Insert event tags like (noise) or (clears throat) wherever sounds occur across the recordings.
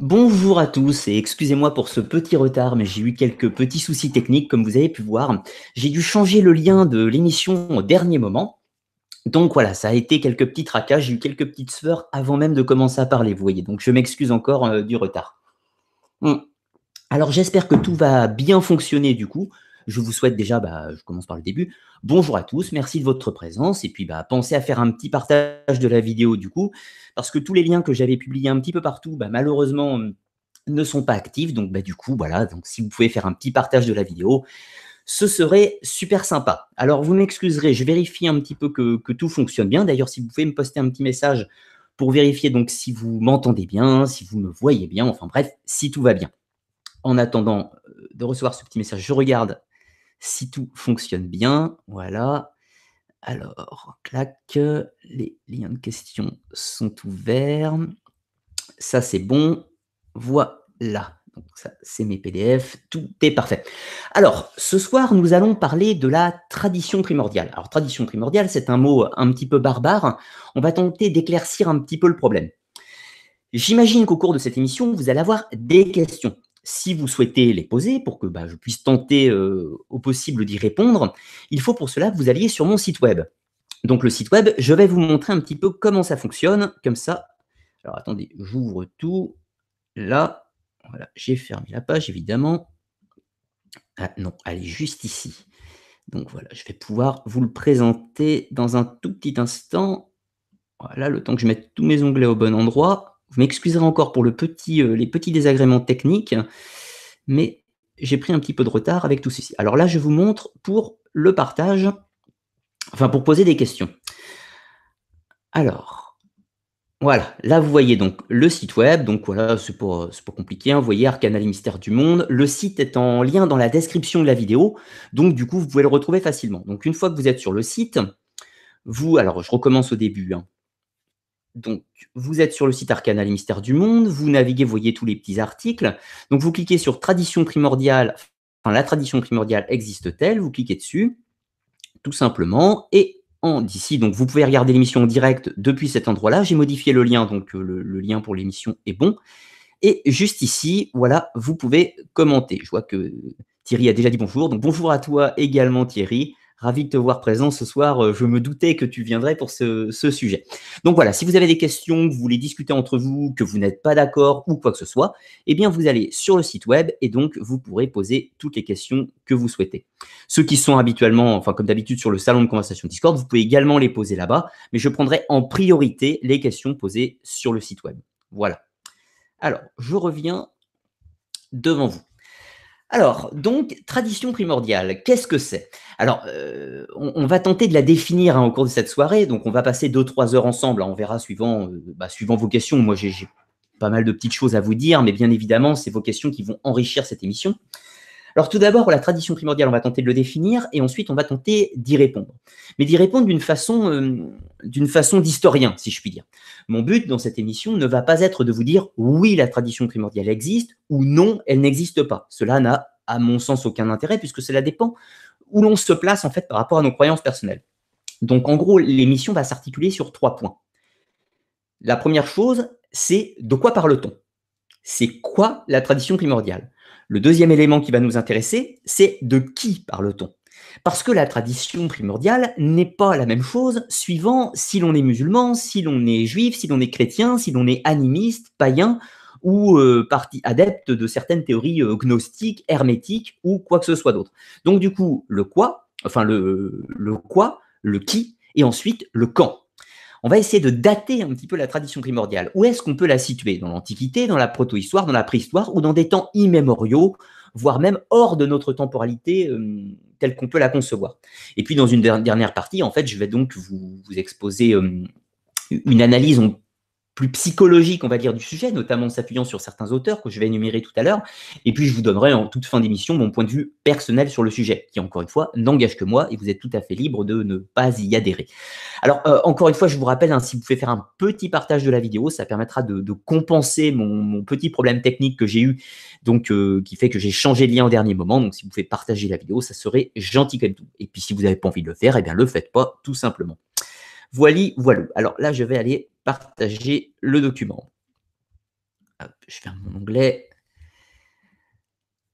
Bonjour à tous et excusez-moi pour ce petit retard, mais j'ai eu quelques petits soucis techniques comme vous avez pu voir. J'ai dû changer le lien de l'émission au dernier moment. Donc voilà, ça a été quelques petits tracas, j'ai eu quelques petites sueurs avant même de commencer à parler, vous voyez. Donc je m'excuse encore euh, du retard. Hmm. Alors j'espère que tout va bien fonctionner du coup. Je vous souhaite déjà, bah, je commence par le début, bonjour à tous, merci de votre présence, et puis bah, pensez à faire un petit partage de la vidéo du coup, parce que tous les liens que j'avais publiés un petit peu partout, bah, malheureusement, ne sont pas actifs, donc bah, du coup, voilà, donc si vous pouvez faire un petit partage de la vidéo, ce serait super sympa. Alors, vous m'excuserez, je vérifie un petit peu que, que tout fonctionne bien. D'ailleurs, si vous pouvez me poster un petit message pour vérifier donc si vous m'entendez bien, si vous me voyez bien, enfin bref, si tout va bien. En attendant euh, de recevoir ce petit message, je regarde si tout fonctionne bien, voilà. Alors, clac, les liens de questions sont ouverts. Ça, c'est bon. Voilà. Donc, ça, c'est mes PDF. Tout est parfait. Alors, ce soir, nous allons parler de la tradition primordiale. Alors, tradition primordiale, c'est un mot un petit peu barbare. On va tenter d'éclaircir un petit peu le problème. J'imagine qu'au cours de cette émission, vous allez avoir des questions si vous souhaitez les poser pour que bah, je puisse tenter euh, au possible d'y répondre, il faut pour cela que vous alliez sur mon site web. Donc le site web, je vais vous montrer un petit peu comment ça fonctionne, comme ça. Alors attendez, j'ouvre tout. Là, voilà, j'ai fermé la page, évidemment. Ah non, elle est juste ici. Donc voilà, je vais pouvoir vous le présenter dans un tout petit instant. Voilà, le temps que je mette tous mes onglets au bon endroit. Vous m'excuserez encore pour euh, les petits désagréments techniques, mais j'ai pris un petit peu de retard avec tout ceci. Alors là, je vous montre pour le partage, enfin pour poser des questions. Alors, voilà, là vous voyez donc le site web, donc voilà, c'est pas, pas compliqué, hein. vous voyez Arcanal Mystère du monde, le site est en lien dans la description de la vidéo, donc du coup vous pouvez le retrouver facilement. Donc une fois que vous êtes sur le site, vous, alors je recommence au début, hein. Donc, vous êtes sur le site Arcana, et mystères du monde, vous naviguez, vous voyez tous les petits articles. Donc, vous cliquez sur tradition primordiale, enfin, la tradition primordiale existe-t-elle Vous cliquez dessus, tout simplement, et d'ici, donc vous pouvez regarder l'émission en direct depuis cet endroit-là. J'ai modifié le lien, donc euh, le lien pour l'émission est bon. Et juste ici, voilà, vous pouvez commenter. Je vois que Thierry a déjà dit bonjour. Donc bonjour à toi également Thierry. Ravi de te voir présent ce soir. Euh, je me doutais que tu viendrais pour ce, sujet. Donc voilà, si vous avez des questions, que vous voulez discuter entre vous, que vous n'êtes pas d'accord ou quoi que ce soit, eh bien vous allez sur le site web et donc vous pourrez poser toutes les questions que vous souhaitez. Ceux qui sont habituellement, enfin comme d'habitude sur le salon de conversation Discord, vous pouvez également les poser là-bas, mais je prendrai en priorité les questions posées sur le site web. Voilà. Alors, je reviens devant vous. Alors, donc, tradition primordiale, qu'est-ce que c'est Alors, euh, on, va tenter de la définir hein, au cours de cette soirée, donc on va passer deux, trois heures ensemble, hein, on verra suivant, euh, bah, suivant vos questions. Moi, j'ai pas mal de petites choses à vous dire, mais bien évidemment, c'est vos questions qui vont enrichir cette émission. Alors tout d'abord, la tradition primordiale, on va tenter de le définir, et ensuite on va tenter d'y répondre. Mais d'y répondre d'une façon, euh, d'une façon d'historien, si je puis dire. Mon but dans cette émission ne va pas être de vous dire oui, la tradition primordiale existe, ou non, elle n'existe pas. Cela n'a, à mon sens, aucun intérêt, puisque cela dépend où l'on se place en fait par rapport à nos croyances personnelles. Donc en gros, l'émission va s'articuler sur trois points. La première chose, c'est de quoi parle-t-on C'est quoi la tradition primordiale le deuxième élément qui va nous intéresser, c'est de qui parle-t-on Parce que la tradition primordiale n'est pas la même chose suivant si l'on est musulman, si l'on est juif, si l'on est chrétien, si l'on est animiste, païen ou euh, parti adepte de certaines théories euh, gnostiques, hermétiques ou quoi que ce soit d'autre. Donc du coup, le quoi, enfin le, le quoi, le qui, et ensuite le quand on va essayer de dater un petit peu la tradition primordiale. Où est-ce qu'on peut la situer Dans l'Antiquité, dans la protohistoire, dans la préhistoire ou dans des temps immémoriaux, voire même hors de notre temporalité euh, telle qu'on peut la concevoir. Et puis dans une dernière partie, en fait, je vais donc vous, exposer euh, une analyse, plus psychologique, on va dire, du sujet, notamment en s'appuyant sur certains auteurs que je vais énumérer tout à l'heure. Et puis, je vous donnerai en toute fin d'émission mon point de vue personnel sur le sujet, qui, encore une fois, n'engage que moi et vous êtes tout à fait libre de ne pas y adhérer. Alors, euh, encore une fois, je vous rappelle, hein, si vous pouvez faire un petit partage de la vidéo, ça permettra de, compenser mon, petit problème technique que j'ai eu, donc euh, qui fait que j'ai changé de lien au dernier moment. Donc, si vous pouvez partager la vidéo, ça serait gentil comme tout. Et puis, si vous n'avez pas envie de le faire, eh bien, le faites pas, tout simplement. Voili, voilou. Alors là, je vais aller partager le document. je ferme mon onglet.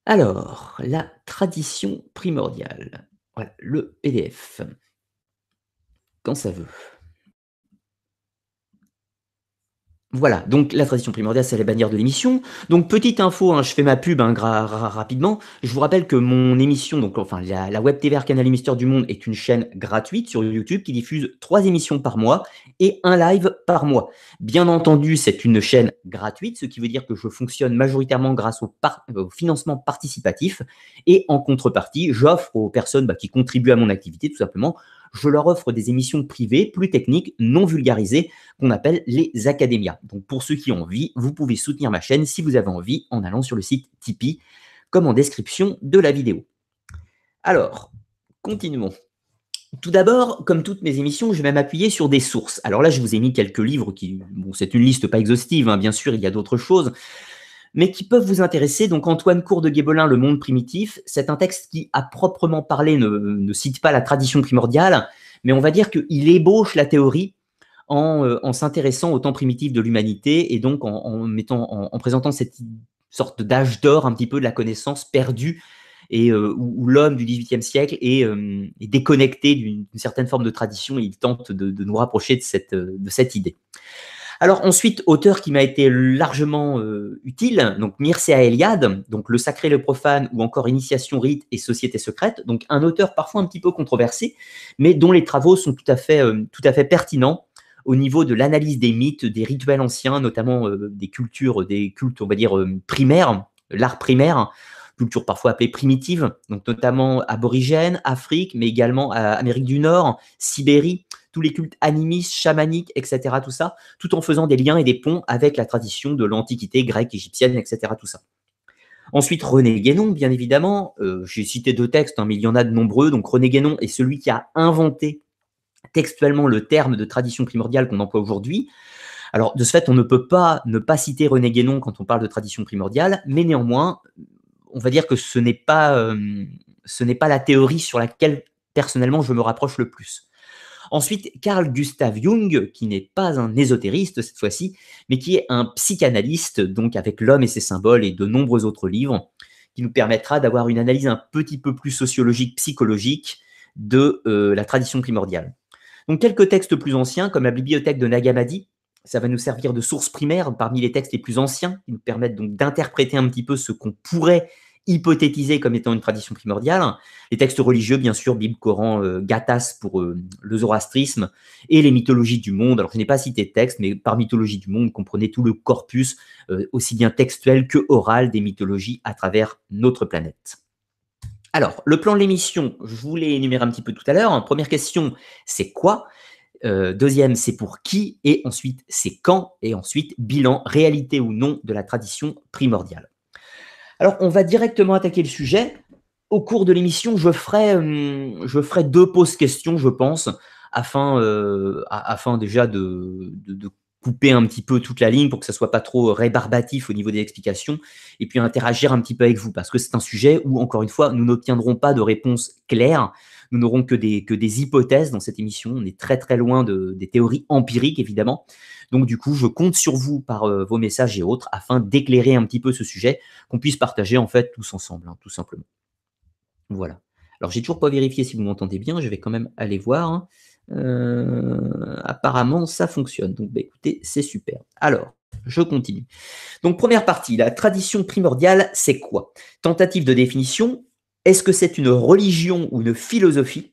Alors, la tradition primordiale. Voilà, le PDF. Quand ça veut. Voilà, donc la tradition primordiale, c'est la bannière de l'émission. Donc petite info, hein, je fais ma pub hein, rapidement. Je vous rappelle que mon émission, donc enfin la, Web TV Canal Mister du Monde est une chaîne gratuite sur YouTube qui diffuse trois émissions par mois et un live par mois. Bien entendu, c'est une chaîne gratuite, ce qui veut dire que je fonctionne majoritairement grâce au, euh, financement participatif. Et en contrepartie, j'offre aux personnes bah, qui contribuent à mon activité, tout simplement, je leur offre des émissions privées, plus techniques, non vulgarisées, qu'on appelle les académias. Donc pour ceux qui ont envie, vous pouvez soutenir ma chaîne si vous avez envie en allant sur le site Tipeee, comme en description de la vidéo. Alors, continuons. Tout d'abord, comme toutes mes émissions, je vais m'appuyer sur des sources. Alors là, je vous ai mis quelques livres qui, bon, c'est une liste pas exhaustive, hein, bien sûr, il y a d'autres choses mais qui peuvent vous intéresser. Donc Antoine Cour de Guébelin, Le Monde primitif, c'est un texte qui, à proprement parler, ne, cite pas la tradition primordiale, mais on va dire qu'il ébauche la théorie en, euh, s'intéressant au temps primitif de l'humanité et donc en, mettant, en, présentant cette sorte d'âge d'or un petit peu de la connaissance perdue et euh, où, l'homme du XVIIIe siècle est, euh, déconnecté d'une certaine forme de tradition et il tente de, nous rapprocher de cette idée. Alors ensuite, auteur qui m'a été largement euh, utile, donc Mircea Eliade, donc Le Sacré le Profane, ou encore Initiation Rite et Société Secrète, donc un auteur parfois un petit peu controversé, mais dont les travaux sont tout à fait, euh, tout à fait pertinents au niveau de l'analyse des mythes, des rituels anciens, notamment euh, des cultures, des cultes, on va dire, primaires, l'art primaire, culture parfois appelée primitive, donc notamment aborigène, Afrique, mais également Amérique du Nord, Sibérie, tous les cultes animistes, chamaniques, etc., tout ça, tout en faisant des liens et des ponts avec la tradition de l'Antiquité grecque, égyptienne, etc., tout ça. Ensuite, René Guénon, bien évidemment, euh, j'ai cité deux textes, hein, mais il y en a de nombreux, donc René Guénon est celui qui a inventé textuellement le terme de tradition primordiale qu'on emploie aujourd'hui. Alors, de ce fait, on ne peut pas ne pas citer René Guénon quand on parle de tradition primordiale, mais néanmoins, on va dire que ce n'est pas, euh, ce n'est pas la théorie sur laquelle personnellement je me rapproche le plus. Ensuite, Carl Gustav Jung, qui n'est pas un ésotériste cette fois-ci, mais qui est un psychanalyste, donc avec l'homme et ses symboles et de nombreux autres livres, qui nous permettra d'avoir une analyse un petit peu plus sociologique, psychologique de euh, la tradition primordiale. Donc quelques textes plus anciens, comme la bibliothèque de Nagamadi, ça va nous servir de source primaire parmi les textes les plus anciens, qui nous permettent donc d'interpréter un petit peu ce qu'on pourrait Hypothétisé comme étant une tradition primordiale. Les textes religieux, bien sûr, Bible, Coran, euh, Gathas pour euh, le zoroastrisme, et les mythologies du monde. Alors, je n'ai pas cité de texte, mais par mythologie du monde, comprenez tout le corpus, euh, aussi bien textuel que oral, des mythologies à travers notre planète. Alors, le plan de l'émission, je vous l'ai énuméré un petit peu tout à l'heure. Première question, c'est quoi deuxième, c'est pour qui, et ensuite, c'est quand, et ensuite, bilan, réalité ou non de la tradition primordiale. Alors, on va directement attaquer le sujet. Au cours de l'émission, je ferai, euh, deux pauses questions, je pense, afin, euh, afin déjà de, couper un petit peu toute la ligne pour que ça soit pas trop rébarbatif au niveau des explications, et puis interagir un petit peu avec vous, parce que c'est un sujet où, encore une fois, nous n'obtiendrons pas de réponse claire, nous n'aurons que des, que des hypothèses dans cette émission, on est très très loin des théories empiriques, évidemment, donc du coup, je compte sur vous par euh, vos messages et autres afin d'éclairer un petit peu ce sujet, qu'on puisse partager en fait tous ensemble, hein, tout simplement. Voilà. Alors j'ai toujours pas vérifié si vous m'entendez bien, je vais quand même aller voir. Hein. Euh, apparemment, ça fonctionne. Donc bah, écoutez, c'est super. Alors, je continue. Donc première partie, la tradition primordiale, c'est quoi Tentative de définition, est-ce que c'est une religion ou une philosophie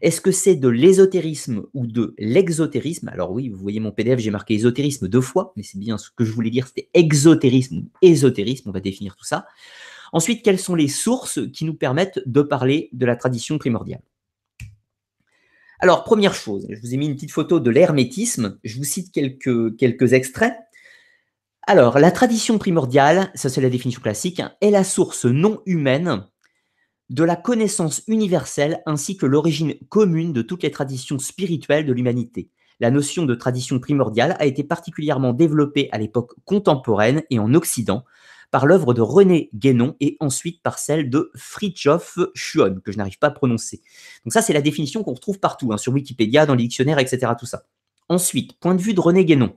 est-ce que c'est de l'ésotérisme ou de l'exotérisme Alors oui, vous voyez mon PDF, j'ai marqué ésotérisme deux fois, mais c'est bien ce que je voulais dire, c'était exotérisme ou ésotérisme, on va définir tout ça. Ensuite, quelles sont les sources qui nous permettent de parler de la tradition primordiale Alors, première chose, je vous ai mis une petite photo de l'hermétisme, je vous cite quelques, quelques extraits. Alors, la tradition primordiale, ça c'est la définition classique, hein, est la source non humaine de la connaissance universelle ainsi que l'origine commune de toutes les traditions spirituelles de l'humanité. La notion de tradition primordiale a été particulièrement développée à l'époque contemporaine et en Occident par l'œuvre de René Guénon et ensuite par celle de Fritjof Schuon, que je n'arrive pas à prononcer. Donc ça, c'est la définition qu'on retrouve partout, hein, sur Wikipédia, dans les dictionnaires, etc. Tout ça. Ensuite, point de vue de René Guénon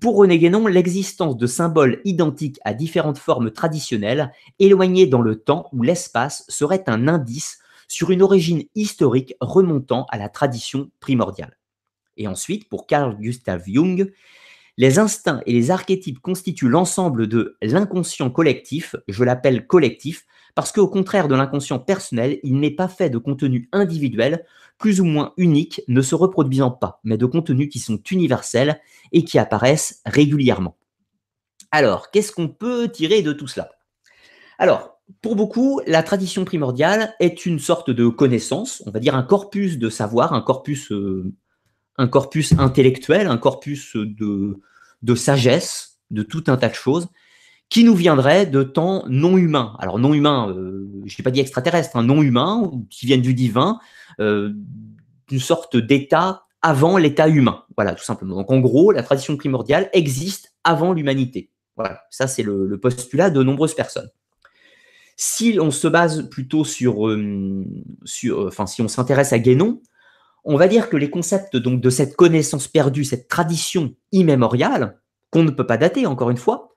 pour René Guénon, l'existence de symboles identiques à différentes formes traditionnelles, éloignées dans le temps ou l'espace, serait un indice sur une origine historique remontant à la tradition primordiale. Et ensuite, pour Carl Gustav Jung, les instincts et les archétypes constituent l'ensemble de l'inconscient collectif, je l'appelle collectif, parce qu'au contraire de l'inconscient personnel, il n'est pas fait de contenu individuel, plus ou moins uniques, ne se reproduisant pas, mais de contenus qui sont universels et qui apparaissent régulièrement. Alors, qu'est-ce qu'on peut tirer de tout cela Alors, pour beaucoup, la tradition primordiale est une sorte de connaissance, on va dire un corpus de savoir, un corpus, euh, un corpus intellectuel, un corpus de sagesse, de tout un tas de choses, qui nous viendrait de temps non humain. Alors non humain, euh, je n'ai pas dit extraterrestre, hein, non humain, qui viennent du divin, euh, d'une sorte d'état avant l'état humain. Voilà, tout simplement. Donc en gros, la tradition primordiale existe avant l'humanité. Voilà, ça c'est le, postulat de nombreuses personnes. Si on se base plutôt sur, euh, sur euh, enfin si on s'intéresse à Guénon, on va dire que les concepts donc de cette connaissance perdue, cette tradition immémoriale qu'on ne peut pas dater encore une fois,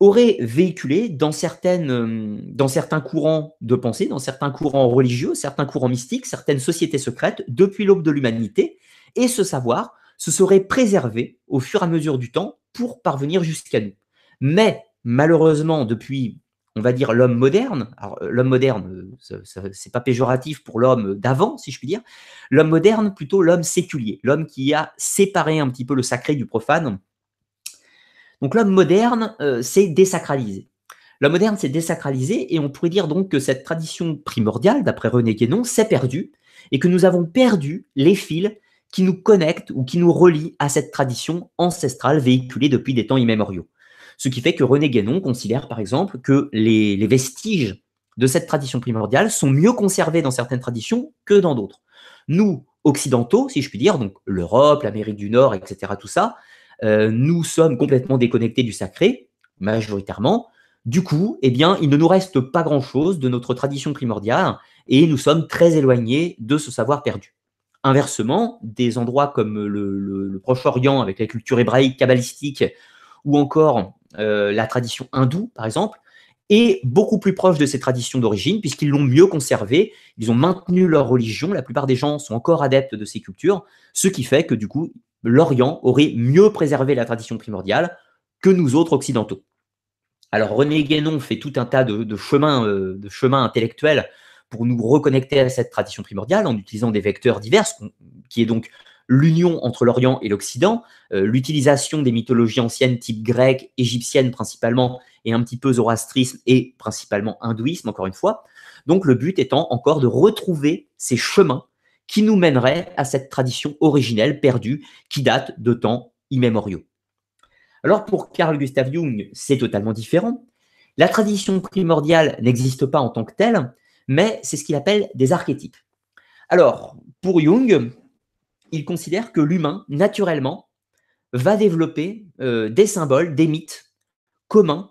aurait véhiculé dans, certaines, euh, dans certains courants de pensée, dans certains courants religieux, certains courants mystiques, certaines sociétés secrètes, depuis l'aube de l'humanité, et ce savoir se serait préservé au fur et à mesure du temps pour parvenir jusqu'à nous. Mais malheureusement, depuis, on va dire, l'homme moderne, alors euh, l'homme moderne, euh, ce n'est pas péjoratif pour l'homme d'avant, si je puis dire, l'homme moderne, plutôt l'homme séculier, l'homme qui a séparé un petit peu le sacré du profane, donc l'homme moderne euh, s'est désacralisé. L'homme moderne s'est désacralisé et on pourrait dire donc que cette tradition primordiale, d'après René Guénon, s'est perdue et que nous avons perdu les fils qui nous connectent ou qui nous relient à cette tradition ancestrale véhiculée depuis des temps immémoriaux. Ce qui fait que René Guénon considère par exemple que les vestiges de cette tradition primordiale sont mieux conservés dans certaines traditions que dans d'autres. Nous, occidentaux, si je puis dire, donc l'Europe, l'Amérique du Nord, etc., tout ça, euh, nous sommes complètement déconnectés du sacré, majoritairement. Du coup, eh bien, il ne nous reste pas grand-chose de notre tradition primordiale et nous sommes très éloignés de ce savoir perdu. Inversement, des endroits comme le, Proche-Orient avec la culture hébraïque, kabbalistique, ou encore euh, la tradition hindoue, par exemple, est beaucoup plus proche de ces traditions d'origine, puisqu'ils l'ont mieux conservée, ils ont maintenu leur religion, la plupart des gens sont encore adeptes de ces cultures, ce qui fait que du coup, l'Orient aurait mieux préservé la tradition primordiale que nous autres occidentaux. Alors René Guénon fait tout un tas de, euh, chemins intellectuels pour nous reconnecter à cette tradition primordiale en utilisant des vecteurs divers, qui est donc l'union entre l'Orient et l'Occident, euh, l'utilisation des mythologies anciennes type grecque, égyptienne principalement, et un petit peu zoroastrisme et principalement hindouisme, encore une fois. Donc le but étant encore de retrouver ces chemins qui nous mènerait à cette tradition originelle perdue qui date de temps immémoriaux. Alors pour Carl Gustav Jung, c'est totalement différent. La tradition primordiale n'existe pas en tant que telle, mais c'est ce qu'il appelle des archétypes. Alors, pour Jung, il considère que l'humain, naturellement, va développer euh, des symboles, des mythes communs,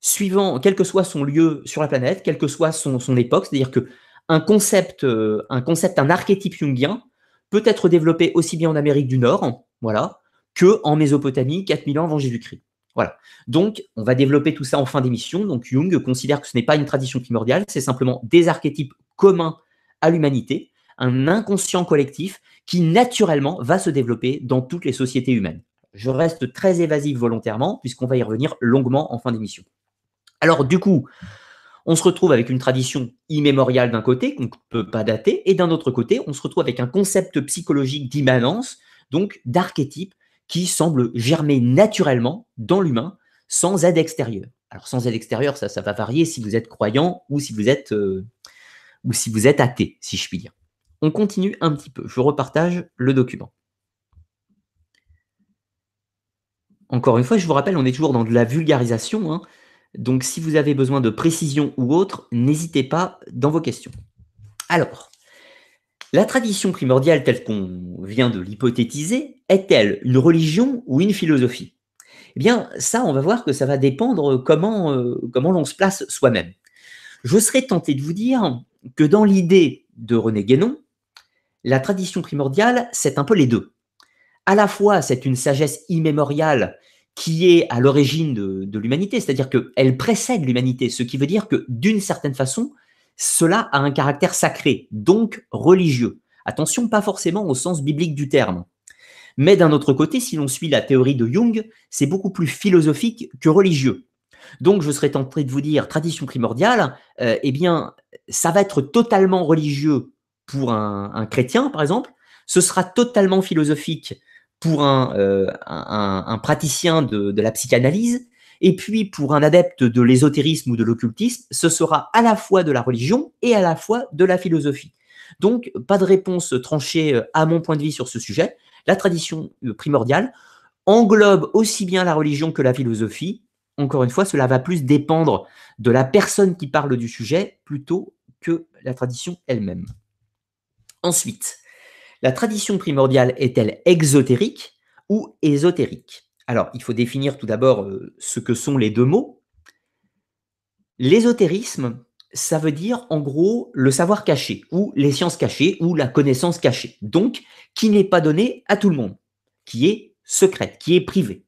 suivant, quel que soit son lieu sur la planète, quelle que soit son, son époque, c'est-à-dire que un concept, euh, un concept, un archétype jungien peut être développé aussi bien en Amérique du Nord, voilà, que en Mésopotamie, 4000 ans avant Jésus-Christ. Voilà. Donc, on va développer tout ça en fin d'émission. Donc, Jung considère que ce n'est pas une tradition primordiale, c'est simplement des archétypes communs à l'humanité, un inconscient collectif qui naturellement va se développer dans toutes les sociétés humaines. Je reste très évasif volontairement, puisqu'on va y revenir longuement en fin d'émission. Alors, du coup, on se retrouve avec une tradition immémoriale d'un côté qu'on ne peut pas dater, et d'un autre côté, on se retrouve avec un concept psychologique d'immanence, donc d'archétype, qui semble germer naturellement dans l'humain sans aide extérieure. Alors sans aide extérieure, ça, ça va varier si vous êtes croyant ou si vous êtes, euh, ou si vous êtes athée, si je puis dire. On continue un petit peu. Je repartage le document. Encore une fois, je vous rappelle, on est toujours dans de la vulgarisation. Hein. Donc si vous avez besoin de précision ou autre, n'hésitez pas dans vos questions. Alors, la tradition primordiale telle qu'on vient de l'hypothétiser, est-elle une religion ou une philosophie Eh bien, ça, on va voir que ça va dépendre comment, euh, comment l'on se place soi-même. Je serais tenté de vous dire que dans l'idée de René Guénon, la tradition primordiale, c'est un peu les deux. À la fois, c'est une sagesse immémoriale qui est à l'origine de, l'humanité, c'est-à-dire qu'elle précède l'humanité, ce qui veut dire que d'une certaine façon, cela a un caractère sacré, donc religieux. Attention, pas forcément au sens biblique du terme. Mais d'un autre côté, si l'on suit la théorie de Jung, c'est beaucoup plus philosophique que religieux. Donc je serais tenté de vous dire, tradition primordiale, euh, eh bien, ça va être totalement religieux pour un chrétien, par exemple, ce sera totalement philosophique pour euh, un, praticien de, de, la psychanalyse et puis pour un adepte de l'ésotérisme ou de l'occultisme, ce sera à la fois de la religion et à la fois de la philosophie. Donc, pas de réponse tranchée euh, à mon point de vue sur ce sujet. La tradition euh, primordiale englobe aussi bien la religion que la philosophie. Encore une fois, cela va plus dépendre de la personne qui parle du sujet plutôt que la tradition elle-même. Ensuite, la tradition primordiale est-elle exotérique ou ésotérique Alors, il faut définir tout d'abord euh, ce que sont les deux mots. L'ésotérisme, ça veut dire en gros le savoir caché, ou les sciences cachées, ou la connaissance cachée, donc qui n'est pas donnée à tout le monde, qui est secrète, qui est privée.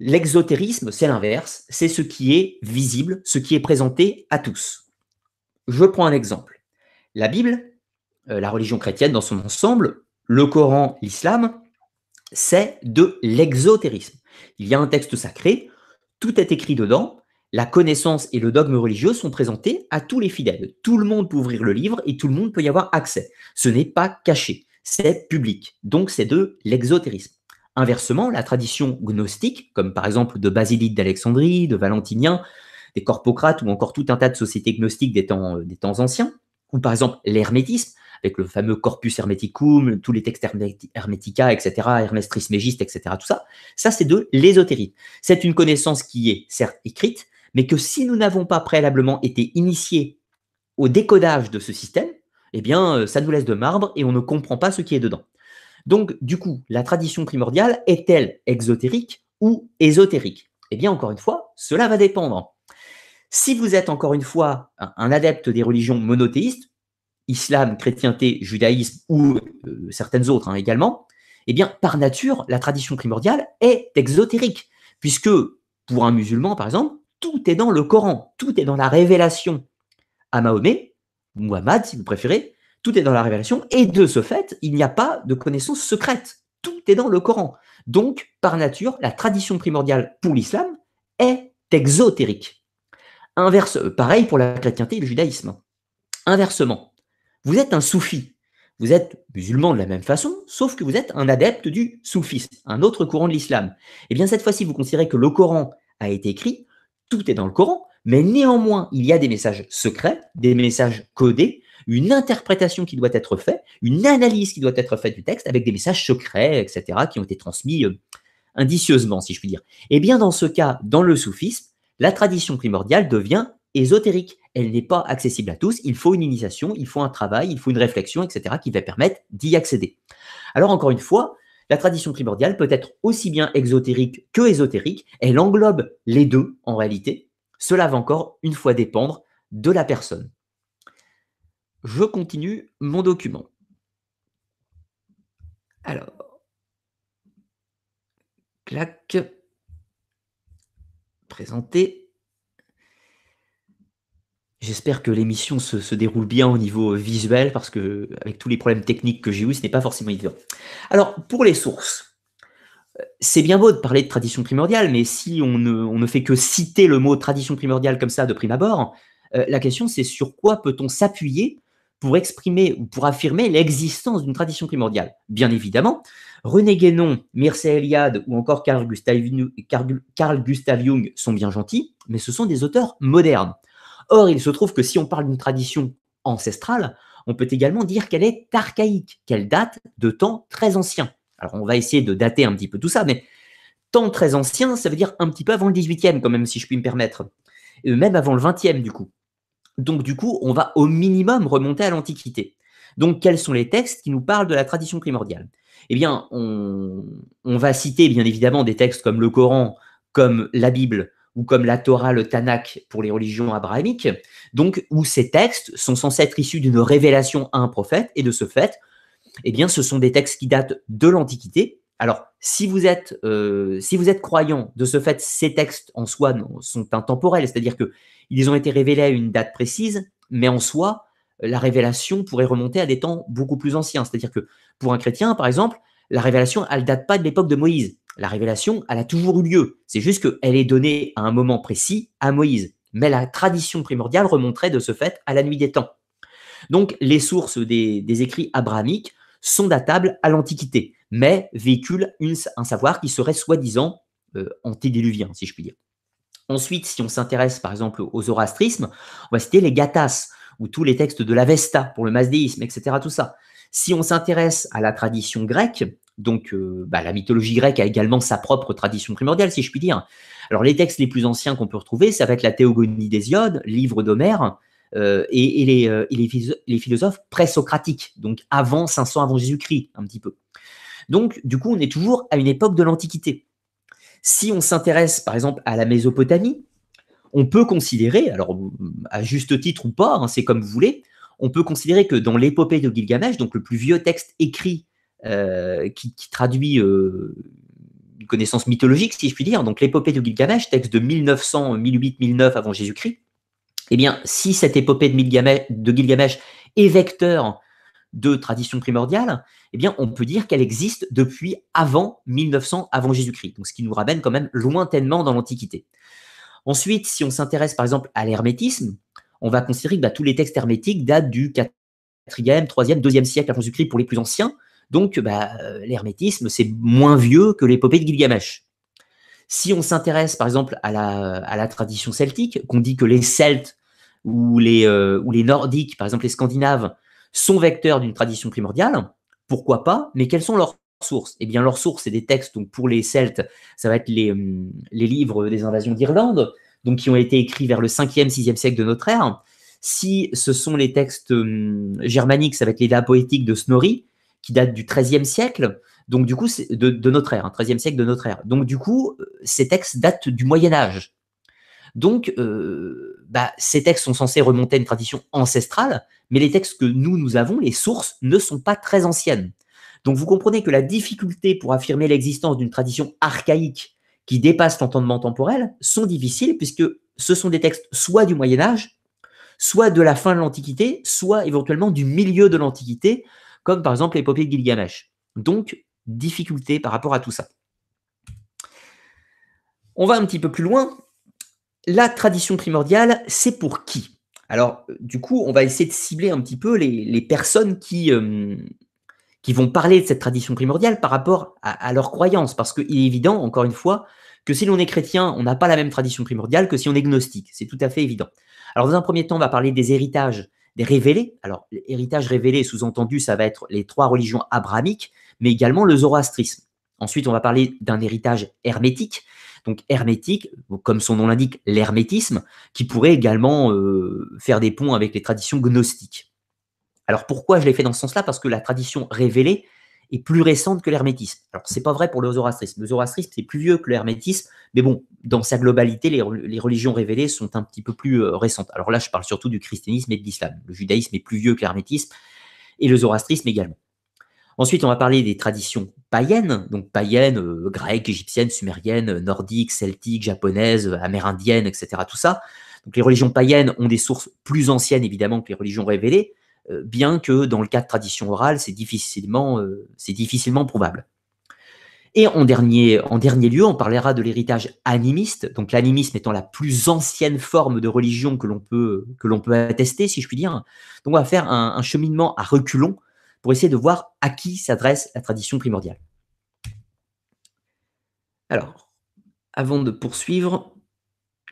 L'exotérisme, c'est l'inverse, c'est ce qui est visible, ce qui est présenté à tous. Je prends un exemple. La Bible, euh, la religion chrétienne dans son ensemble, le Coran, l'islam, c'est de l'exotérisme. Il y a un texte sacré, tout est écrit dedans, la connaissance et le dogme religieux sont présentés à tous les fidèles. Tout le monde peut ouvrir le livre et tout le monde peut y avoir accès. Ce n'est pas caché, c'est public. Donc c'est de l'exotérisme. Inversement, la tradition gnostique, comme par exemple de Basilide d'Alexandrie, de Valentinien, des Corpocrates ou encore tout un tas de sociétés gnostiques des temps euh, anciens, ou par exemple l'hermétisme, avec le fameux corpus hermeticum, tous les textes hermetica, etc., Hermès Trismégiste, etc., tout ça, ça c'est de l'ésotérie. C'est une connaissance qui est certes écrite, mais que si nous n'avons pas préalablement été initiés au décodage de ce système, eh bien, euh, ça nous laisse de marbre et on ne comprend pas ce qui est dedans. Donc, du coup, la tradition primordiale est-elle exotérique ou ésotérique Eh bien, encore une fois, cela va dépendre. Si vous êtes encore une fois un, adepte des religions monothéistes, islam, chrétienté, judaïsme ou euh, certaines autres hein, également, eh bien, par nature, la tradition primordiale est exotérique, puisque pour un musulman, par exemple, tout est dans le Coran, tout est dans la révélation à Mahomet, Muhammad, si vous préférez, tout est dans la révélation, et de ce fait, il n'y a pas de connaissance secrète, tout est dans le Coran. Donc, par nature, la tradition primordiale pour l'islam est exotérique. Inverse, euh, pareil pour la chrétienté et le judaïsme. Inversement, vous êtes un soufi. Vous êtes musulman de la même façon, sauf que vous êtes un adepte du soufisme, un autre courant de l'islam. Eh bien, cette fois-ci, vous considérez que le Coran a été écrit, tout est dans le Coran, mais néanmoins, il y a des messages secrets, des messages codés, une interprétation qui doit être faite, une analyse qui doit être faite du texte avec des messages secrets, etc., qui ont été transmis euh, indicieusement, si je puis dire. Eh bien, dans ce cas, dans le soufisme, la tradition primordiale devient ésotérique. Elle n'est pas accessible à tous. Il faut une initiation, il faut un travail, il faut une réflexion, etc., qui va permettre d'y accéder. Alors, encore une fois, la tradition primordiale peut être aussi bien exotérique que ésotérique. Elle englobe les deux, en réalité. Cela va encore une fois dépendre de la personne. Je continue mon document. Alors, clac. J'espère que l'émission se, déroule bien au niveau euh, visuel parce que avec tous les problèmes techniques que j'ai eu, ce n'est pas forcément évident. Alors pour les sources, euh, c'est bien beau de parler de tradition primordiale, mais si on ne, fait que citer le mot tradition primordiale comme ça de prime abord, euh, la question c'est sur quoi peut-on s'appuyer pour exprimer ou pour affirmer l'existence d'une tradition primordiale. Bien évidemment, René Guénon, Mircea Eliade ou encore Carl Gustav, Jung sont bien gentils, mais ce sont des auteurs modernes. Or, il se trouve que si on parle d'une tradition ancestrale, on peut également dire qu'elle est archaïque, qu'elle date de temps très ancien. Alors, on va essayer de dater un petit peu tout ça, mais temps très ancien, ça veut dire un petit peu avant le 18e, quand même, si je puis me permettre. Et euh, même avant le 20e, du coup. Donc, du coup, on va au minimum remonter à l'Antiquité. Donc, quels sont les textes qui nous parlent de la tradition primordiale eh bien, on, va citer bien évidemment des textes comme le Coran, comme la Bible ou comme la Torah, le Tanakh pour les religions abrahamiques, donc où ces textes sont censés être issus d'une révélation à un prophète, et de ce fait, eh bien, ce sont des textes qui datent de l'Antiquité. Alors, si vous êtes, euh, croyant, de ce fait, ces textes en soi sont intemporels, c'est-à-dire qu'ils ont été révélés à une date précise, mais en soi, la révélation pourrait remonter à des temps beaucoup plus anciens. C'est-à-dire que pour un chrétien, par exemple, la révélation, elle ne date pas de l'époque de Moïse. La révélation, elle a toujours eu lieu. C'est juste qu'elle est donnée à un moment précis à Moïse. Mais la tradition primordiale remonterait de ce fait à la nuit des temps. Donc les sources des, écrits abrahamiques sont datables à l'Antiquité, mais véhiculent un savoir qui serait soi-disant euh, antédiluvien, si je puis dire. Ensuite, si on s'intéresse par exemple au zoroastrisme, on va citer les Gathas ou tous les textes de l'Avesta pour le masdéisme, etc. Tout ça. Si on s'intéresse à la tradition grecque, donc euh, bah, la mythologie grecque a également sa propre tradition primordiale, si je puis dire. Alors les textes les plus anciens qu'on peut retrouver, ça va être la Théogonie d'Hésiode, livre d'Homère, euh, euh, et, les, philosophes pré les, philosophes présocratiques, donc avant 500 avant Jésus-Christ, un petit peu. Donc du coup, on est toujours à une époque de l'Antiquité. Si on s'intéresse par exemple à la Mésopotamie, on peut considérer, alors à juste titre ou pas, hein, c'est comme vous voulez, on peut considérer que dans l'épopée de Gilgamesh, donc le plus vieux texte écrit euh, qui, traduit euh, une connaissance mythologique, si je puis dire, donc l'épopée de Gilgamesh, texte de 1900, 1800, 1900 avant Jésus-Christ, eh bien, si cette épopée de Gilgamesh, de Gilgamesh est vecteur de tradition primordiale, eh bien, on peut dire qu'elle existe depuis avant 1900 avant Jésus-Christ, donc ce qui nous ramène quand même lointainement dans l'Antiquité. Ensuite, si on s'intéresse par exemple à l'hermétisme, on va considérer que bah, tous les textes hermétiques datent du 4e, 3e, 2e siècle avant Jésus-Christ pour les plus anciens. Donc bah, euh, l'hermétisme, c'est moins vieux que l'épopée de Gilgamesh. Si on s'intéresse par exemple à la, tradition celtique, qu'on dit que les Celtes ou les, euh, ou les Nordiques, par exemple les Scandinaves, sont vecteurs d'une tradition primordiale, pourquoi pas, mais quels sont leurs Sources. Eh bien, leurs sources, c'est des textes. Donc, pour les Celtes, ça va être les, hum, les livres des invasions d'Irlande, donc qui ont été écrits vers le 5e, 6e siècle de notre ère. Si ce sont les textes hum, germaniques, ça va être la poétiques de Snorri, qui datent du 13e siècle. Donc, du coup, de, de, notre ère, 13 hein, siècle de notre ère. Donc, du coup, euh, ces textes datent du Moyen-Âge. Donc, euh, bah, ces textes sont censés remonter à une tradition ancestrale, mais les textes que nous, nous avons, les sources, ne sont pas très anciennes. Donc vous comprenez que la difficulté pour affirmer l'existence d'une tradition archaïque qui dépasse l'entendement temporel sont difficiles puisque ce sont des textes soit du Moyen Âge, soit de la fin de l'Antiquité, soit éventuellement du milieu de l'Antiquité, comme par exemple l'épopée de Gilgamesh. Donc difficulté par rapport à tout ça. On va un petit peu plus loin. La tradition primordiale, c'est pour qui alors, du coup, on va essayer de cibler un petit peu les, personnes qui, euh, qui vont parler de cette tradition primordiale par rapport à, leur leurs croyances. Parce qu'il est évident, encore une fois, que si l'on est chrétien, on n'a pas la même tradition primordiale que si on est gnostique. C'est tout à fait évident. Alors, dans un premier temps, on va parler des héritages, des révélés. Alors, héritage révélé, sous-entendu, ça va être les trois religions abrahamiques, mais également le zoroastrisme. Ensuite, on va parler d'un héritage hermétique. Donc, hermétique, comme son nom l'indique, l'hermétisme, qui pourrait également euh, faire des ponts avec les traditions gnostiques. Alors pourquoi je l'ai fait dans ce sens-là Parce que la tradition révélée est plus récente que l'hermétisme. Alors c'est pas vrai pour le zoroastrisme. Le zoroastrisme c'est plus vieux que l'hermétisme, mais bon, dans sa globalité, les, religions révélées sont un petit peu plus euh, récentes. Alors là, je parle surtout du christianisme et de l'islam. Le judaïsme est plus vieux que l'hermétisme et le zoroastrisme également. Ensuite, on va parler des traditions païennes, donc païennes, euh, grecques, égyptiennes, sumériennes, nordiques, celtiques, japonaises, amérindiennes, etc. Tout ça. Donc les religions païennes ont des sources plus anciennes évidemment que les religions révélées, euh, bien que dans le cas de tradition orale, c'est difficilement, euh, difficilement probable. Et en dernier, en dernier lieu, on parlera de l'héritage animiste, donc l'animisme étant la plus ancienne forme de religion que l'on peut, peut attester, si je puis dire. Donc on va faire un cheminement à reculons pour essayer de voir à qui s'adresse la tradition primordiale. Alors, avant de poursuivre,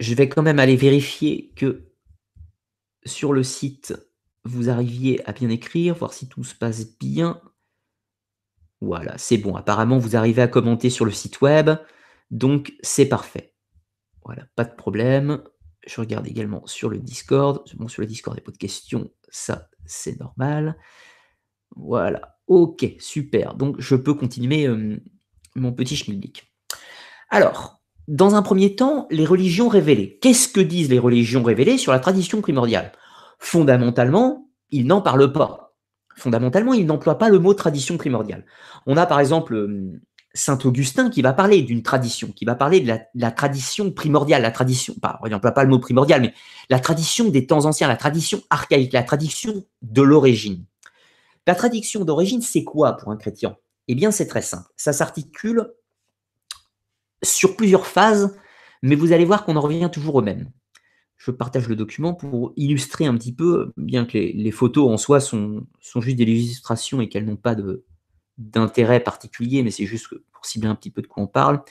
je vais quand même aller vérifier que sur le site vous arriviez à bien écrire, voir si tout se passe bien. Voilà, c'est bon. Apparemment, vous arrivez à commenter sur le site web, donc c'est parfait. Voilà, pas de problème. Je regarde également sur le Discord. Bon, sur le Discord, il n'y a pas de questions, ça c'est normal. Voilà, ok, super. Donc je peux continuer euh, mon petit schmilblick. Alors, dans un premier temps, les religions révélées. Qu'est-ce que disent les religions révélées sur la tradition primordiale fondamentalement, il n'en parle pas. Fondamentalement, il n'emploie pas le mot tradition primordiale. On a par exemple euh, Saint Augustin qui va parler d'une tradition, qui va parler de la, tradition primordiale, la tradition, pas, il n'emploie pas le mot primordial, mais la tradition des temps anciens, la tradition archaïque, la tradition de l'origine. La tradition d'origine, c'est quoi pour un chrétien Eh bien, c'est très simple. Ça s'articule sur plusieurs phases, mais vous allez voir qu'on en revient toujours au même je partage le document pour illustrer un petit peu, bien que les, photos en soi sont, sont juste des illustrations et qu'elles n'ont pas d'intérêt particulier, mais c'est juste pour cibler un petit peu de quoi on parle.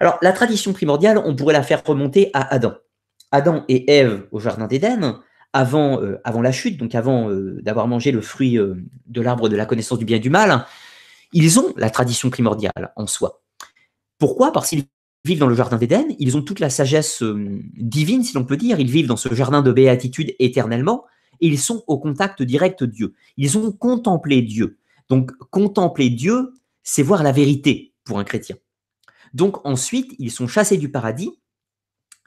Alors, la tradition primordiale, on pourrait la faire remonter à Adam. Adam et Ève au Jardin d'Éden, avant, euh, avant la chute, donc avant euh, d'avoir mangé le fruit euh, de l'arbre de la connaissance du bien et du mal, ils ont la tradition primordiale en soi. Pourquoi Parce qu'ils vivent dans le jardin d'Éden, ils ont toute la sagesse euh, divine, si l'on peut dire, ils vivent dans ce jardin de béatitude éternellement, et ils sont au contact direct de Dieu. Ils ont contemplé Dieu. Donc contempler Dieu, c'est voir la vérité pour un chrétien. Donc ensuite, ils sont chassés du paradis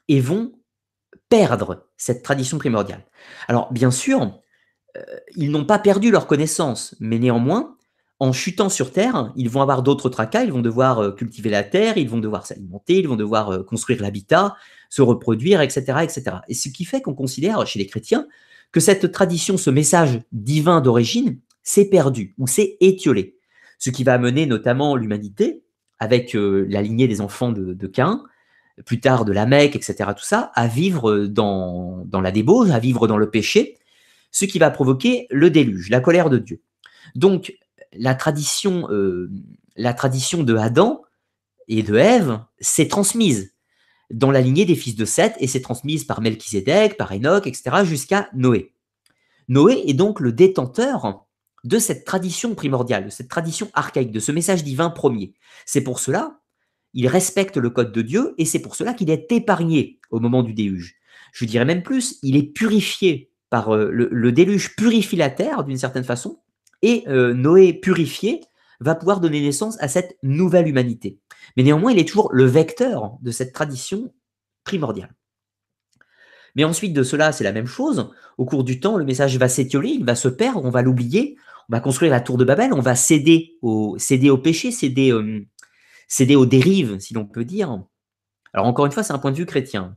et vont perdre cette tradition primordiale. Alors bien sûr, euh, ils n'ont pas perdu leur connaissance, mais néanmoins, en chutant sur Terre, ils vont avoir d'autres tracas, ils vont devoir euh, cultiver la Terre, ils vont devoir s'alimenter, ils vont devoir euh, construire l'habitat, se reproduire, etc., etc. Et ce qui fait qu'on considère chez les chrétiens que cette tradition, ce message divin d'origine, s'est perdu ou s'est étiolé. Ce qui va amener notamment l'humanité, avec euh, la lignée des enfants de, Cain, plus tard de la Mecque, etc., tout ça, à vivre dans, dans la débauche, à vivre dans le péché, ce qui va provoquer le déluge, la colère de Dieu. Donc, la tradition, euh, la tradition de Adam et de Ève s'est transmise dans la lignée des fils de Seth et s'est transmise par Melchizedek, par Enoch, etc., jusqu'à Noé. Noé est donc le détenteur de cette tradition primordiale, de cette tradition archaïque, de ce message divin premier. C'est pour cela il respecte le code de Dieu et c'est pour cela qu'il est épargné au moment du déluge. Je dirais même plus, il est purifié par euh, le déluge, purifie la terre d'une certaine façon, et euh, Noé purifié va pouvoir donner naissance à cette nouvelle humanité. Mais néanmoins, il est toujours le vecteur de cette tradition primordiale. Mais ensuite de cela, c'est la même chose. Au cours du temps, le message va s'étioler, il va se perdre, on va l'oublier, on va construire la tour de Babel, on va céder au, péché, céder, euh, céder aux dérives, si l'on peut dire. Alors encore une fois, c'est un point de vue chrétien.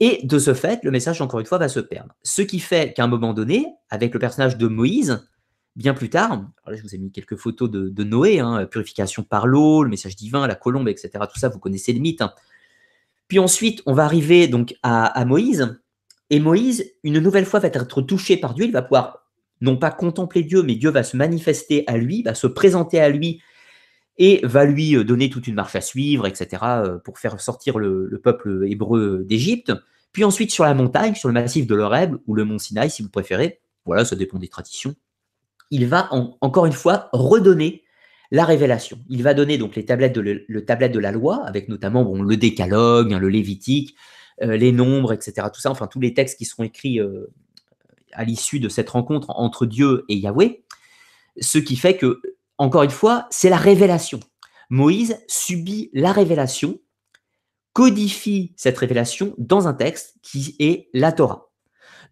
Et de ce fait, le message, encore une fois, va se perdre. Ce qui fait qu'à un moment donné, avec le personnage de Moïse, bien plus tard, je vous ai mis quelques photos de, Noé, hein, purification par l'eau, le message divin, la colombe, etc. Tout ça, vous connaissez le mythe. Hein. Puis ensuite, on va arriver donc à, Moïse. Et Moïse, une nouvelle fois, va être touché par Dieu. Il va pouvoir non pas contempler Dieu, mais Dieu va se manifester à lui, va se présenter à lui et va lui euh, donner toute une marche à suivre, etc., euh, pour faire sortir le, peuple hébreu d'Égypte. Puis ensuite, sur la montagne, sur le massif de l'Oreb, ou le mont Sinaï, si vous préférez. Voilà, ça dépend des traditions il va encore une fois redonner la révélation. Il va donner donc les tablettes de le, tablette de la loi, avec notamment le décalogue, hein, le lévitique, euh, les nombres, etc. Tout ça, enfin tous les textes qui seront écrits euh, à l'issue de cette rencontre entre Dieu et Yahweh. Ce qui fait que, encore une fois, c'est la révélation. Moïse subit la révélation, codifie cette révélation dans un texte qui est la Torah.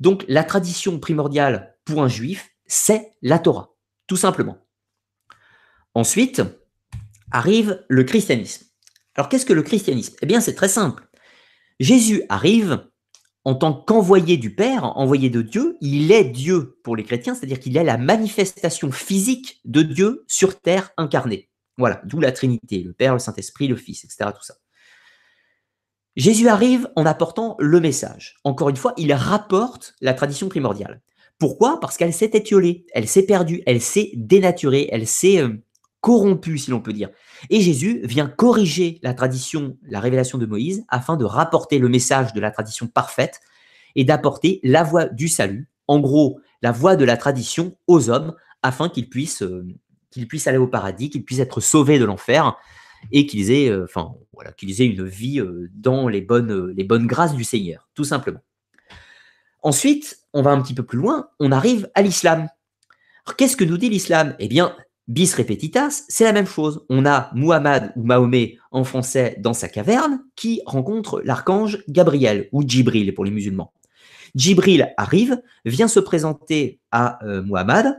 Donc la tradition primordiale pour un juif, c'est la Torah, tout simplement. Ensuite, arrive le christianisme. Alors qu'est-ce que le christianisme Eh bien, c'est très simple. Jésus arrive en tant qu'envoyé du Père, envoyé de Dieu, il est Dieu pour les chrétiens, c'est-à-dire qu'il est la manifestation physique de Dieu sur terre incarnée. Voilà, d'où la Trinité, le Père, le Saint-Esprit, le Fils, etc. Tout ça. Jésus arrive en apportant le message. Encore une fois, il rapporte la tradition primordiale. Pourquoi Parce qu'elle s'est étiolée, elle s'est perdue, elle s'est dénaturée, elle s'est euh, corrompue, si l'on peut dire. Et Jésus vient corriger la tradition, la révélation de Moïse, afin de rapporter le message de la tradition parfaite et d'apporter la voie du salut, en gros, la voie de la tradition aux hommes, afin qu'ils puissent, euh, puissent aller au paradis, qu'ils puissent être sauvés de l'enfer et qu'ils aient, euh, enfin, voilà, qu'ils aient une vie dans les bonnes, les bonnes grâces du Seigneur, tout simplement. Ensuite, on va un petit peu plus loin, on arrive à l'islam. Alors qu'est-ce que nous dit l'islam Eh bien, bis repetitas, c'est la même chose. On a Muhammad ou Mahomet en français dans sa caverne qui rencontre l'archange Gabriel ou Djibril pour les musulmans. Djibril arrive, vient se présenter à euh, Muhammad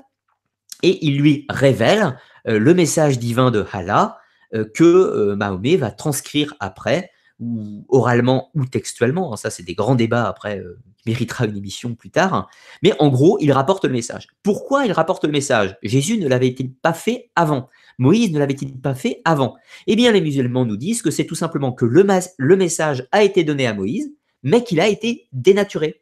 et il lui révèle euh, le message divin de Allah euh, que Mahomet va transcrire après oralement ou textuellement. Hein, ça, c'est des grands débats après, euh, qui méritera une émission plus tard. Hein. Mais en gros, il rapporte le message. Pourquoi il rapporte le message Jésus ne l'avait-il pas fait avant Moïse ne l'avait-il pas fait avant Eh bien, les musulmans nous disent que c'est tout simplement que le, le message a été donné à Moïse, mais qu'il a été dénaturé.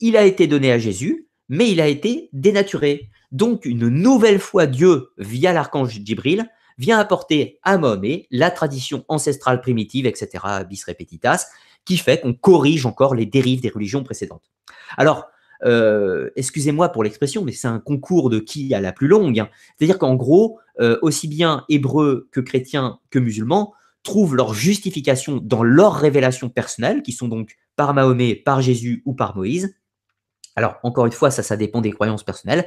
Il a été donné à Jésus, mais il a été dénaturé. Donc, une nouvelle fois, Dieu, via l'archange Djibril, vient apporter à Mahomet la tradition ancestrale primitive, etc., bis repetitas, qui fait qu'on corrige encore les dérives des religions précédentes. Alors, euh, excusez-moi pour l'expression, mais c'est un concours de qui a la plus longue. Hein. C'est-à-dire qu'en gros, euh, aussi bien hébreux que chrétiens que musulmans trouvent leur justification dans leurs révélations personnelles, qui sont donc par Mahomet, par Jésus ou par Moïse. Alors, encore une fois, ça, ça dépend des croyances personnelles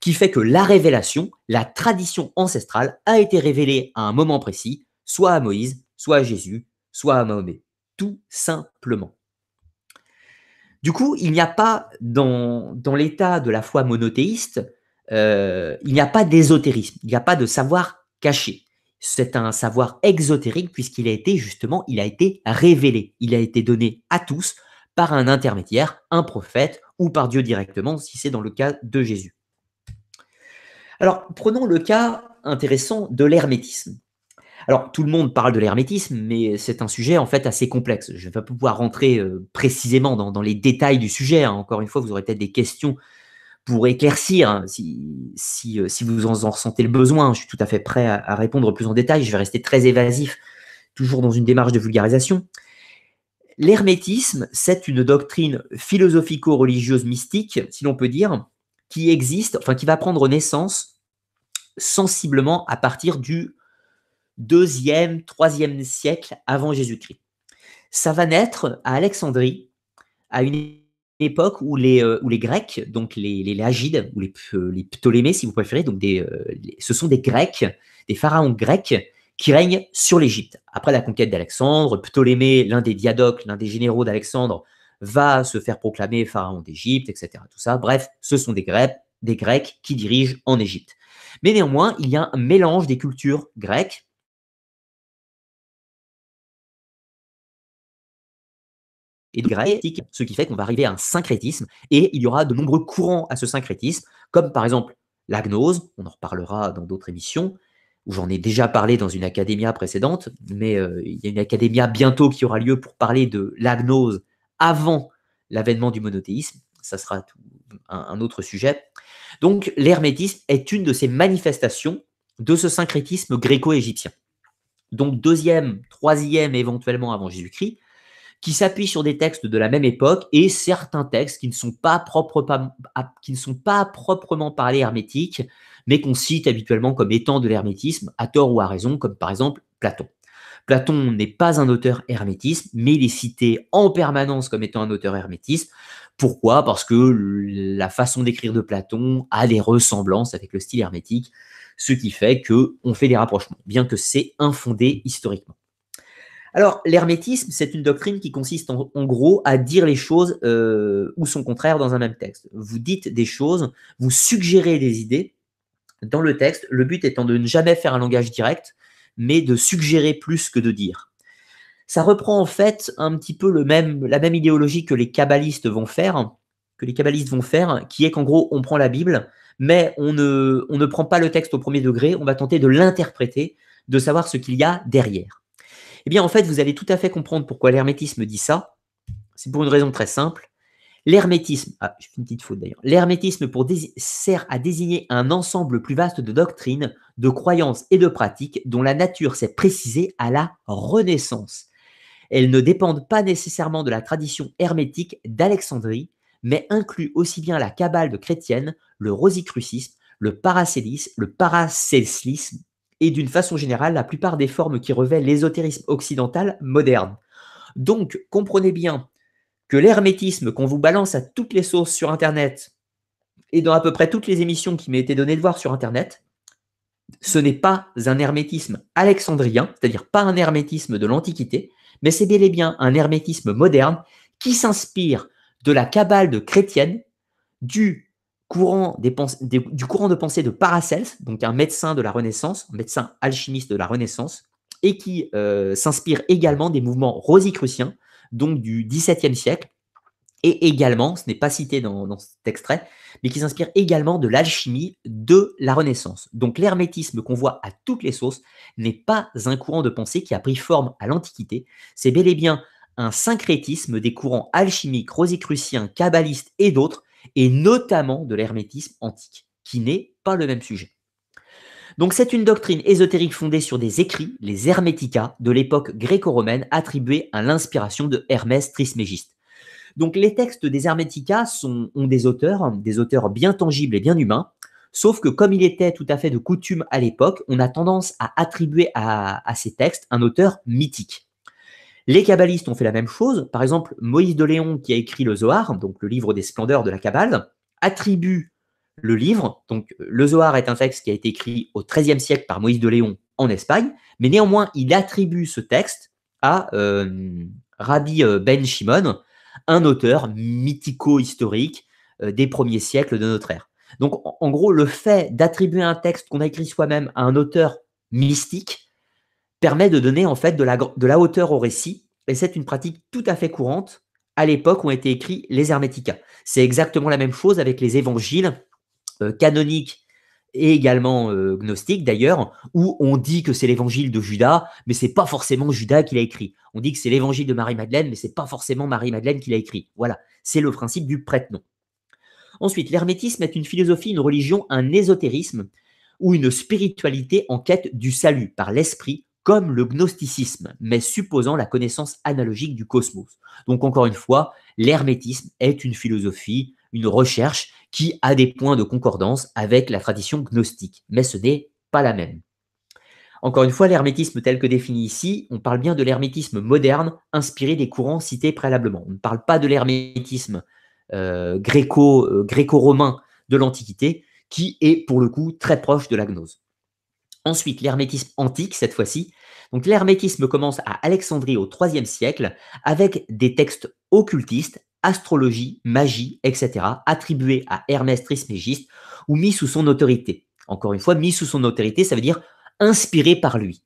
qui fait que la révélation, la tradition ancestrale, a été révélée à un moment précis, soit à Moïse, soit à Jésus, soit à Mahomet. Tout simplement. Du coup, il n'y a pas dans, l'état de la foi monothéiste, euh, il n'y a pas d'ésotérisme, il n'y a pas de savoir caché. C'est un savoir exotérique puisqu'il a été justement, il a été révélé, il a été donné à tous par un intermédiaire, un prophète ou par Dieu directement si c'est dans le cas de Jésus. Alors, prenons le cas intéressant de l'hermétisme. Alors, tout le monde parle de l'hermétisme, mais c'est un sujet en fait assez complexe. Je ne vais pas pouvoir rentrer euh, précisément dans, les détails du sujet. Hein. Encore une fois, vous aurez peut-être des questions pour éclaircir hein, euh, si, vous en, ressentez le besoin. Je suis tout à fait prêt à, à, répondre plus en détail. Je vais rester très évasif, toujours dans une démarche de vulgarisation. L'hermétisme, c'est une doctrine philosophico-religieuse mystique, si l'on peut dire, qui existe, enfin qui va prendre naissance sensiblement à partir du 2e, 3e siècle avant Jésus-Christ. Ça va naître à Alexandrie, à une époque où les, euh, où les Grecs, donc les, les Lagides, ou les, euh, Ptolémées si vous préférez, donc des, euh, ce sont des Grecs, des pharaons grecs qui règnent sur l'Égypte. Après la conquête d'Alexandre, Ptolémée, l'un des diadoques, l'un des généraux d'Alexandre, va se faire proclamer pharaon d'Égypte, etc. Tout ça. Bref, ce sont des Grecs, des Grecs qui dirigent en Égypte. Mais néanmoins, il y a un mélange des cultures grecques, et de ce qui fait qu'on va arriver à un syncrétisme, et il y aura de nombreux courants à ce syncrétisme, comme par exemple la on en reparlera dans d'autres émissions, où j'en ai déjà parlé dans une académia précédente, mais euh, il y a une académia bientôt qui aura lieu pour parler de l'agnose avant l'avènement du monothéisme, ça sera un autre sujet. Donc l'hermétisme est une de ces manifestations de ce syncrétisme gréco-égyptien. Donc deuxième, troisième éventuellement avant Jésus-Christ, qui s'appuie sur des textes de la même époque et certains textes ah, qui ne sont pas, proprement parlés hermétiques, mais qu'on cite habituellement comme étant de l'hermétisme, à tort ou à raison, comme par exemple Platon. Platon n'est pas un auteur hermétisme, mais il est cité en permanence comme étant un auteur hermétisme, pourquoi Parce que la façon d'écrire de Platon a des ressemblances avec le style hermétique, ce qui fait qu'on fait des rapprochements, bien que c'est infondé historiquement. Alors, l'hermétisme, c'est une doctrine qui consiste en, gros à dire les choses euh, ou son contraire dans un même texte. Vous dites des choses, vous suggérez des idées dans le texte, le but étant de ne jamais faire un langage direct, mais de suggérer plus que de dire. Ça reprend en fait un petit peu la même idéologie que les kabbalistes vont faire, que les vont faire, qui est qu'en gros, on prend la Bible, mais on ne, on ne prend pas le texte au premier degré, on va tenter de l'interpréter, de savoir ce qu'il y a derrière. Eh bien, en fait, vous allez tout à fait comprendre pourquoi l'hermétisme dit ça. C'est pour une raison très simple. L'hermétisme, ah, une petite faute d'ailleurs. L'hermétisme sert à désigner un ensemble plus vaste de doctrines, de croyances et de pratiques dont la nature s'est précisée à la Renaissance. Elles ne dépendent pas nécessairement de la tradition hermétique d'Alexandrie, mais incluent aussi bien la cabale de chrétienne, le rosicrucisme, le paracélisme, le paracelslisme et d'une façon générale la plupart des formes qui revêtent l'ésotérisme occidental moderne. Donc comprenez bien que l'hermétisme qu'on vous balance à toutes les sources sur Internet et dans à peu près toutes les émissions qui m'ont été données de voir sur Internet, ce n'est pas un hermétisme alexandrien, c'est-à-dire pas un hermétisme de l'Antiquité, mais c'est bel et bien un hermétisme moderne qui s'inspire de la cabale de chrétienne, du courant, de pensée de Paracels, donc un médecin de la Renaissance, un médecin alchimiste de la Renaissance, et qui euh, s'inspire également des mouvements rosicruciens, donc du XVIIe siècle, et également, ce n'est pas cité dans, cet extrait, mais qui s'inspire également de l'alchimie de la Renaissance. Donc l'hermétisme qu'on voit à toutes les sources n'est pas un courant de pensée qui a pris forme à l'Antiquité, c'est bel et bien un syncrétisme des courants alchimiques, rosicruciens, kabbalistes et d'autres, et notamment de l'hermétisme antique, qui n'est pas le même sujet. Donc c'est une doctrine ésotérique fondée sur des écrits, les Hermetica, de l'époque gréco-romaine, attribués à l'inspiration de Hermès Trismégiste. Donc les textes des Hermetica ont des auteurs, des auteurs bien tangibles et bien humains, sauf que comme il était tout à fait de coutume à l'époque, on a tendance à attribuer à, ces textes un auteur mythique. Les kabbalistes ont fait la même chose. Par exemple, Moïse de Léon, qui a écrit le Zohar, donc le livre des splendeurs de la Kabbale, attribue le livre. Donc, le Zohar est un texte qui a été écrit au XIIIe siècle par Moïse de Léon en Espagne, mais néanmoins, il attribue ce texte à euh, Rabbi euh, Ben Shimon, un auteur mythico-historique euh, des premiers siècles de notre ère. Donc, en, gros, le fait d'attribuer un texte qu'on a écrit soi-même à un auteur mystique permet de donner en fait de la, hauteur au récit, et c'est une pratique tout à fait courante à l'époque où ont été écrits les Hermétiques. C'est exactement la même chose avec les évangiles euh, canoniques et également euh, gnostique d'ailleurs, où on dit que c'est l'évangile de Judas, mais c'est pas forcément Judas qui l'a écrit. On dit que c'est l'évangile de Marie-Madeleine, mais c'est pas forcément Marie-Madeleine qui l'a écrit. Voilà, c'est le principe du prête-nom. Ensuite, l'hermétisme est une philosophie, une religion, un ésotérisme ou une spiritualité en quête du salut par l'esprit, comme le gnosticisme, mais supposant la connaissance analogique du cosmos. Donc encore une fois, l'hermétisme est une philosophie, une recherche qui a des points de concordance avec la tradition gnostique, mais ce n'est pas la même. Encore une fois, l'hermétisme tel que défini ici, on parle bien de l'hermétisme moderne inspiré des courants cités préalablement. On ne parle pas de l'hermétisme euh, gréco, euh, romain de l'Antiquité, qui est pour le coup très proche de la gnose. Ensuite, l'hermétisme antique, cette fois-ci. Donc l'hermétisme commence à Alexandrie au IIIe siècle avec des textes occultistes astrologie, magie, etc., attribuée à Hermès Trismégiste ou mis sous son autorité. Encore une fois, mis sous son autorité, ça veut dire inspiré par lui.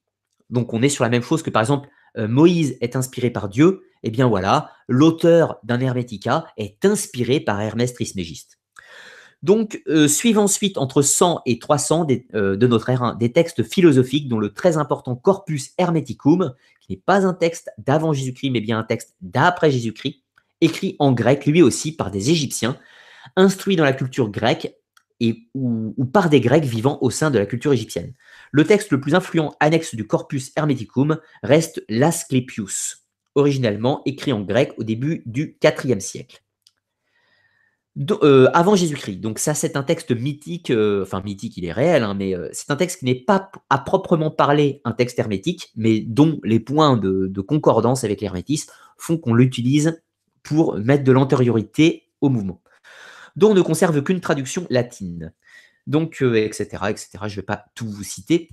Donc on est sur la même chose que par exemple euh, Moïse est inspiré par Dieu, et eh bien voilà, l'auteur d'un Hermetica est inspiré par Hermès Trismégiste. Donc euh, suivant ensuite entre 100 et 300 euh, de notre ère hein, des textes philosophiques dont le très important Corpus Hermeticum, qui n'est pas un texte d'avant Jésus-Christ mais bien un texte d'après Jésus-Christ, écrit en grec lui aussi par des Égyptiens, instruits dans la culture grecque et, ou, par des Grecs vivant au sein de la culture égyptienne. Le texte le plus influent annexe du Corpus Hermeticum reste l'Asclepius, originellement écrit en grec au début du IVe siècle. Euh, avant Jésus-Christ. Donc ça, c'est un texte mythique, euh, enfin mythique, il est réel, hein, mais euh, c'est un texte qui n'est pas à proprement parler un texte hermétique, mais dont les points de, de concordance avec l'hermétisme font qu'on l'utilise pour mettre de l'antériorité au mouvement, donc on ne conserve qu'une traduction latine. Donc, etc., euh, etc. Je ne vais pas tout vous citer.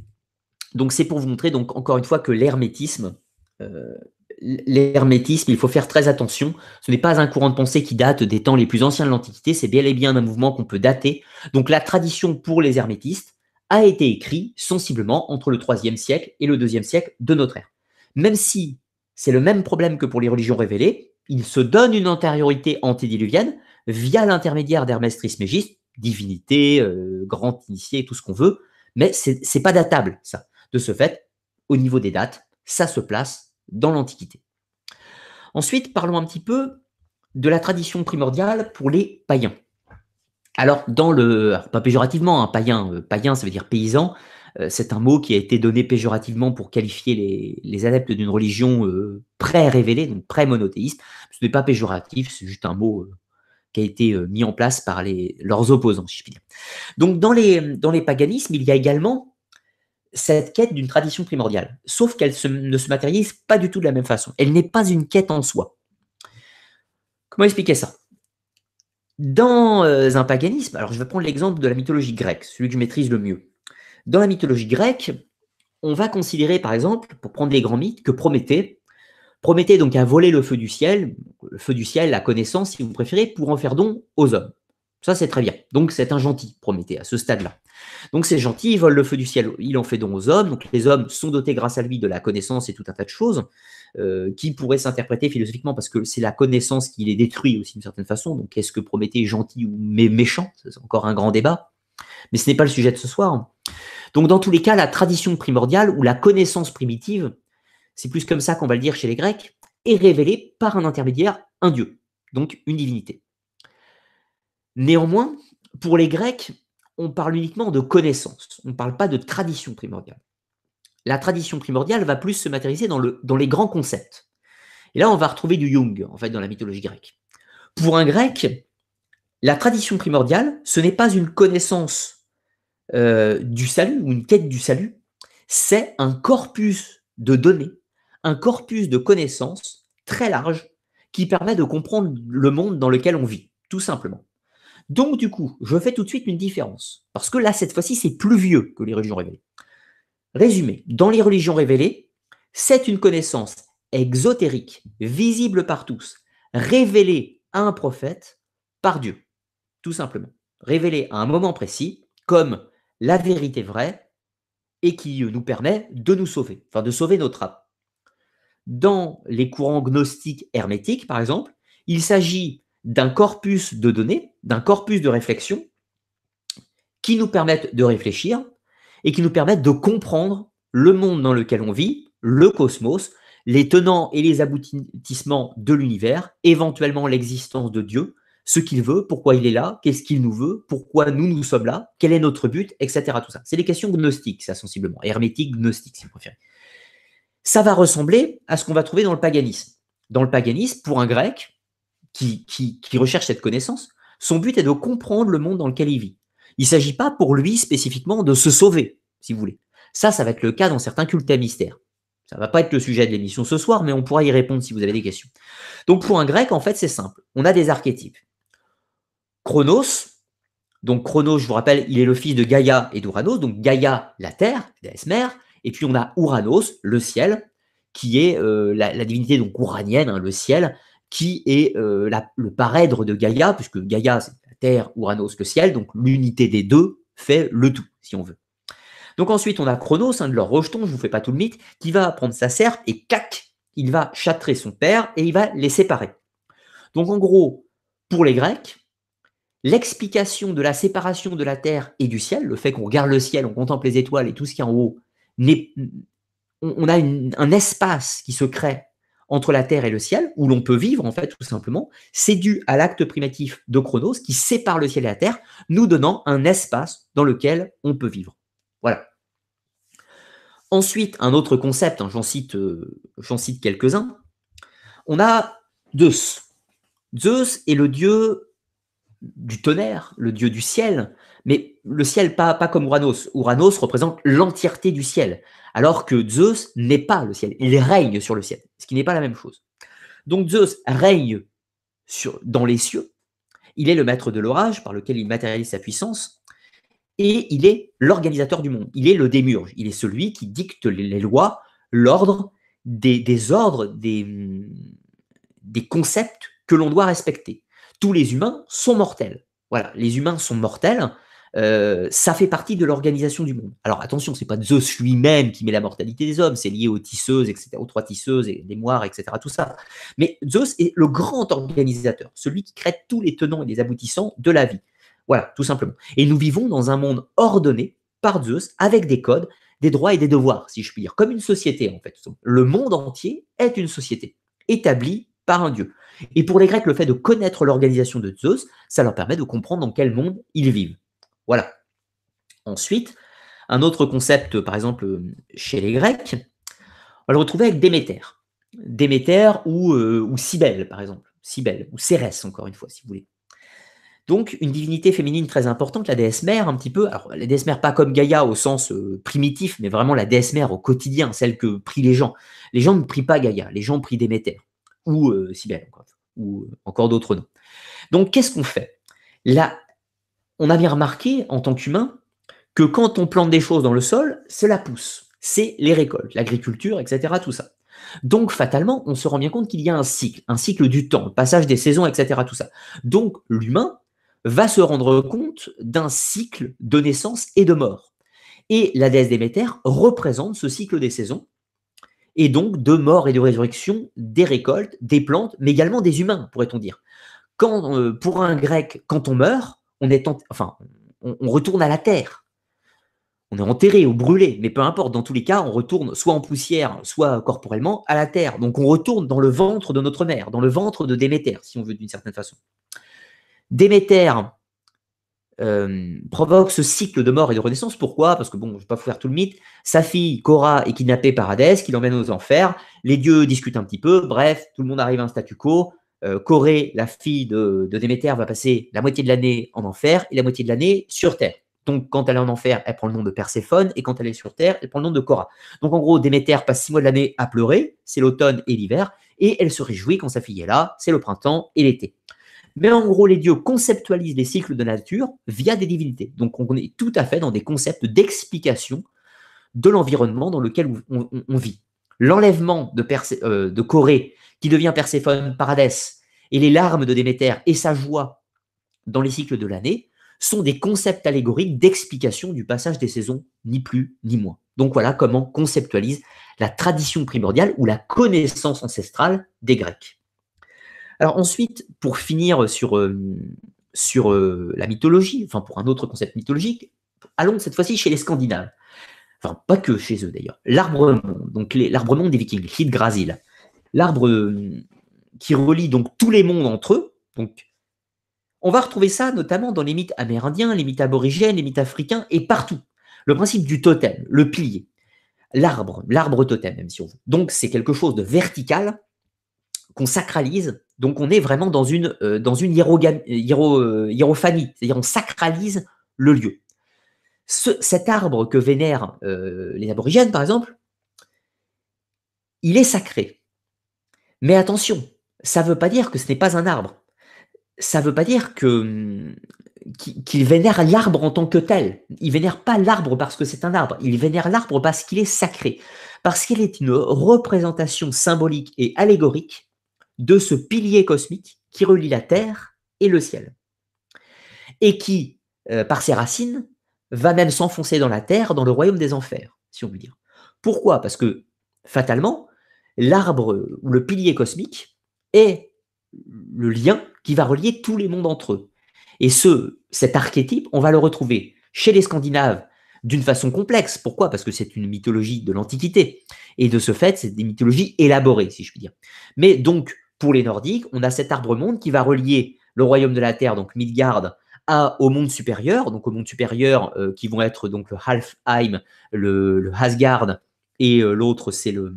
Donc, c'est pour vous montrer, donc, encore une fois, que l'hermétisme, euh, l'hermétisme, il faut faire très attention. Ce n'est pas un courant de pensée qui date des temps les plus anciens de l'Antiquité, c'est bel et bien un mouvement qu'on peut dater. Donc, la tradition pour les hermétistes a été écrite sensiblement entre le 3e siècle et le 2e siècle de notre ère. Même si c'est le même problème que pour les religions révélées, il se donne une antériorité antédiluvienne via l'intermédiaire d'Hermestris Trismégiste, divinité, euh, grand initié, tout ce qu'on veut, mais c'est n'est pas datable, ça. De ce fait, au niveau des dates, ça se place dans l'Antiquité. Ensuite, parlons un petit peu de la tradition primordiale pour les païens. Alors, dans le. pas péjorativement, un hein, païen, euh, païen, ça veut dire paysan, euh, c'est un mot qui a été donné péjorativement pour qualifier les, adeptes d'une religion euh, pré-révélée, donc pré-monothéiste. Ce n'est pas péjoratif, c'est juste un mot euh, qui a été mis en place par les, leurs opposants, si je puis dire. Donc dans les, dans les paganismes, il y a également cette quête d'une tradition primordiale, sauf qu'elle ne se matérialise pas du tout de la même façon. Elle n'est pas une quête en soi. Comment expliquer ça Dans un paganisme, alors je vais prendre l'exemple de la mythologie grecque, celui que je maîtrise le mieux. Dans la mythologie grecque, on va considérer, par exemple, pour prendre les grands mythes, que Prométhée, Prométhée donc a volé le feu du ciel, le feu du ciel, la connaissance, si vous préférez, pour en faire don aux hommes. Ça, c'est très bien. Donc, c'est un gentil, Prométhée, à ce stade-là. Donc, c'est gentil, il vole le feu du ciel, il en fait don aux hommes. Donc, les hommes sont dotés grâce à lui de la connaissance et tout un tas de choses euh, qui pourraient s'interpréter philosophiquement parce que c'est la connaissance qui les détruit aussi d'une certaine façon. Donc, est-ce que Prométhée est gentil ou méchant C'est encore un grand débat. Mais ce n'est pas le sujet de ce soir. Donc dans tous les cas, la tradition primordiale ou la connaissance primitive, c'est plus comme ça qu'on va le dire chez les Grecs, est révélée par un intermédiaire, un dieu, donc une divinité. Néanmoins, pour les Grecs, on parle uniquement de connaissance, on ne parle pas de tradition primordiale. La tradition primordiale va plus se matérialiser dans, le, dans les grands concepts. Et là, on va retrouver du Jung, en fait, dans la mythologie grecque. Pour un grec, la tradition primordiale, ce n'est pas une connaissance euh, du salut ou une quête du salut, c'est un corpus de données, un corpus de connaissances très large qui permet de comprendre le monde dans lequel on vit, tout simplement. Donc, du coup, je fais tout de suite une différence, parce que là, cette fois-ci, c'est plus vieux que les religions révélées. Résumé, dans les religions révélées, c'est une connaissance exotérique, visible par tous, révélée à un prophète par Dieu tout simplement. révélé à un moment précis comme la vérité vraie et qui euh, nous permet de nous sauver, enfin de sauver notre âme. Dans les courants gnostiques hermétiques, par exemple, il s'agit d'un corpus de données, d'un corpus de réflexion qui nous permettent de réfléchir et qui nous permettent de comprendre le monde dans lequel on vit, le cosmos, les tenants et les aboutissements de l'univers, éventuellement l'existence de Dieu, ce qu'il veut, pourquoi il est là, qu'est-ce qu'il nous veut, pourquoi nous, nous sommes là, quel est notre but, etc. Tout ça. C'est des questions gnostiques, ça, sensiblement. Hermétique, gnostique, si vous préférez. Ça va ressembler à ce qu'on va trouver dans le paganisme. Dans le paganisme, pour un grec qui, qui, qui recherche cette connaissance, son but est de comprendre le monde dans lequel il vit. Il ne s'agit pas pour lui spécifiquement de se sauver, si vous voulez. Ça, ça va être le cas dans certains cultes à mystère. Ça ne va pas être le sujet de l'émission ce soir, mais on pourra y répondre si vous avez des questions. Donc pour un grec, en fait, c'est simple. On a des archétypes. Chronos. Donc Chronos, je vous rappelle, il est le fils de Gaïa et d'Uranos, Donc Gaïa, la terre, la mère. Et puis on a Ouranos, le ciel, qui est euh, la, divinité donc uranienne, hein, le ciel, qui est euh, le parèdre de Gaïa, puisque Gaïa, c'est la terre, Ouranos, le ciel. Donc l'unité des deux fait le tout, si on veut. Donc ensuite, on a Chronos, un de leurs rejetons, je ne vous fais pas tout le mythe, qui va prendre sa serpe et cac, il va châtrer son père et il va les séparer. Donc en gros, pour les Grecs, l'explication de la séparation de la terre et du ciel, le fait qu'on regarde le ciel, on contemple les étoiles et tout ce qui est en haut, on, a un espace qui se crée entre la terre et le ciel, où l'on peut vivre en fait tout simplement, c'est dû à l'acte primatif de Chronos qui sépare le ciel et la terre, nous donnant un espace dans lequel on peut vivre. Voilà. Ensuite, un autre concept, hein, euh, j'en cite quelques-uns, on a Zeus. Zeus est le dieu du tonnerre, le dieu du ciel, mais le ciel pas, pas comme Uranos. Uranos représente l'entièreté du ciel, alors que Zeus n'est pas le ciel, il règne sur le ciel, ce qui n'est pas la même chose. Donc Zeus règne sur, dans les cieux, il est le maître de l'orage par lequel il matérialise sa puissance, et il est l'organisateur du monde, il est le démurge, il est celui qui dicte les, lois, l'ordre, des, des, ordres, des, des concepts que l'on doit respecter tous les humains sont mortels. Voilà, les humains sont mortels. Euh, ça fait partie de l'organisation du monde. Alors attention, c'est pas Zeus lui-même qui met la mortalité des hommes, c'est lié aux tisseuses, etc., aux trois tisseuses et des moires, etc., tout ça. Mais Zeus est le grand organisateur, celui qui crée tous les tenants et les aboutissants de la vie. Voilà, tout simplement. Et nous vivons dans un monde ordonné par Zeus avec des codes, des droits et des devoirs, si je puis dire, comme une société en fait. Le monde entier est une société établie un dieu. Et pour les Grecs, le fait de connaître l'organisation de Zeus, ça leur permet de comprendre dans quel monde ils vivent. Voilà. Ensuite, un autre concept, par exemple, chez les Grecs, on le retrouvait avec Déméter. Déméter ou, euh, ou Cybèle, par exemple. Cybèle, ou Cérès, encore une fois, si vous voulez. Donc, une divinité féminine très importante, la déesse mère, un petit peu. Alors, la déesse mère, pas comme Gaïa au sens euh, primitif, mais vraiment la déesse mère au quotidien, celle que prient les gens. Les gens ne prient pas Gaïa, les gens prient Déméter ou euh, ou euh, encore d'autres noms. Donc, qu'est-ce qu'on fait Là, on avait remarqué en tant qu'humain que quand on plante des choses dans le sol, cela pousse. C'est les récoltes, l'agriculture, etc., tout ça. Donc, fatalement, on se rend bien compte qu'il y a un cycle, un cycle du temps, le passage des saisons, etc., tout ça. Donc, l'humain va se rendre compte d'un cycle de naissance et de mort. Et la déesse métères représente ce cycle des saisons et donc de mort et de résurrection des récoltes, des plantes, mais également des humains, pourrait-on dire. Quand, euh, pour un grec, quand on meurt, on est enfin, on, retourne à la terre. On est enterré ou brûlé, mais peu importe, dans tous les cas, on retourne soit en poussière, soit corporellement à la terre. Donc on retourne dans le ventre de notre mère, dans le ventre de Déméter, si on veut d'une certaine façon. Déméter, euh, provoque ce cycle de mort et de renaissance. Pourquoi Parce que, bon, je ne vais pas vous faire tout le mythe, sa fille Cora est kidnappée par Hadès, qui l'emmène aux enfers, les dieux discutent un petit peu, bref, tout le monde arrive à un statu quo. Euh, Corée, la fille de, de, Déméter, va passer la moitié de l'année en enfer et la moitié de l'année sur Terre. Donc, quand elle est en enfer, elle prend le nom de Perséphone, et quand elle est sur Terre, elle prend le nom de Cora. Donc, en gros, Déméter passe six mois de l'année à pleurer, c'est l'automne et l'hiver, et elle se réjouit quand sa fille est là, c'est le printemps et l'été. Mais en gros, les dieux conceptualisent les cycles de nature via des divinités. Donc on est tout à fait dans des concepts d'explication de l'environnement dans lequel on, vit. L'enlèvement de, euh, de, Corée, qui devient Perséphone, Paradès, et les larmes de Déméter et sa joie dans les cycles de l'année sont des concepts allégoriques d'explication du passage des saisons, ni plus ni moins. Donc voilà comment conceptualise la tradition primordiale ou la connaissance ancestrale des Grecs. Alors ensuite, pour finir sur, euh, sur euh, la mythologie, enfin pour un autre concept mythologique, allons cette fois-ci chez les Scandinaves. Enfin, pas que chez eux d'ailleurs. L'arbre-monde, donc l'arbre-monde des Vikings, Hidgrasil. L'arbre euh, qui relie donc tous les mondes entre eux. Donc, on va retrouver ça notamment dans les mythes amérindiens, les mythes aborigènes, les mythes africains et partout. Le principe du totem, le pilier, l'arbre, l'arbre totem, même si on veut. Donc, c'est quelque chose de vertical qu'on sacralise donc on est vraiment dans une, euh, dans une euh, hiérophanie, c'est-à-dire on sacralise le lieu. cet arbre que vénèrent euh, les aborigènes, par exemple, il est sacré. Mais attention, ça ne veut pas dire que ce n'est pas un arbre. Ça ne veut pas dire que hmm, vénère l'arbre en tant que tel. Ils vénère pas l'arbre parce que c'est un arbre. il vénère l'arbre parce qu'il est sacré, parce qu'il est une représentation symbolique et allégorique de ce pilier cosmique qui relie la terre et le ciel. Et qui, euh, par ses racines, va même s'enfoncer dans la terre, dans le royaume des enfers, si on veut dire. Pourquoi Parce que, fatalement, l'arbre ou le pilier cosmique est le lien qui va relier tous les mondes entre eux. Et ce, cet archétype, on va le retrouver chez les Scandinaves d'une façon complexe. Pourquoi Parce que c'est une mythologie de l'Antiquité. Et de ce fait, c'est des mythologies élaborées, si je puis dire. Mais donc, pour les Nordiques, on a cet arbre-monde qui va relier le royaume de la Terre, donc Midgard, à, au monde supérieur, donc au monde supérieur euh, qui vont être donc le Halfheim, le, Hasgard, et euh, l'autre c'est le,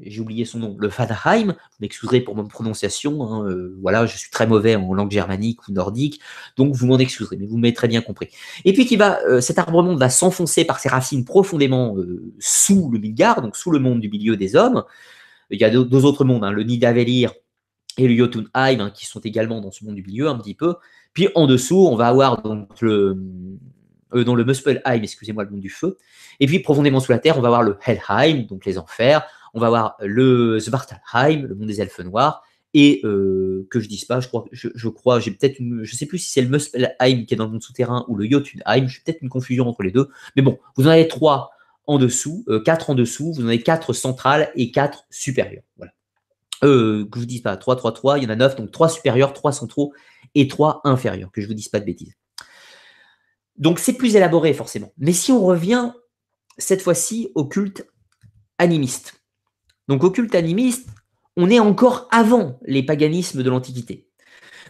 j'ai oublié son nom, le Fadheim, vous m'excuserez pour ma prononciation, hein, euh, voilà, je suis très mauvais en langue germanique ou nordique, donc vous m'en excuserez, mais vous m'avez très bien compris. Et puis qui va, cet arbre-monde va s'enfoncer par ses racines profondément sous le Midgard, donc sous le monde du milieu des hommes, il y a deux, autres mondes, hein, le Nidavellir et le Jotunheim, hein, qui sont également dans ce monde du milieu un petit peu. Puis en dessous, on va avoir donc le, euh, dans le Muspelheim, excusez-moi, le monde du feu. Et puis profondément sous la terre, on va avoir le Helheim, donc les enfers. On va avoir le Svartalheim, le monde des elfes noirs. Et euh, que je dise pas, je crois, je, crois, j'ai peut-être, je sais plus si c'est le Muspelheim qui est dans le monde souterrain ou le Jotunheim. J'ai peut-être une confusion entre les deux. Mais bon, vous en avez trois en dessous, euh, quatre en dessous, vous en avez quatre centrales et 4 supérieures. Voilà. Euh, que je vous dise pas 3, 3, 3, il y en a 9, donc 3 supérieures, 3 centraux et 3 inférieurs, que je vous dise pas de bêtises. Donc c'est plus élaboré forcément. Mais si on revient cette fois-ci au culte animiste. Donc au culte animiste, on est encore avant les paganismes de l'Antiquité.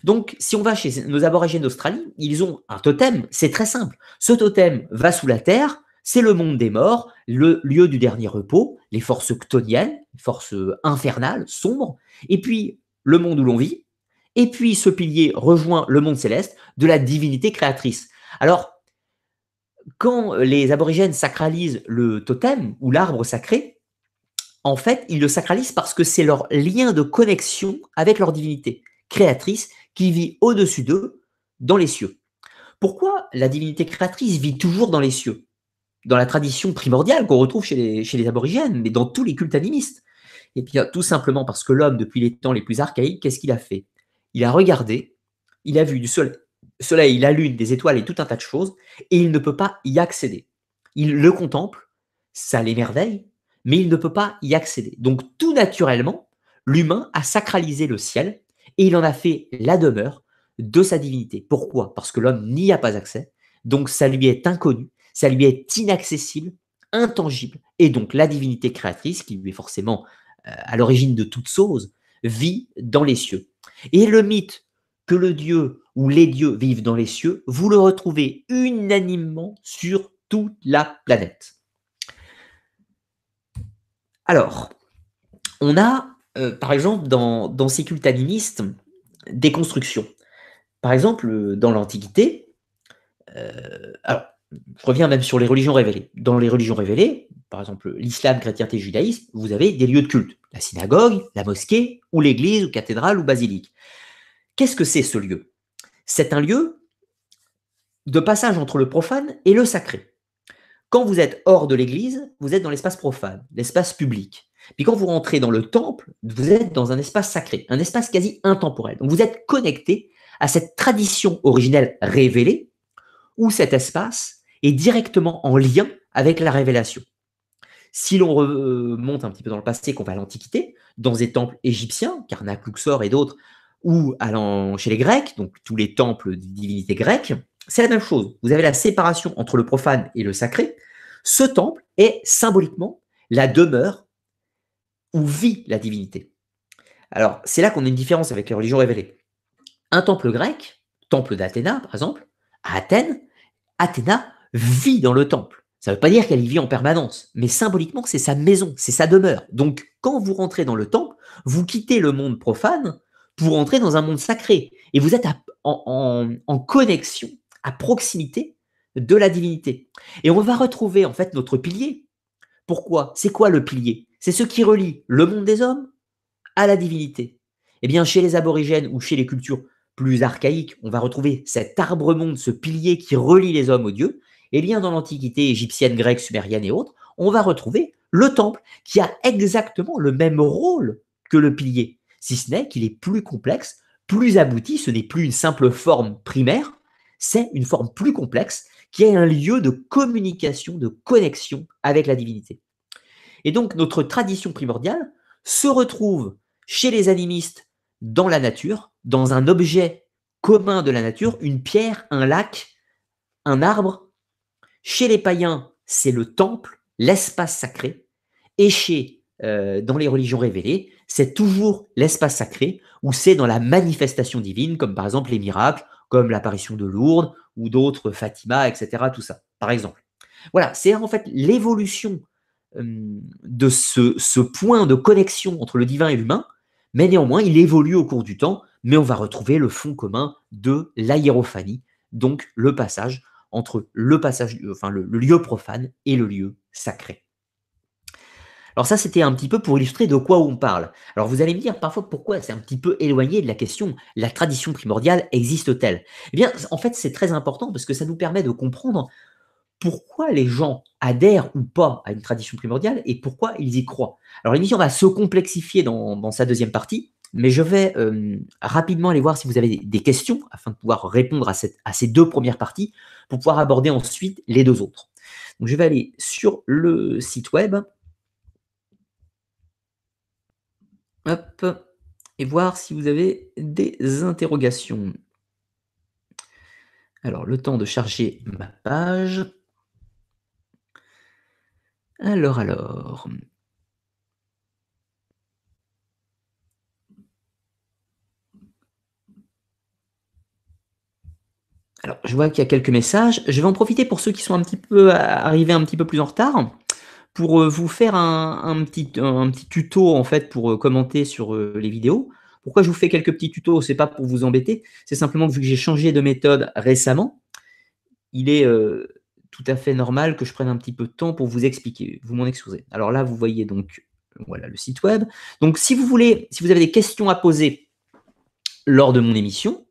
Donc, si on va chez nos aborigènes d'Australie, ils ont un totem, c'est très simple. Ce totem va sous la terre, c'est le monde des morts, le lieu du dernier repos, les forces ctoniennes, les forces euh, infernales, sombres, et puis le monde où l'on vit, et puis ce pilier rejoint le monde céleste de la divinité créatrice. Alors, quand les aborigènes sacralisent le totem ou l'arbre sacré, en fait, ils le sacralisent parce que c'est leur lien de connexion avec leur divinité créatrice qui vit au-dessus d'eux, dans les cieux. Pourquoi la divinité créatrice vit toujours dans les cieux dans la tradition primordiale qu'on retrouve chez les, aborigènes, mais dans tous les cultes animistes. Et puis, hein, tout simplement parce que l'homme, depuis les temps les plus archaïques, qu'est-ce qu'il a fait Il a regardé, il a vu du soleil, soleil, la lune, des étoiles et tout un tas de choses, et il ne peut pas y accéder. Il le contemple, ça l'émerveille, mais il ne peut pas y accéder. Donc, tout naturellement, l'humain a sacralisé le ciel et il en a fait la demeure de sa divinité. Pourquoi Parce que l'homme n'y a pas accès, donc ça lui est inconnu ça lui est inaccessible, intangible. Et donc la divinité créatrice, qui lui est forcément euh, à l'origine de toute chose, vit dans les cieux. Et le mythe que le Dieu ou les dieux vivent dans les cieux, vous le retrouvez unanimement sur toute la planète. Alors, on a, euh, par exemple, dans, ces cultes animistes, des constructions. Par exemple, euh, dans l'Antiquité, alors, je reviens même sur les religions révélées. Dans les religions révélées, par exemple l'islam, chrétienté, judaïsme, vous avez des lieux de culte, la synagogue, la mosquée, ou l'église, ou cathédrale, ou basilique. Qu'est-ce que c'est ce lieu C'est un lieu de passage entre le profane et le sacré. Quand vous êtes hors de l'église, vous êtes dans l'espace profane, l'espace public. Puis quand vous rentrez dans le temple, vous êtes dans un espace sacré, un espace quasi intemporel. Donc vous êtes connecté à cette tradition originelle révélée, ou cet espace est directement en lien avec la révélation. Si l'on remonte un petit peu dans le passé, qu'on va à l'Antiquité, dans des temples égyptiens, Karnak, Luxor et d'autres, ou allant chez les Grecs, donc tous les temples de divinités grecques, c'est la même chose. Vous avez la séparation entre le profane et le sacré. Ce temple est symboliquement la demeure où vit la divinité. Alors, c'est là qu'on a une différence avec les religions révélées. Un temple grec, temple d'Athéna par exemple, à Athènes, Athéna vit dans le temple. Ça ne veut pas dire qu'elle y vit en permanence, mais symboliquement, c'est sa maison, c'est sa demeure. Donc, quand vous rentrez dans le temple, vous quittez le monde profane pour entrer dans un monde sacré. Et vous êtes en, en connexion, à proximité de la divinité. Et on va retrouver en fait notre pilier. Pourquoi C'est quoi le pilier C'est ce qui relie le monde des hommes à la divinité. Eh bien, chez les aborigènes ou chez les cultures plus archaïques, on va retrouver cet arbre-monde, ce pilier qui relie les hommes aux dieux. Eh bien, dans l'Antiquité égyptienne, grecque, sumérienne et autres, on va retrouver le temple qui a exactement le même rôle que le pilier, si ce n'est qu'il est plus complexe, plus abouti, ce n'est plus une simple forme primaire, c'est une forme plus complexe qui est un lieu de communication, de connexion avec la divinité. Et donc notre tradition primordiale se retrouve chez les animistes dans la nature, dans un objet commun de la nature, une pierre, un lac, un arbre, chez les païens, c'est le temple, l'espace sacré. Et chez, euh, dans les religions révélées, c'est toujours l'espace sacré ou c'est dans la manifestation divine, comme par exemple les miracles, comme l'apparition de Lourdes ou d'autres Fatima, etc. Tout ça, par exemple. Voilà, c'est en fait l'évolution euh, de ce, ce point de connexion entre le divin et l'humain, mais néanmoins, il évolue au cours du temps, mais on va retrouver le fond commun de l'aérophanie, donc le passage entre le passage, enfin le, lieu profane et le lieu sacré. Alors ça, c'était un petit peu pour illustrer de quoi on parle. Alors vous allez me dire parfois pourquoi c'est un petit peu éloigné de la question la tradition primordiale existe-t-elle Eh bien, en fait, c'est très important parce que ça nous permet de comprendre pourquoi les gens adhèrent ou pas à une tradition primordiale et pourquoi ils y croient. Alors l'émission va se complexifier dans sa deuxième partie, mais je vais euh, rapidement aller voir si vous avez des questions afin de pouvoir répondre à, à, ces deux premières parties pour pouvoir aborder ensuite les deux autres. Donc, je vais aller sur le site web. Hop, et voir si vous avez des interrogations. Alors, le temps de charger ma page. Alors, alors. Alors, je vois qu'il y a quelques messages. Je vais en profiter pour ceux qui sont un petit peu euh, arrivés un petit peu plus en retard pour euh, vous faire un, petit, un petit tuto en fait pour euh, commenter sur les vidéos. Pourquoi je vous fais quelques petits tutos C'est pas pour vous embêter, c'est simplement que vu que j'ai changé de méthode récemment, il est tout à fait normal que je prenne un petit peu de temps pour vous expliquer. Vous m'en excusez. Alors là, vous voyez donc voilà le site web. Donc si vous voulez, si vous avez des questions à poser lors de mon émission,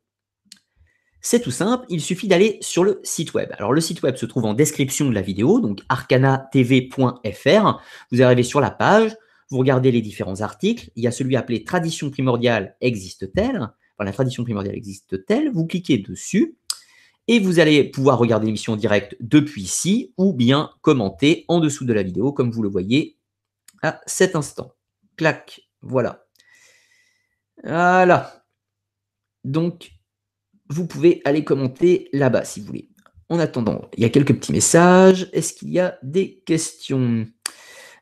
c'est tout simple, il suffit d'aller sur le site web. Alors le site web se trouve en description de la vidéo, donc arcanatv.fr. Vous arrivez sur la page, vous regardez les différents articles, il y a celui appelé Tradition primordiale existe-t-elle enfin, La tradition primordiale existe-t-elle Vous cliquez dessus et vous allez pouvoir regarder l'émission en direct depuis ici ou bien commenter en dessous de la vidéo comme vous le voyez à cet instant. Clac, voilà. Voilà. Donc vous pouvez aller commenter là-bas si vous voulez. En attendant, il y a quelques petits messages. Est-ce qu'il y a des questions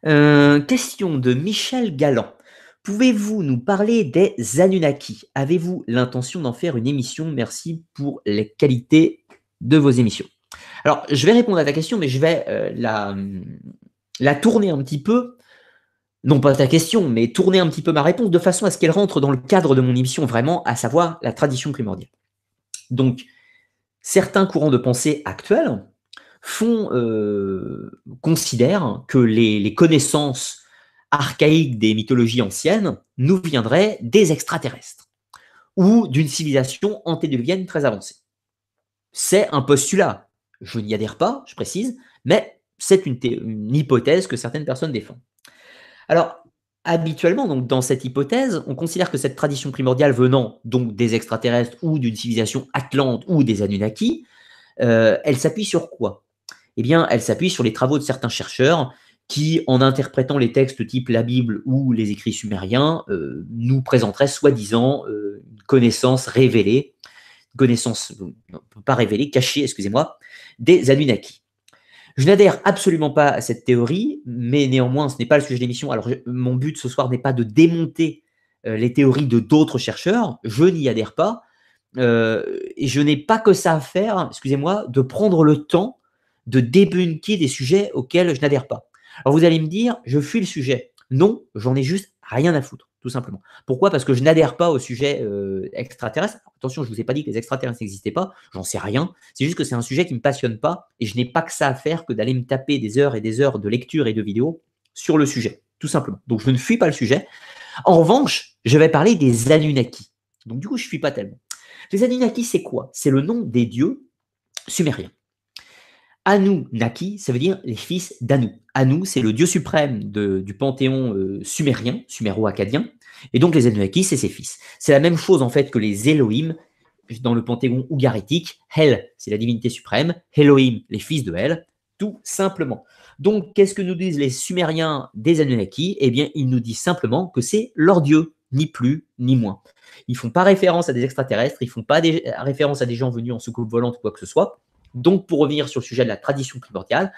euh, Question de Michel Galland. Pouvez-vous nous parler des Anunnaki Avez-vous l'intention d'en faire une émission Merci pour les qualités de vos émissions. Alors, je vais répondre à ta question, mais je vais euh, la, la, tourner un petit peu. Non pas ta question, mais tourner un petit peu ma réponse de façon à ce qu'elle rentre dans le cadre de mon émission vraiment, à savoir la tradition primordiale. Donc, certains courants de pensée actuels font, euh, considèrent que les, connaissances archaïques des mythologies anciennes nous viendraient des extraterrestres ou d'une civilisation antédiluvienne très avancée. C'est un postulat. Je n'y adhère pas, je précise, mais c'est une, une hypothèse que certaines personnes défendent. Alors, habituellement, donc dans cette hypothèse, on considère que cette tradition primordiale venant donc des extraterrestres ou d'une civilisation atlante ou des Anunnaki, euh, elle s'appuie sur quoi Eh bien, elle s'appuie sur les travaux de certains chercheurs qui, en interprétant les textes type la Bible ou les écrits sumériens, euh, nous présenteraient soi-disant euh, une connaissance révélée, connaissance, pas révélée, cachée, excusez-moi, des Anunnaki. Je n'adhère absolument pas à cette théorie, mais néanmoins, ce n'est pas le sujet de l'émission. Alors, mon but ce soir n'est pas de démonter euh, les théories de d'autres chercheurs. Je n'y adhère pas. Euh, et je n'ai pas que ça à faire, excusez-moi, de prendre le temps de débunker des sujets auxquels je n'adhère pas. Alors, vous allez me dire, je fuis le sujet. Non, j'en ai juste rien à foutre tout simplement. Pourquoi Parce que je n'adhère pas au sujet euh, extraterrestre. Attention, je ne vous ai pas dit que les extraterrestres n'existaient pas, j'en sais rien. C'est juste que c'est un sujet qui ne me passionne pas et je n'ai pas que ça à faire que d'aller me taper des heures et des heures de lecture et de vidéos sur le sujet, tout simplement. Donc je ne fuis pas le sujet. En revanche, je vais parler des Anunnaki. Donc du coup, je ne fuis pas tellement. Les Anunnaki, c'est quoi C'est le nom des dieux sumériens. Anu-Naki, ça veut dire les fils d'Anu. Anu, c'est le dieu suprême du panthéon euh, sumérien, suméro-acadien, et donc les Anunnaki, c'est ses fils. C'est la même chose en fait que les Elohim dans le panthéon ougaritique. Hel, c'est la divinité suprême, Elohim, les fils de Hel, tout simplement. Donc, qu'est-ce que nous disent les Sumériens des Anunnaki Eh bien, ils nous disent simplement que c'est leur dieu, ni plus ni moins. Ils font pas référence à des extraterrestres, ils font pas référence à des gens venus en soucoupe volante ou quoi que ce soit. Donc, pour revenir sur le sujet de la tradition primordiale,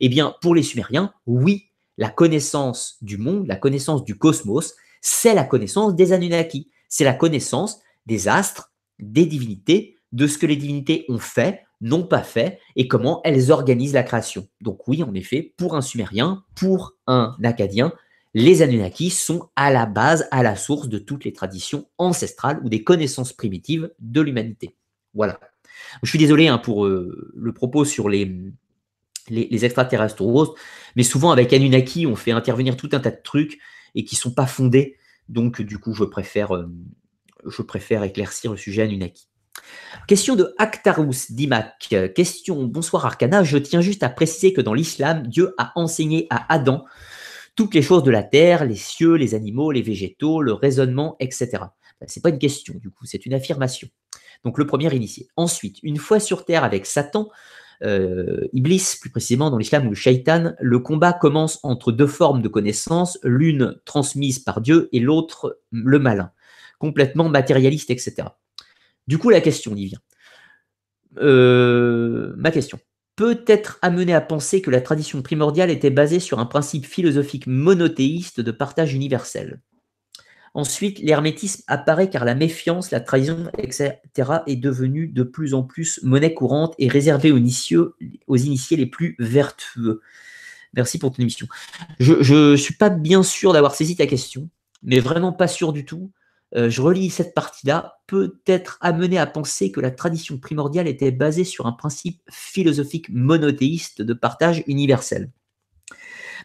eh bien, pour les Sumériens, oui, la connaissance du monde, la connaissance du cosmos, c'est la connaissance des Anunnaki, c'est la connaissance des astres, des divinités, de ce que les divinités ont fait, n'ont pas fait, et comment elles organisent la création. Donc oui, en effet, pour un Sumérien, pour un Acadien, les Anunnaki sont à la base, à la source de toutes les traditions ancestrales ou des connaissances primitives de l'humanité. Voilà. Je suis désolé hein, pour euh, le propos sur les, extraterrestres mais souvent avec Anunnaki, on fait intervenir tout un tas de trucs et qui ne sont pas fondés. Donc, du coup, euh, je préfère, éclaircir le sujet Anunnaki. Question de Actarus Dimak. Question Bonsoir Arkana, Je tiens juste à préciser que dans l'islam, Dieu a enseigné à Adam toutes les choses de la terre, les cieux, les animaux, les végétaux, le raisonnement, etc c'est pas une question du coup, c'est une affirmation. Donc le premier initié. Ensuite, une fois sur terre avec Satan, euh, Iblis, plus précisément dans l'islam ou le shaitan, le combat commence entre deux formes de connaissances, l'une transmise par Dieu et l'autre mm, le malin, complètement matérialiste, etc. Du coup, la question, y vient. Euh, ma question peut être amené à penser que la tradition primordiale était basée sur un principe philosophique monothéiste de partage universel. Ensuite, l'hermétisme apparaît car la méfiance, la trahison, etc. est devenue de plus en plus monnaie courante et réservée aux initiés les plus vertueux. Merci pour ton émission. Je ne suis pas bien sûr d'avoir saisi ta question, mais vraiment pas sûr du tout. Euh, je relis cette partie-là, peut être amené à penser que la tradition primordiale était basée sur un principe philosophique monothéiste de partage universel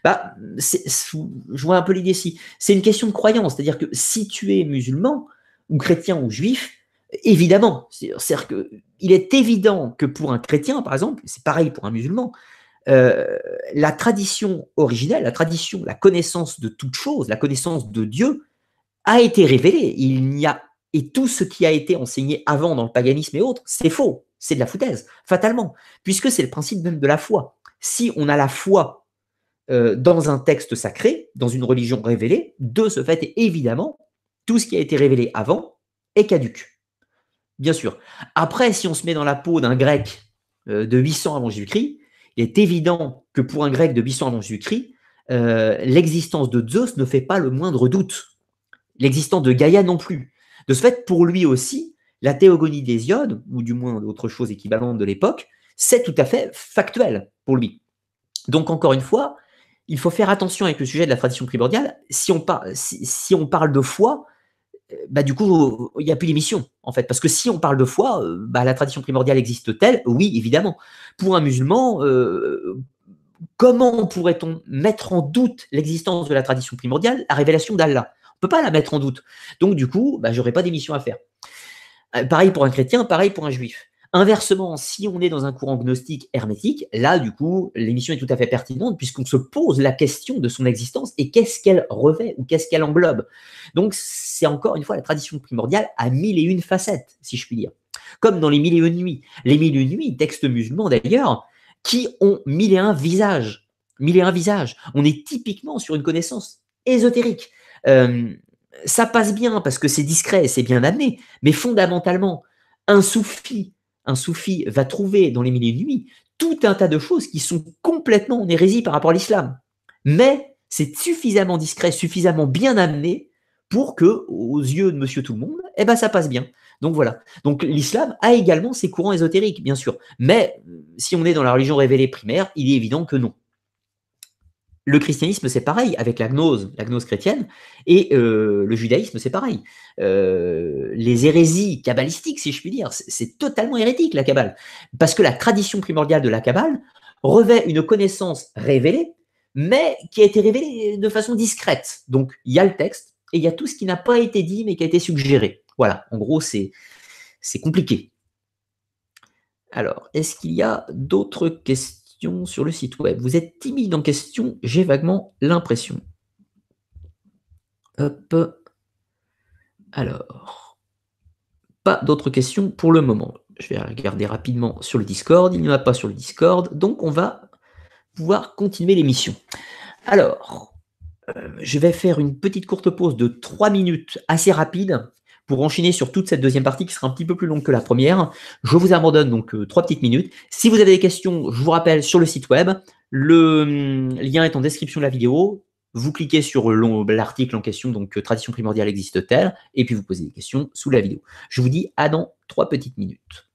bah, Je vois un peu l'idée ici. C'est une question de croyance. C'est-à-dire que si tu es musulman, ou chrétien, ou juif, évidemment, c'est-à-dire est évident que pour un chrétien, par exemple, c'est pareil pour un musulman, euh, la tradition originelle, la tradition, la connaissance de toute chose, la connaissance de Dieu, a été révélée. Il n'y a et tout ce qui a été enseigné avant dans le paganisme et autres, c'est faux, c'est de la foutaise, fatalement, puisque c'est le principe même de la foi. Si on a la foi euh, dans un texte sacré, dans une religion révélée, de ce fait, évidemment, tout ce qui a été révélé avant est caduque. Bien sûr. Après, si on se met dans la peau d'un grec euh, de 800 avant Jésus-Christ, il est évident que pour un grec de 800 avant Jésus-Christ, euh, l'existence de Zeus ne fait pas le moindre doute. L'existence de Gaïa non plus. De ce fait, pour lui aussi, la théogonie d'Hésiode, ou du moins autre chose équivalente de l'époque, c'est tout à fait factuel pour lui. Donc, encore une fois, il faut faire attention avec le sujet de la tradition primordiale. Si on, parle de foi, euh, bah, du coup, il n'y a plus d'émission, en fait. Parce que si on parle de foi, euh, bah, la tradition primordiale existe-t-elle Oui, évidemment. Pour un musulman, euh, comment pourrait-on mettre en doute l'existence de la tradition primordiale, la révélation d'Allah On ne peut pas la mettre en doute. Donc, du coup, bah, j'aurais pas d'émission à faire. pareil pour un chrétien, pareil pour un juif. Inversement, si on est dans un courant gnostique hermétique, là, du coup, l'émission est tout à fait pertinente puisqu'on se pose la question de son existence et qu'est-ce qu'elle revêt ou qu'est-ce qu'elle englobe. Donc, c'est encore une fois la tradition primordiale à mille et une facettes, si je puis dire. Comme dans les mille et une nuits. Les mille et une nuits, textes musulmans d'ailleurs, qui ont mille et un visages. Mille et un visages. On est typiquement sur une connaissance ésotérique. Euh, ça passe bien parce que c'est discret, c'est bien amené, mais fondamentalement, un soufi un soufi va trouver dans les milliers de nuit nuits tout un tas de choses qui sont complètement en hérésie par rapport à l'islam. Mais c'est suffisamment discret, suffisamment bien amené pour que, aux yeux de monsieur tout le monde, eh ben, ça passe bien. Donc voilà. Donc l'islam a également ses courants ésotériques, bien sûr. Mais euh, si on est dans la religion révélée primaire, il est évident que non. Le christianisme, c'est pareil, avec la gnose, la gnose chrétienne, et euh, le judaïsme, c'est pareil. Euh, les hérésies kabbalistiques, si je puis dire, c'est totalement hérétique, la Kabbale. Parce que la tradition primordiale de la Kabbale revêt une connaissance révélée, mais qui a été révélée de façon discrète. Donc, il y a le texte, et il y a tout ce qui n'a pas été dit, mais qui a été suggéré. Voilà, en gros, c'est compliqué. Alors, est-ce qu'il y a d'autres questions sur le site web. Vous êtes timide en question, j'ai vaguement l'impression. Hop. Alors, pas d'autres questions pour le moment. Je vais regarder rapidement sur le Discord. Il n'y en a pas sur le Discord. Donc, on va pouvoir continuer l'émission. Alors, euh, je vais faire une petite courte pause de 3 minutes assez rapide pour enchaîner sur toute cette deuxième partie qui sera un petit peu plus longue que la première. Je vous abandonne donc euh, trois petites minutes. Si vous avez des questions, je vous rappelle sur le site web. Le hum, lien est en description de la vidéo. Vous cliquez sur l'article en question, donc euh, Tradition primordiale existe-t-elle, et puis vous posez des questions sous la vidéo. Je vous dis à dans trois petites minutes.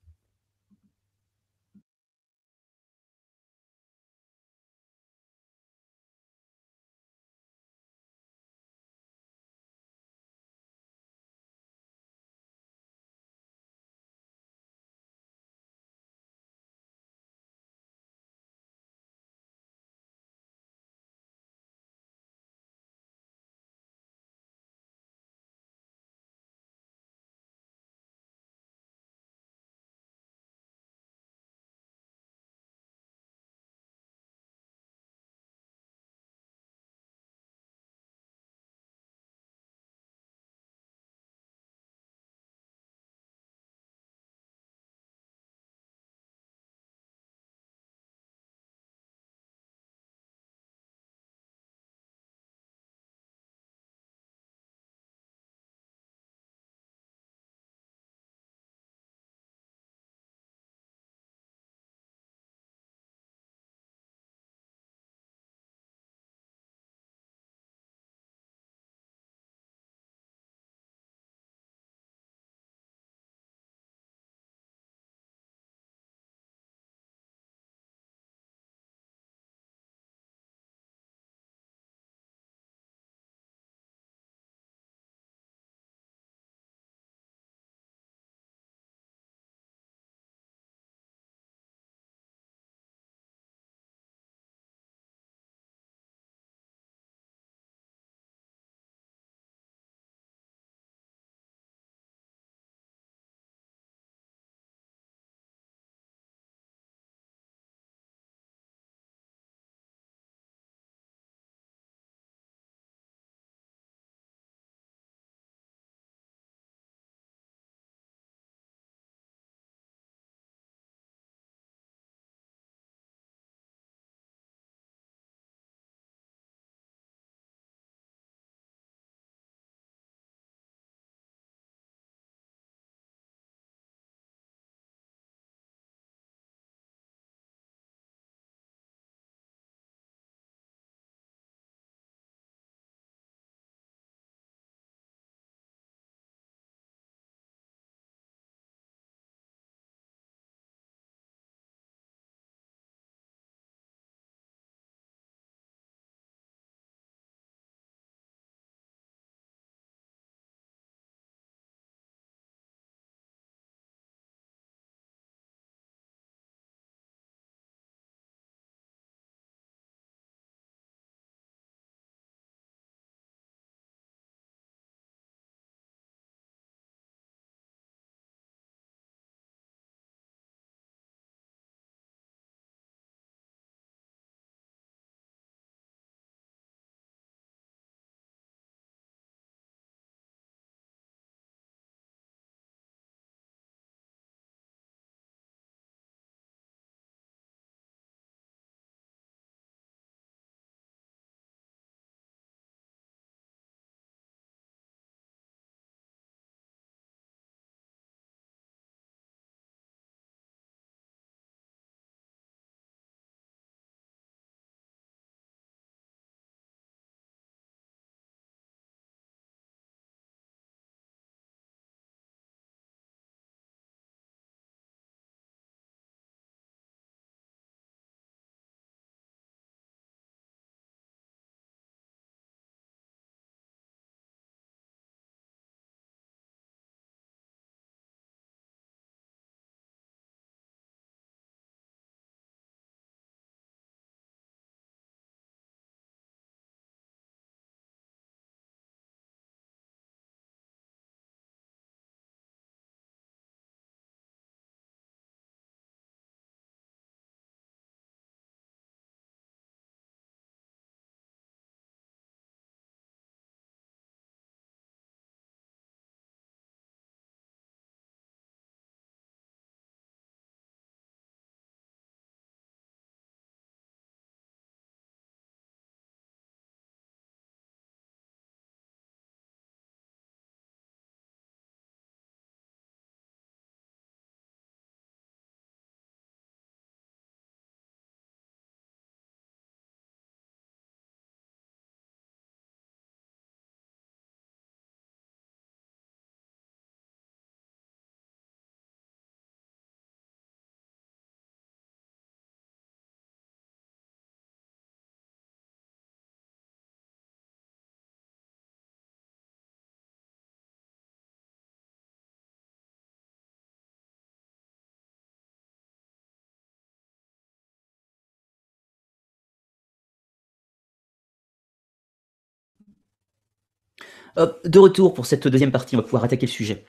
de retour pour cette deuxième partie, on va pouvoir attaquer le sujet.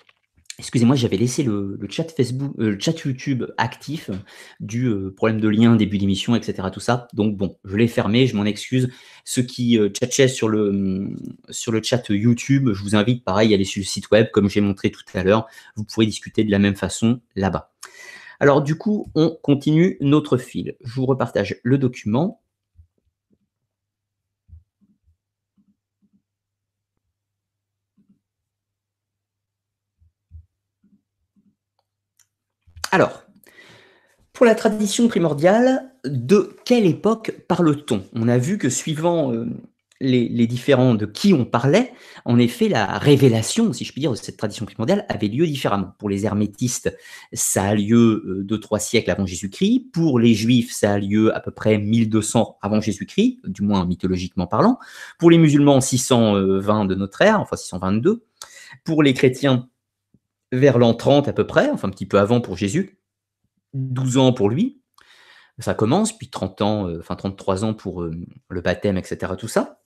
Excusez-moi, j'avais laissé le, chat Facebook, euh, le chat YouTube actif euh, du euh, problème de lien, début d'émission, etc. Tout ça. Donc bon, je l'ai fermé, je m'en excuse. Ceux qui euh, sur le, mm, sur le chat YouTube, je vous invite pareil à aller sur le site web, comme j'ai montré tout à l'heure. Vous pourrez discuter de la même façon là-bas. Alors du coup, on continue notre fil. Je vous repartage le document. Alors, pour la tradition primordiale, de quelle époque parle-t-on On a vu que suivant euh, les, différents de qui on parlait, en effet, la révélation, si je puis dire, de cette tradition primordiale avait lieu différemment. Pour les hermétistes, ça a lieu de euh, deux, trois siècles avant Jésus-Christ. Pour les juifs, ça a lieu à peu près 1200 avant Jésus-Christ, du moins mythologiquement parlant. Pour les musulmans, 620 de notre ère, enfin 622. Pour les chrétiens, vers l'an 30 à peu près, enfin un petit peu avant pour Jésus, 12 ans pour lui, ça commence, puis 30 ans, euh, enfin 33 ans pour euh, le baptême, etc. Tout ça.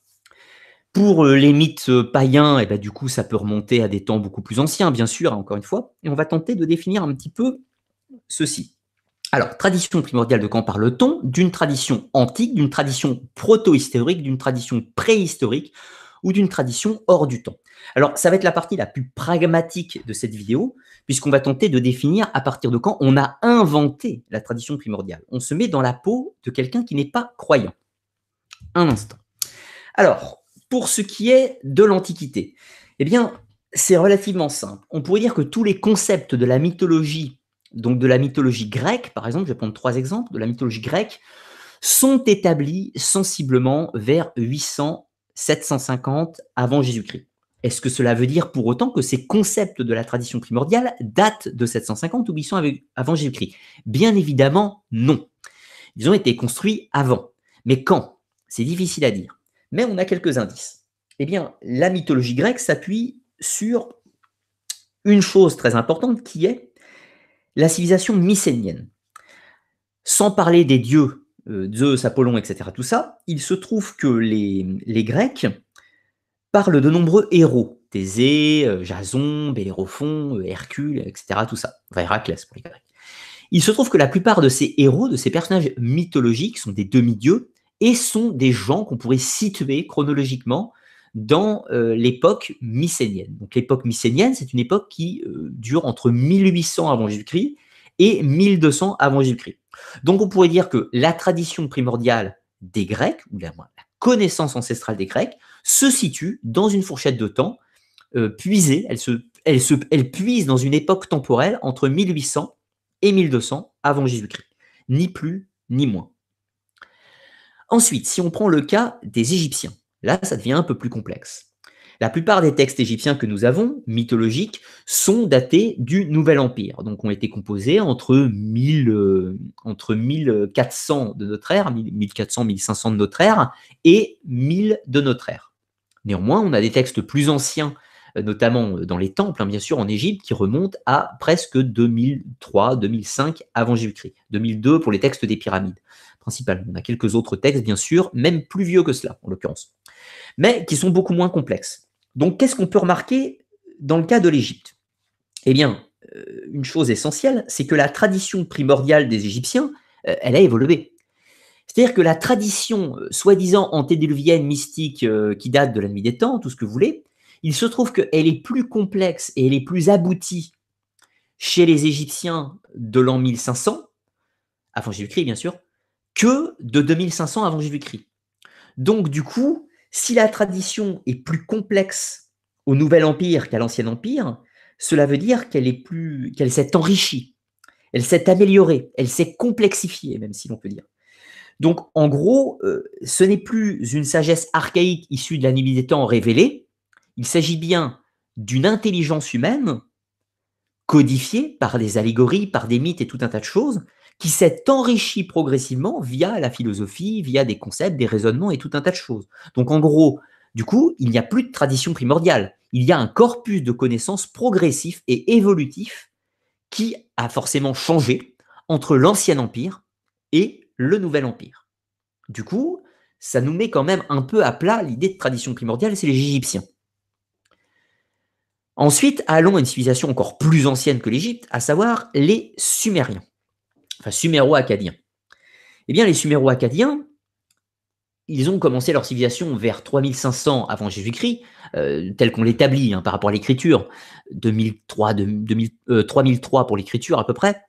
Pour euh, les mythes païens, et ben, du coup, ça peut remonter à des temps beaucoup plus anciens, bien sûr, hein, encore une fois. Et on va tenter de définir un petit peu ceci. Alors, tradition primordiale de quand parle-t-on D'une tradition antique, d'une tradition proto-historique, d'une tradition préhistorique ou d'une tradition hors du temps. Alors, ça va être la partie la plus pragmatique de cette vidéo, puisqu'on va tenter de définir à partir de quand on a inventé la tradition primordiale. On se met dans la peau de quelqu'un qui n'est pas croyant. Un instant. Alors, pour ce qui est de l'Antiquité, eh bien, c'est relativement simple. On pourrait dire que tous les concepts de la mythologie, donc de la mythologie grecque, par exemple, je vais prendre trois exemples de la mythologie grecque, sont établis sensiblement vers 800, 750 avant Jésus-Christ. Est-ce que cela veut dire pour autant que ces concepts de la tradition primordiale datent de 750 ou 800 avant Jésus-Christ Bien évidemment, non. Ils ont été construits avant. Mais quand C'est difficile à dire. Mais on a quelques indices. Eh bien, la mythologie grecque s'appuie sur une chose très importante qui est la civilisation mycénienne. Sans parler des dieux, euh, Zeus, Apollon, etc., tout ça, il se trouve que les Grecs parle de nombreux héros, Thésée, euh, Jason, Bélérophon, euh, Hercule, etc. Tout ça, Héraclès pour les Grecs. Il se trouve que la plupart de ces héros, de ces personnages mythologiques, sont des demi-dieux et sont des gens qu'on pourrait situer chronologiquement dans euh, l'époque mycénienne. Donc l'époque mycénienne, c'est une époque qui dure entre 1800 avant Jésus-Christ et 1200 avant Jésus-Christ. Donc on pourrait dire que la tradition primordiale des Grecs, ou la connaissance ancestrale des Grecs, se situe dans une fourchette de temps euh, puisée, elle, se, elle, puise dans une époque temporelle entre 1800 et 1200 avant Jésus-Christ, ni plus ni moins. Ensuite, si on prend le cas des Égyptiens, là ça devient un peu plus complexe. La plupart des textes égyptiens que nous avons, mythologiques, sont datés du Nouvel Empire, donc ont été composés entre, 1000, euh, entre 1400 de notre ère, 1400-1500 de notre ère, et 1000 de notre ère. Néanmoins, on a des textes plus anciens, euh, notamment euh, dans les temples, hein, bien sûr, en Égypte, qui remontent à presque 2003, 2005 avant Jésus-Christ, 2002 pour les textes des pyramides, principalement. On a quelques autres textes, bien sûr, même plus vieux que cela, en l'occurrence, mais qui sont beaucoup moins complexes. Donc, qu'est-ce qu'on peut remarquer dans le cas de l'Égypte Eh bien, euh, une chose essentielle, c'est que la tradition primordiale des Égyptiens, elle a évolué. C'est-à-dire que la tradition euh, soi-disant antédiluvienne, mystique, euh, qui date de la nuit des temps, tout ce que vous voulez, il se trouve qu'elle est plus complexe et elle est plus aboutie chez les Égyptiens de l'an 1500, avant Jésus-Christ bien sûr, que de 2500 avant Jésus-Christ. Donc du coup, si la tradition est plus complexe au Nouvel Empire qu'à l'Ancien Empire, cela veut dire qu'elle est plus, qu'elle s'est enrichie, elle s'est améliorée, elle s'est complexifiée, même si l'on peut dire. Donc, en gros, euh, ce n'est plus une sagesse archaïque issue de la nuit des temps révélée, il s'agit bien d'une intelligence humaine codifiée par des allégories, par des mythes et tout un tas de choses, qui s'est enrichie progressivement via la philosophie, via des concepts, des raisonnements et tout un tas de choses. Donc, en gros, du coup, il n'y a plus de tradition primordiale. Il y a un corpus de connaissances progressif et évolutif qui a forcément changé entre l'Ancien Empire et le Nouvel Empire. Du coup, ça nous met quand même un peu à plat l'idée de tradition primordiale, c'est les Égyptiens. Ensuite, allons à une civilisation encore plus ancienne que l'Égypte, à savoir les Sumériens, enfin Suméro-Acadiens. Eh bien, les Suméro-Acadiens, ils ont commencé leur civilisation vers 3500 avant Jésus-Christ, euh, tel qu'on l'établit hein, par rapport à l'écriture, 2003, 3003 euh, pour l'écriture à peu près.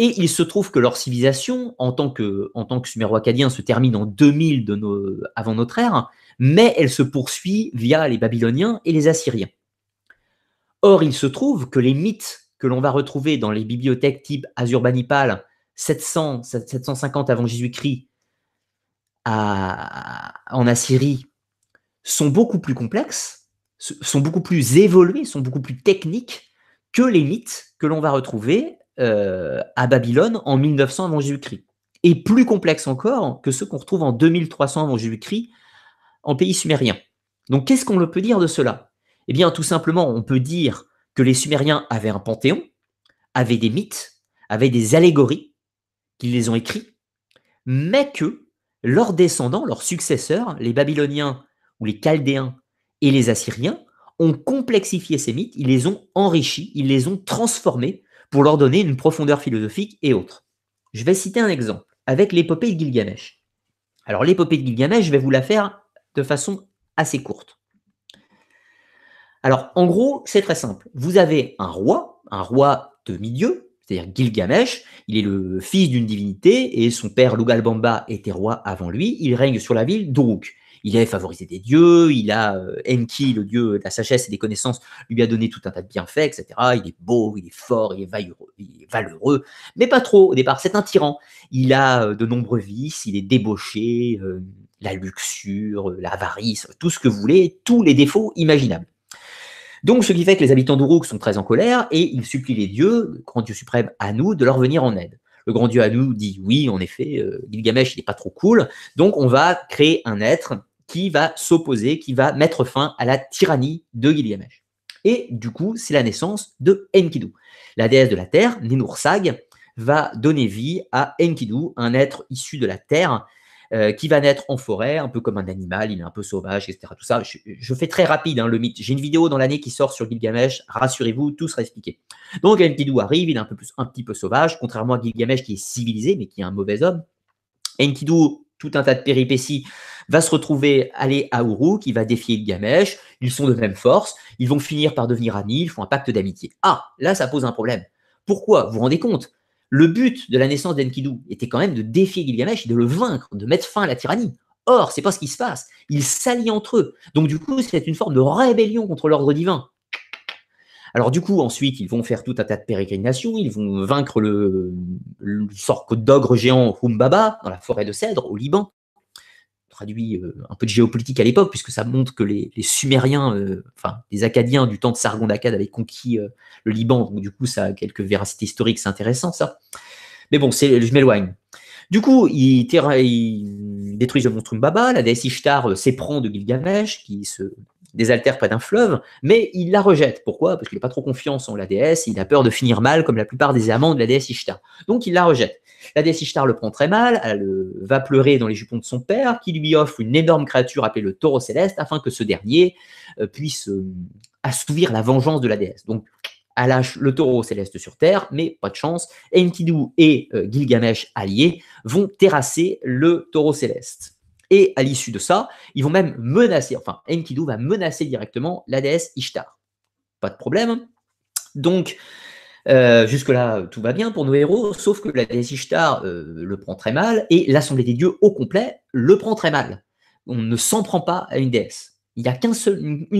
Et il se trouve que leur civilisation, en tant que, en tant que suméro-acadien, se termine en 2000 avant notre ère, mais elle se poursuit via les Babyloniens et les Assyriens. Or, il se trouve que les mythes que l'on va retrouver dans les bibliothèques type Azurbanipal, 700, 750 avant Jésus-Christ en Assyrie sont beaucoup plus complexes, sont beaucoup plus évolués, sont beaucoup plus techniques que les mythes que l'on va retrouver euh, à Babylone en 1900 avant Jésus-Christ. Et plus complexe encore que ceux qu'on retrouve en 2300 avant Jésus-Christ en pays sumérien. Donc qu'est-ce qu'on peut dire de cela Eh bien tout simplement, on peut dire que les Sumériens avaient un panthéon, avaient des mythes, avaient des allégories, qu'ils les ont écrits, mais que leurs descendants, leurs successeurs, les Babyloniens ou les Chaldéens et les Assyriens, ont complexifié ces mythes, ils les ont enrichis, ils les ont transformés pour leur donner une profondeur philosophique et autre. Je vais citer un exemple avec l'épopée de Gilgamesh. Alors l'épopée de Gilgamesh, je vais vous la faire de façon assez courte. Alors en gros, c'est très simple. Vous avez un roi, un roi de milieu, c'est-à-dire Gilgamesh, il est le fils d'une divinité et son père Lugalbamba était roi avant lui, il règne sur la ville d'Uruk il est favorisé des dieux, il a euh, Enki, le dieu de la sagesse et des connaissances, lui a donné tout un tas de bienfaits, etc. Il est beau, il est fort, il est valeureux, mais pas trop au départ. C'est un tyran. Il a euh, de nombreux vices, il est débauché, euh, la luxure, l'avarice, tout ce que vous voulez, tous les défauts imaginables. Donc, ce qui fait que les habitants d'Uruk sont très en colère et ils supplient les dieux, le grand Dieu suprême nous de leur venir en aide. Le grand Dieu Anu dit oui, en effet, Gilgamesh, il n'est pas trop cool, donc on va créer un être qui va s'opposer, qui va mettre fin à la tyrannie de Gilgamesh. Et du coup, c'est la naissance de Enkidu. La déesse de la terre, Ninursag, va donner vie à Enkidu, un être issu de la terre euh, qui va naître en forêt, un peu comme un animal, il est un peu sauvage, etc. Tout ça, je, fais très rapide hein, le mythe. J'ai une vidéo dans l'année qui sort sur Gilgamesh, rassurez-vous, tout sera expliqué. Donc Enkidu arrive, il est un, peu plus, un petit peu sauvage, contrairement à Gilgamesh qui est civilisé mais qui est un mauvais homme. Enkidu, tout un tas de péripéties va se retrouver aller à Uru, qui va défier Gilgamesh. Ils sont de même force. Ils vont finir par devenir amis. Ils font un pacte d'amitié. Ah, là, ça pose un problème. Pourquoi Vous vous rendez compte Le but de la naissance d'Enkidu était quand même de défier Gilgamesh et de le vaincre, de mettre fin à la tyrannie. Or, c'est pas ce qui se passe. Ils s'allient entre eux. Donc, du coup, c'est une forme de rébellion contre l'ordre divin. Alors, du coup, ensuite, ils vont faire tout un tas de pérégrinations. Ils vont vaincre le, sort d'ogre géant Humbaba dans la forêt de cèdre au Liban traduit euh, un peu de géopolitique à l'époque, puisque ça montre que les, Sumériens, euh, enfin les Acadiens du temps de Sargon d'Akkad avaient conquis euh, le Liban, donc du coup ça a quelques véracités historiques, c'est intéressant ça. Mais bon, je m'éloigne. Du coup, ils, il détruisent le monstre Baba, la déesse Ishtar euh, s'éprend de Gilgamesh, qui se désaltère près d'un fleuve, mais il la rejette. Pourquoi Parce qu'il n'a pas trop confiance en la déesse, il a peur de finir mal, comme la plupart des amants de la déesse Ishtar. Donc il la rejette. La déesse Ishtar le prend très mal, elle euh, va pleurer dans les jupons de son père, qui lui offre une énorme créature appelée le taureau céleste, afin que ce dernier euh, puisse assouvir la vengeance de la déesse. Donc elle lâche le taureau céleste sur terre, mais pas de chance. Enkidu et euh, Gilgamesh alliés vont terrasser le taureau céleste. Et à l'issue de ça, ils vont même menacer, enfin Enkidu va menacer directement la déesse Ishtar. Pas de problème. Donc, euh, jusque-là, tout va bien pour nos héros, sauf que la déesse Ishtar euh, le prend très mal, et l'Assemblée des dieux au complet le prend très mal. On ne s'en prend pas à une déesse il n'y a qu'une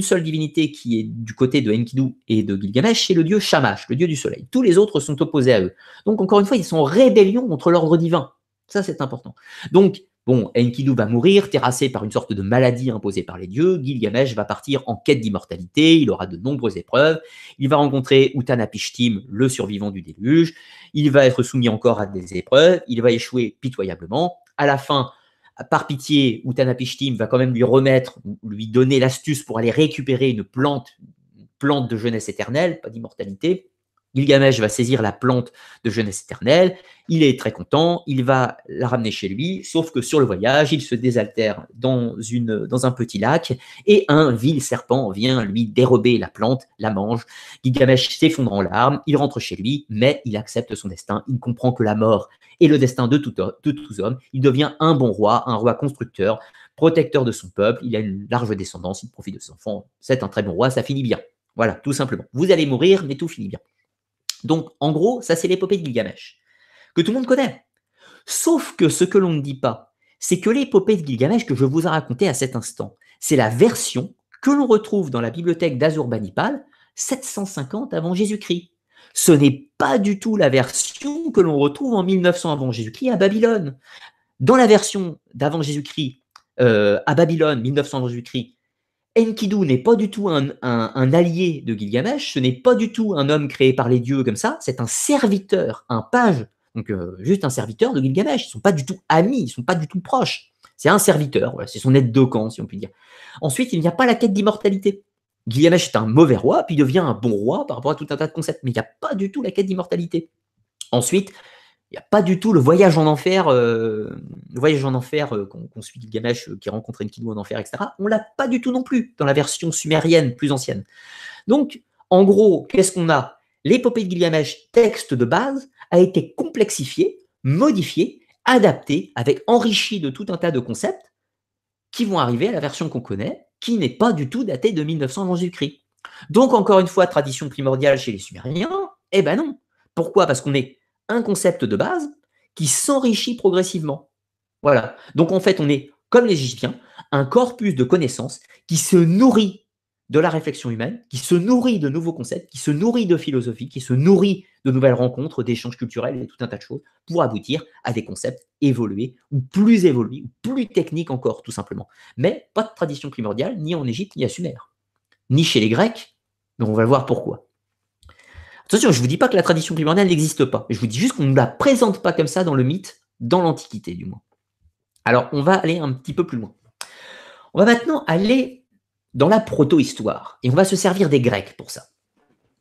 seule divinité qui est du côté de Enkidu et de Gilgamesh, c'est le dieu Shamash, le dieu du soleil. Tous les autres sont opposés à eux. Donc, encore une fois, ils sont en rébellion contre l'ordre divin. Ça, c'est important. Donc, bon, Enkidu va mourir, terrassé par une sorte de maladie imposée par les dieux. Gilgamesh va partir en quête d'immortalité. Il aura de nombreuses épreuves. Il va rencontrer Utanapishtim, le survivant du déluge. Il va être soumis encore à des épreuves. Il va échouer pitoyablement. À la fin, par pitié, Utanapishtim va quand même lui remettre, lui donner l'astuce pour aller récupérer une plante, une plante de jeunesse éternelle, pas d'immortalité. Gilgamesh va saisir la plante de jeunesse éternelle, il est très content, il va la ramener chez lui, sauf que sur le voyage, il se désaltère dans, une, dans un petit lac et un vil serpent vient lui dérober la plante, la mange. Gilgamesh s'effondre en larmes, il rentre chez lui, mais il accepte son destin, il comprend que la mort est le destin de, tout, de tous hommes, il devient un bon roi, un roi constructeur, protecteur de son peuple, il a une large descendance, il profite de ses enfants, c'est un très bon roi, ça finit bien. Voilà, tout simplement. Vous allez mourir, mais tout finit bien. Donc, en gros, ça, c'est l'épopée de Gilgamesh, que tout le monde connaît. Sauf que ce que l'on ne dit pas, c'est que l'épopée de Gilgamesh que je vous ai racontée à cet instant, c'est la version que l'on retrouve dans la bibliothèque d'Azurbanipal, 750 avant Jésus-Christ. Ce n'est pas du tout la version que l'on retrouve en 1900 avant Jésus-Christ à Babylone. Dans la version d'avant Jésus-Christ euh, à Babylone, 1900 avant Jésus-Christ, Enkidu n'est pas du tout un, allié de Gilgamesh, ce n'est pas du tout un homme créé par les dieux comme ça, c'est un serviteur, un page, donc euh, juste un serviteur de Gilgamesh. Ils ne sont pas du tout amis, ils ne sont pas du tout proches. C'est un serviteur, c'est son aide de camp, si on peut dire. Ensuite, il n'y a pas la quête d'immortalité. Gilgamesh est un mauvais roi, puis il devient un bon roi par rapport à tout un tas de concepts, mais il n'y a pas du tout la quête d'immortalité. Ensuite, il n'y a pas du tout le voyage en enfer, euh, le voyage en enfer euh, qu'on suit Gilgamesh euh, qui rencontre Enkidu en enfer, etc. On l'a pas du tout non plus dans la version sumérienne plus ancienne. Donc, en gros, qu'est-ce qu'on a L'épopée de Gilgamesh, texte de base, a été complexifié, modifié, adapté, avec enrichi de tout un tas de concepts qui vont arriver à la version qu'on connaît, qui n'est pas du tout datée de 1900 avant Jésus-Christ. Donc, encore une fois, tradition primordiale chez les Sumériens, eh ben non. Pourquoi Parce qu'on est un concept de base qui s'enrichit progressivement. Voilà. Donc en fait, on est, comme les Égyptiens, un corpus de connaissances qui se nourrit de la réflexion humaine, qui se nourrit de nouveaux concepts, qui se nourrit de philosophie, qui se nourrit de nouvelles rencontres, d'échanges culturels et tout un tas de choses pour aboutir à des concepts évolués ou plus évolués ou plus techniques encore, tout simplement. Mais pas de tradition primordiale, ni en Égypte, ni à Sumer, ni chez les Grecs, donc on va voir pourquoi. Attention, je ne vous dis pas que la tradition primordiale n'existe pas. Je vous dis juste qu'on ne la présente pas comme ça dans le mythe, dans l'Antiquité du moins. Alors, on va aller un petit peu plus loin. On va maintenant aller dans la proto-histoire. Et on va se servir des Grecs pour ça.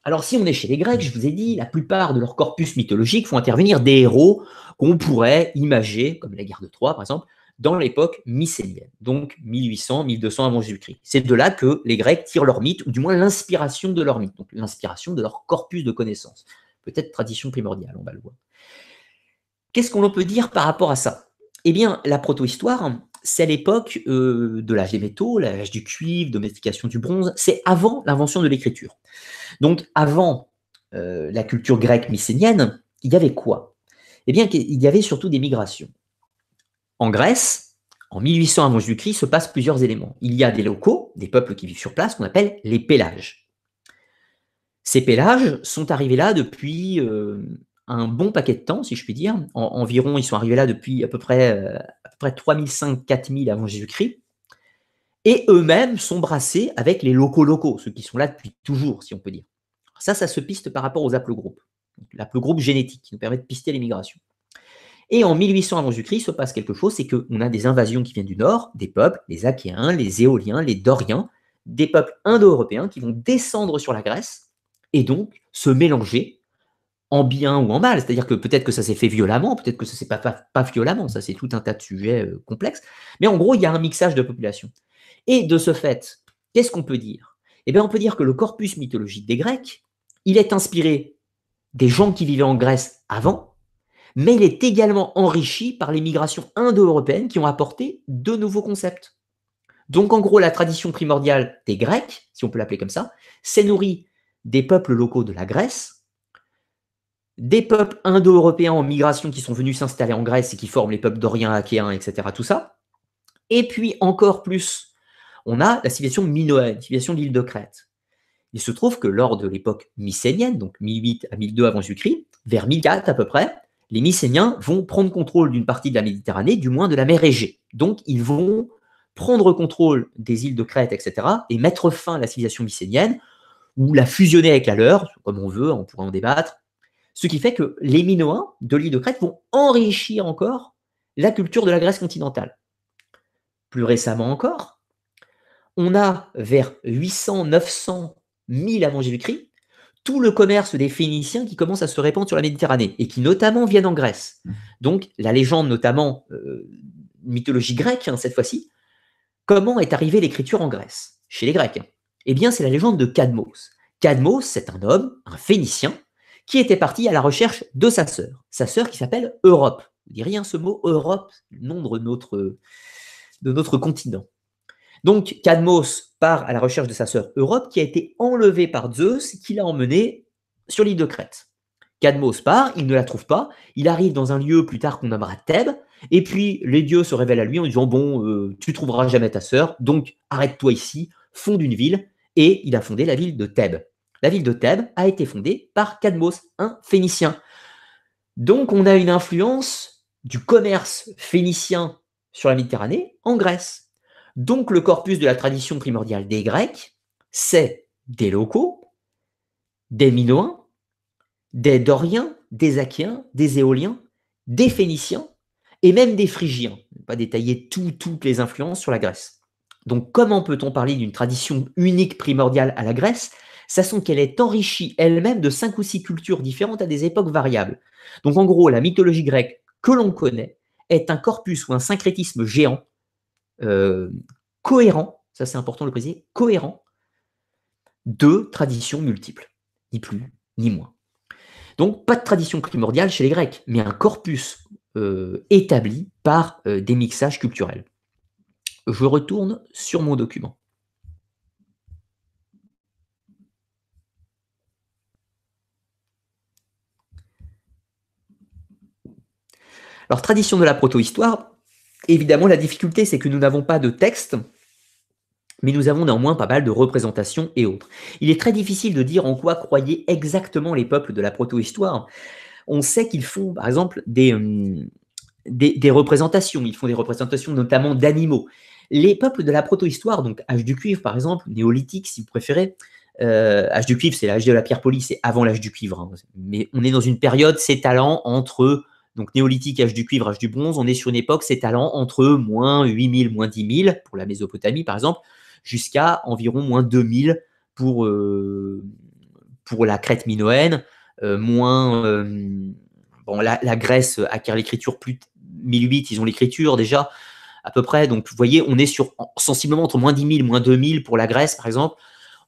Alors, si on est chez les Grecs, je vous ai dit, la plupart de leurs corpus mythologiques font intervenir des héros qu'on pourrait imager, comme la guerre de Troie par exemple, dans l'époque mycénienne, donc 1800, 1200 avant Jésus-Christ. C'est de là que les Grecs tirent leur mythe, ou du moins l'inspiration de leur mythe, donc l'inspiration de leur corpus de connaissances. Peut-être tradition primordiale, on va le voir. Qu'est-ce qu'on peut dire par rapport à ça Eh bien, la protohistoire, c'est l'époque euh, de l'âge des métaux, l'âge du cuivre, domestication du bronze, c'est avant l'invention de l'écriture. Donc, avant euh, la culture grecque mycénienne, il y avait quoi Eh bien, il y avait surtout des migrations. En Grèce, en 1800 avant Jésus-Christ, se passent plusieurs éléments. Il y a des locaux, des peuples qui vivent sur place, qu'on appelle les pélages. Ces pélages sont arrivés là depuis euh, un bon paquet de temps, si je puis dire. environ, ils sont arrivés là depuis à peu près, 3500 euh, 4000 avant Jésus-Christ. Et eux-mêmes sont brassés avec les locaux locaux, ceux qui sont là depuis toujours, si on peut dire. Ça, ça se piste par rapport aux haplogroupes, l'haplogroupe génétique qui nous permet de pister l'immigration. Et en 1800 avant Jésus-Christ, se passe quelque chose, c'est qu'on a des invasions qui viennent du nord, des peuples, les Achéens, les Éoliens, les Doriens, des peuples indo-européens qui vont descendre sur la Grèce et donc se mélanger en bien ou en mal. C'est-à-dire que peut-être que ça s'est fait violemment, peut-être que ça s'est pas, pas, violemment, ça c'est tout un tas de sujets euh, complexes. Mais en gros, il y a un mixage de populations. Et de ce fait, qu'est-ce qu'on peut dire Eh bien, on peut dire que le corpus mythologique des Grecs, il est inspiré des gens qui vivaient en Grèce avant, mais il est également enrichi par les migrations indo-européennes qui ont apporté de nouveaux concepts. Donc en gros, la tradition primordiale des Grecs, si on peut l'appeler comme ça, s'est nourrie des peuples locaux de la Grèce, des peuples indo-européens en migration qui sont venus s'installer en Grèce et qui forment les peuples doriens, achéens, etc., tout ça. Et puis encore plus, on a la civilisation minoenne, la civilisation de l'île de Crète. Il se trouve que lors de l'époque mycénienne, donc 1008 à 1002 avant jésus c vers 1004 à peu près, les Mycéniens vont prendre contrôle d'une partie de la Méditerranée, du moins de la mer Égée. Donc, ils vont prendre contrôle des îles de Crète, etc., et mettre fin à la civilisation mycénienne, ou la fusionner avec la leur, comme on veut, on pourrait en débattre. Ce qui fait que les Minoens de l'île de Crète vont enrichir encore la culture de la Grèce continentale. Plus récemment encore, on a vers 800, 900, 000 avant Jésus-Christ, tout le commerce des Phéniciens qui commence à se répandre sur la Méditerranée et qui notamment viennent en Grèce. Mmh. Donc la légende notamment euh, mythologie grecque hein, cette fois-ci. Comment est arrivée l'écriture en Grèce chez les Grecs Eh bien c'est la légende de Cadmos. Cadmos c'est un homme, un Phénicien, qui était parti à la recherche de sa sœur, sa sœur qui s'appelle Europe. Vous dit rien hein, ce mot Europe, le nom notre, de notre continent. Donc Cadmos part à la recherche de sa sœur Europe qui a été enlevée par Zeus qui l'a emmenée sur l'île de Crète. Cadmos part, il ne la trouve pas, il arrive dans un lieu plus tard qu'on nommera Thèbes, et puis les dieux se révèlent à lui en disant Bon, euh, tu trouveras jamais ta sœur, donc arrête-toi ici, fonde une ville, et il a fondé la ville de Thèbes. La ville de Thèbes a été fondée par Cadmos, un Phénicien. Donc on a une influence du commerce phénicien sur la Méditerranée en Grèce. Donc le corpus de la tradition primordiale des Grecs, c'est des locaux, des Minoens, des Doriens, des Achaéens, des Éoliens, des Phéniciens et même des Phrygiens. vais pas détailler toutes les influences sur la Grèce. Donc comment peut-on parler d'une tradition unique primordiale à la Grèce sachant qu'elle est enrichie elle-même de cinq ou six cultures différentes à des époques variables. Donc en gros, la mythologie grecque que l'on connaît est un corpus ou un syncrétisme géant euh, cohérent, ça c'est important de le préciser, cohérent de traditions multiples, ni plus ni moins. Donc pas de tradition primordiale chez les Grecs, mais un corpus euh, établi par euh, des mixages culturels. Je retourne sur mon document. Alors, tradition de la proto-histoire évidemment, la difficulté, c'est que nous n'avons pas de texte, mais nous avons néanmoins pas mal de représentations et autres. Il est très difficile de dire en quoi croyaient exactement les peuples de la protohistoire. On sait qu'ils font, par exemple, des, euh, des, représentations. Ils font des représentations notamment d'animaux. Les peuples de la protohistoire, donc âge du cuivre, par exemple, néolithique, si vous préférez, âge euh, du cuivre, c'est l'âge de la pierre polie, c'est avant l'âge du cuivre. Hein. Mais on est dans une période s'étalant entre donc néolithique, âge du cuivre, âge du bronze, on est sur une époque s'étalant entre moins 8000, moins 10 000 pour la Mésopotamie par exemple, jusqu'à environ moins 2000 pour, euh, pour la Crète minoenne, euh, moins euh, bon, la, Grèce acquiert l'écriture plus 1008, ils ont l'écriture déjà à peu près. Donc vous voyez, on est sur sensiblement entre moins 10 000, moins 2000 pour la Grèce par exemple,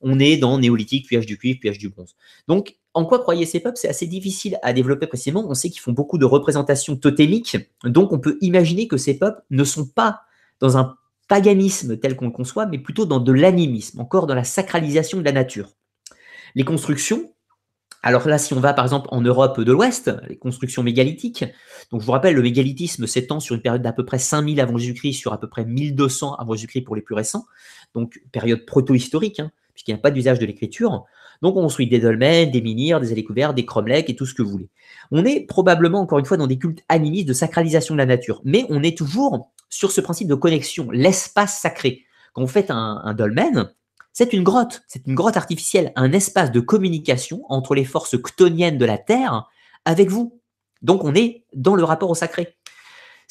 on est dans néolithique, puis âge du cuivre, puis âge du bronze. Donc, en quoi croyaient ces peuples C'est assez difficile à développer précisément. On sait qu'ils font beaucoup de représentations totémiques, donc on peut imaginer que ces peuples ne sont pas dans un paganisme tel qu'on le conçoit, mais plutôt dans de l'animisme, encore dans la sacralisation de la nature. Les constructions, alors là, si on va par exemple en Europe de l'Ouest, les constructions mégalithiques, donc je vous rappelle, le mégalithisme s'étend sur une période d'à peu près 5000 avant Jésus-Christ, sur à peu près 1200 avant Jésus-Christ pour les plus récents, donc période proto-historique. Hein puisqu'il n'y a pas d'usage de l'écriture. Donc on construit des dolmens, des menhirs, des allées couvertes, des cromlecs et tout ce que vous voulez. On est probablement, encore une fois, dans des cultes animistes de sacralisation de la nature, mais on est toujours sur ce principe de connexion, l'espace sacré. Quand vous faites un, un dolmen, c'est une grotte, c'est une grotte artificielle, un espace de communication entre les forces ctoniennes de la Terre avec vous. Donc on est dans le rapport au sacré.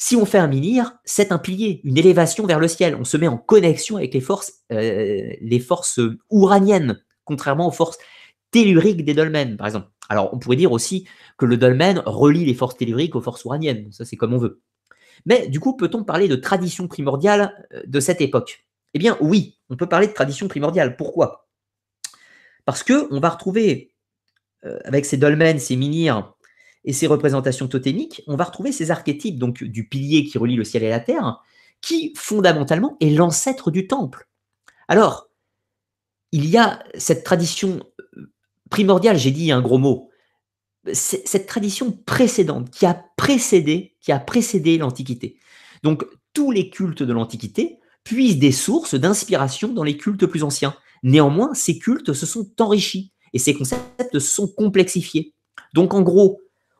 Si on fait un minir, c'est un pilier, une élévation vers le ciel. On se met en connexion avec les forces, euh, les forces euh, uraniennes, contrairement aux forces telluriques des dolmens, par exemple. Alors, on pourrait dire aussi que le dolmen relie les forces telluriques aux forces uraniennes. Ça, c'est comme on veut. Mais du coup, peut-on parler de tradition primordiale euh, de cette époque Eh bien, oui, on peut parler de tradition primordiale. Pourquoi Parce que on va retrouver avec ces dolmens, ces minirs, et ces représentations totémiques, on va retrouver ces archétypes donc du pilier qui relie le ciel et la terre, qui fondamentalement est l'ancêtre du temple. Alors, il y a cette tradition euh, primordiale, j'ai dit un gros mot, cette tradition précédente qui a précédé, qui a précédé l'Antiquité. Donc, tous les cultes de l'Antiquité puissent des sources d'inspiration dans les cultes plus anciens. Néanmoins, ces cultes se sont enrichis et ces concepts se sont complexifiés. Donc, en gros,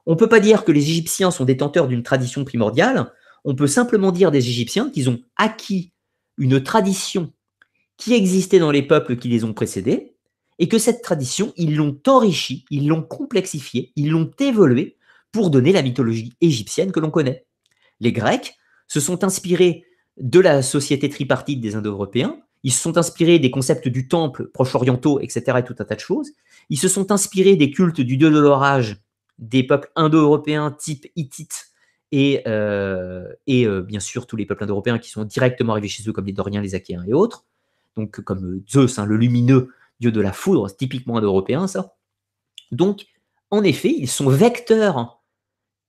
on ne peut pas dire que les Égyptiens sont détenteurs d'une tradition primordiale, on peut simplement dire des Égyptiens qu'ils ont acquis une tradition qui existait dans les peuples qui les ont précédés, et que cette tradition, ils l'ont enrichie, ils l'ont complexifiée, ils l'ont évoluée pour donner la mythologie égyptienne que l'on connaît. Les Grecs se sont inspirés de la société tripartite des Indo-Européens, ils se sont inspirés des concepts du temple proche-orientaux, etc., et tout un tas de choses. Ils se sont inspirés des cultes du dieu de l'orage des peuples indo-européens type Hittite et, euh, et euh, bien sûr tous les peuples indo-européens qui sont directement arrivés chez eux, comme les Doriens, les Achéens et autres, donc comme euh, Zeus, hein, le lumineux, dieu de la foudre, typiquement indo-européen ça. Donc, en effet, ils sont vecteurs,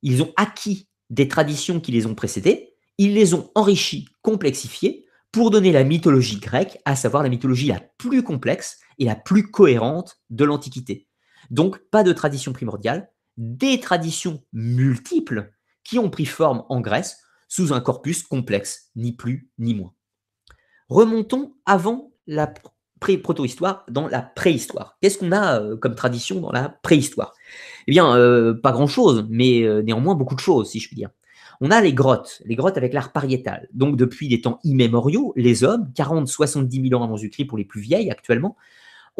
ils ont acquis des traditions qui les ont précédées, ils les ont enrichies, complexifiées, pour donner la mythologie grecque, à savoir la mythologie la plus complexe et la plus cohérente de l'Antiquité. Donc, pas de tradition primordiale, des traditions multiples qui ont pris forme en Grèce sous un corpus complexe, ni plus ni moins. Remontons avant la pré-proto-histoire dans la préhistoire. Qu'est-ce qu'on a euh, comme tradition dans la préhistoire Eh bien, euh, pas grand-chose, mais euh, néanmoins beaucoup de choses, si je puis dire. On a les grottes, les grottes avec l'art pariétal. Donc, depuis des temps immémoriaux, les hommes, 40-70 000 ans avant Jésus-Christ pour les plus vieilles actuellement,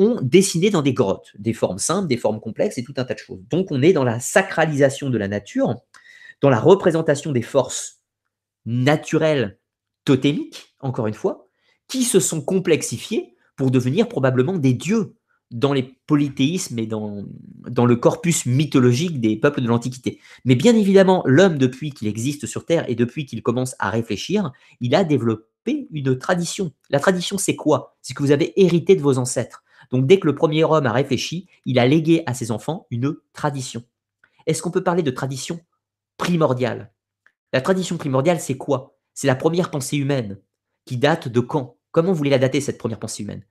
ont dessiné dans des grottes, des formes simples, des formes complexes et tout un tas de choses. Donc on est dans la sacralisation de la nature, dans la représentation des forces naturelles totémiques, encore une fois, qui se sont complexifiées pour devenir probablement des dieux dans les polythéismes et dans, dans le corpus mythologique des peuples de l'Antiquité. Mais bien évidemment, l'homme, depuis qu'il existe sur Terre et depuis qu'il commence à réfléchir, il a développé une tradition. La tradition, c'est quoi C'est que vous avez hérité de vos ancêtres. Donc dès que le premier homme a réfléchi, il a légué à ses enfants une tradition. Est-ce qu'on peut parler de tradition primordiale La tradition primordiale, c'est quoi C'est la première pensée humaine qui date de quand Comment vous voulez la dater, cette première pensée humaine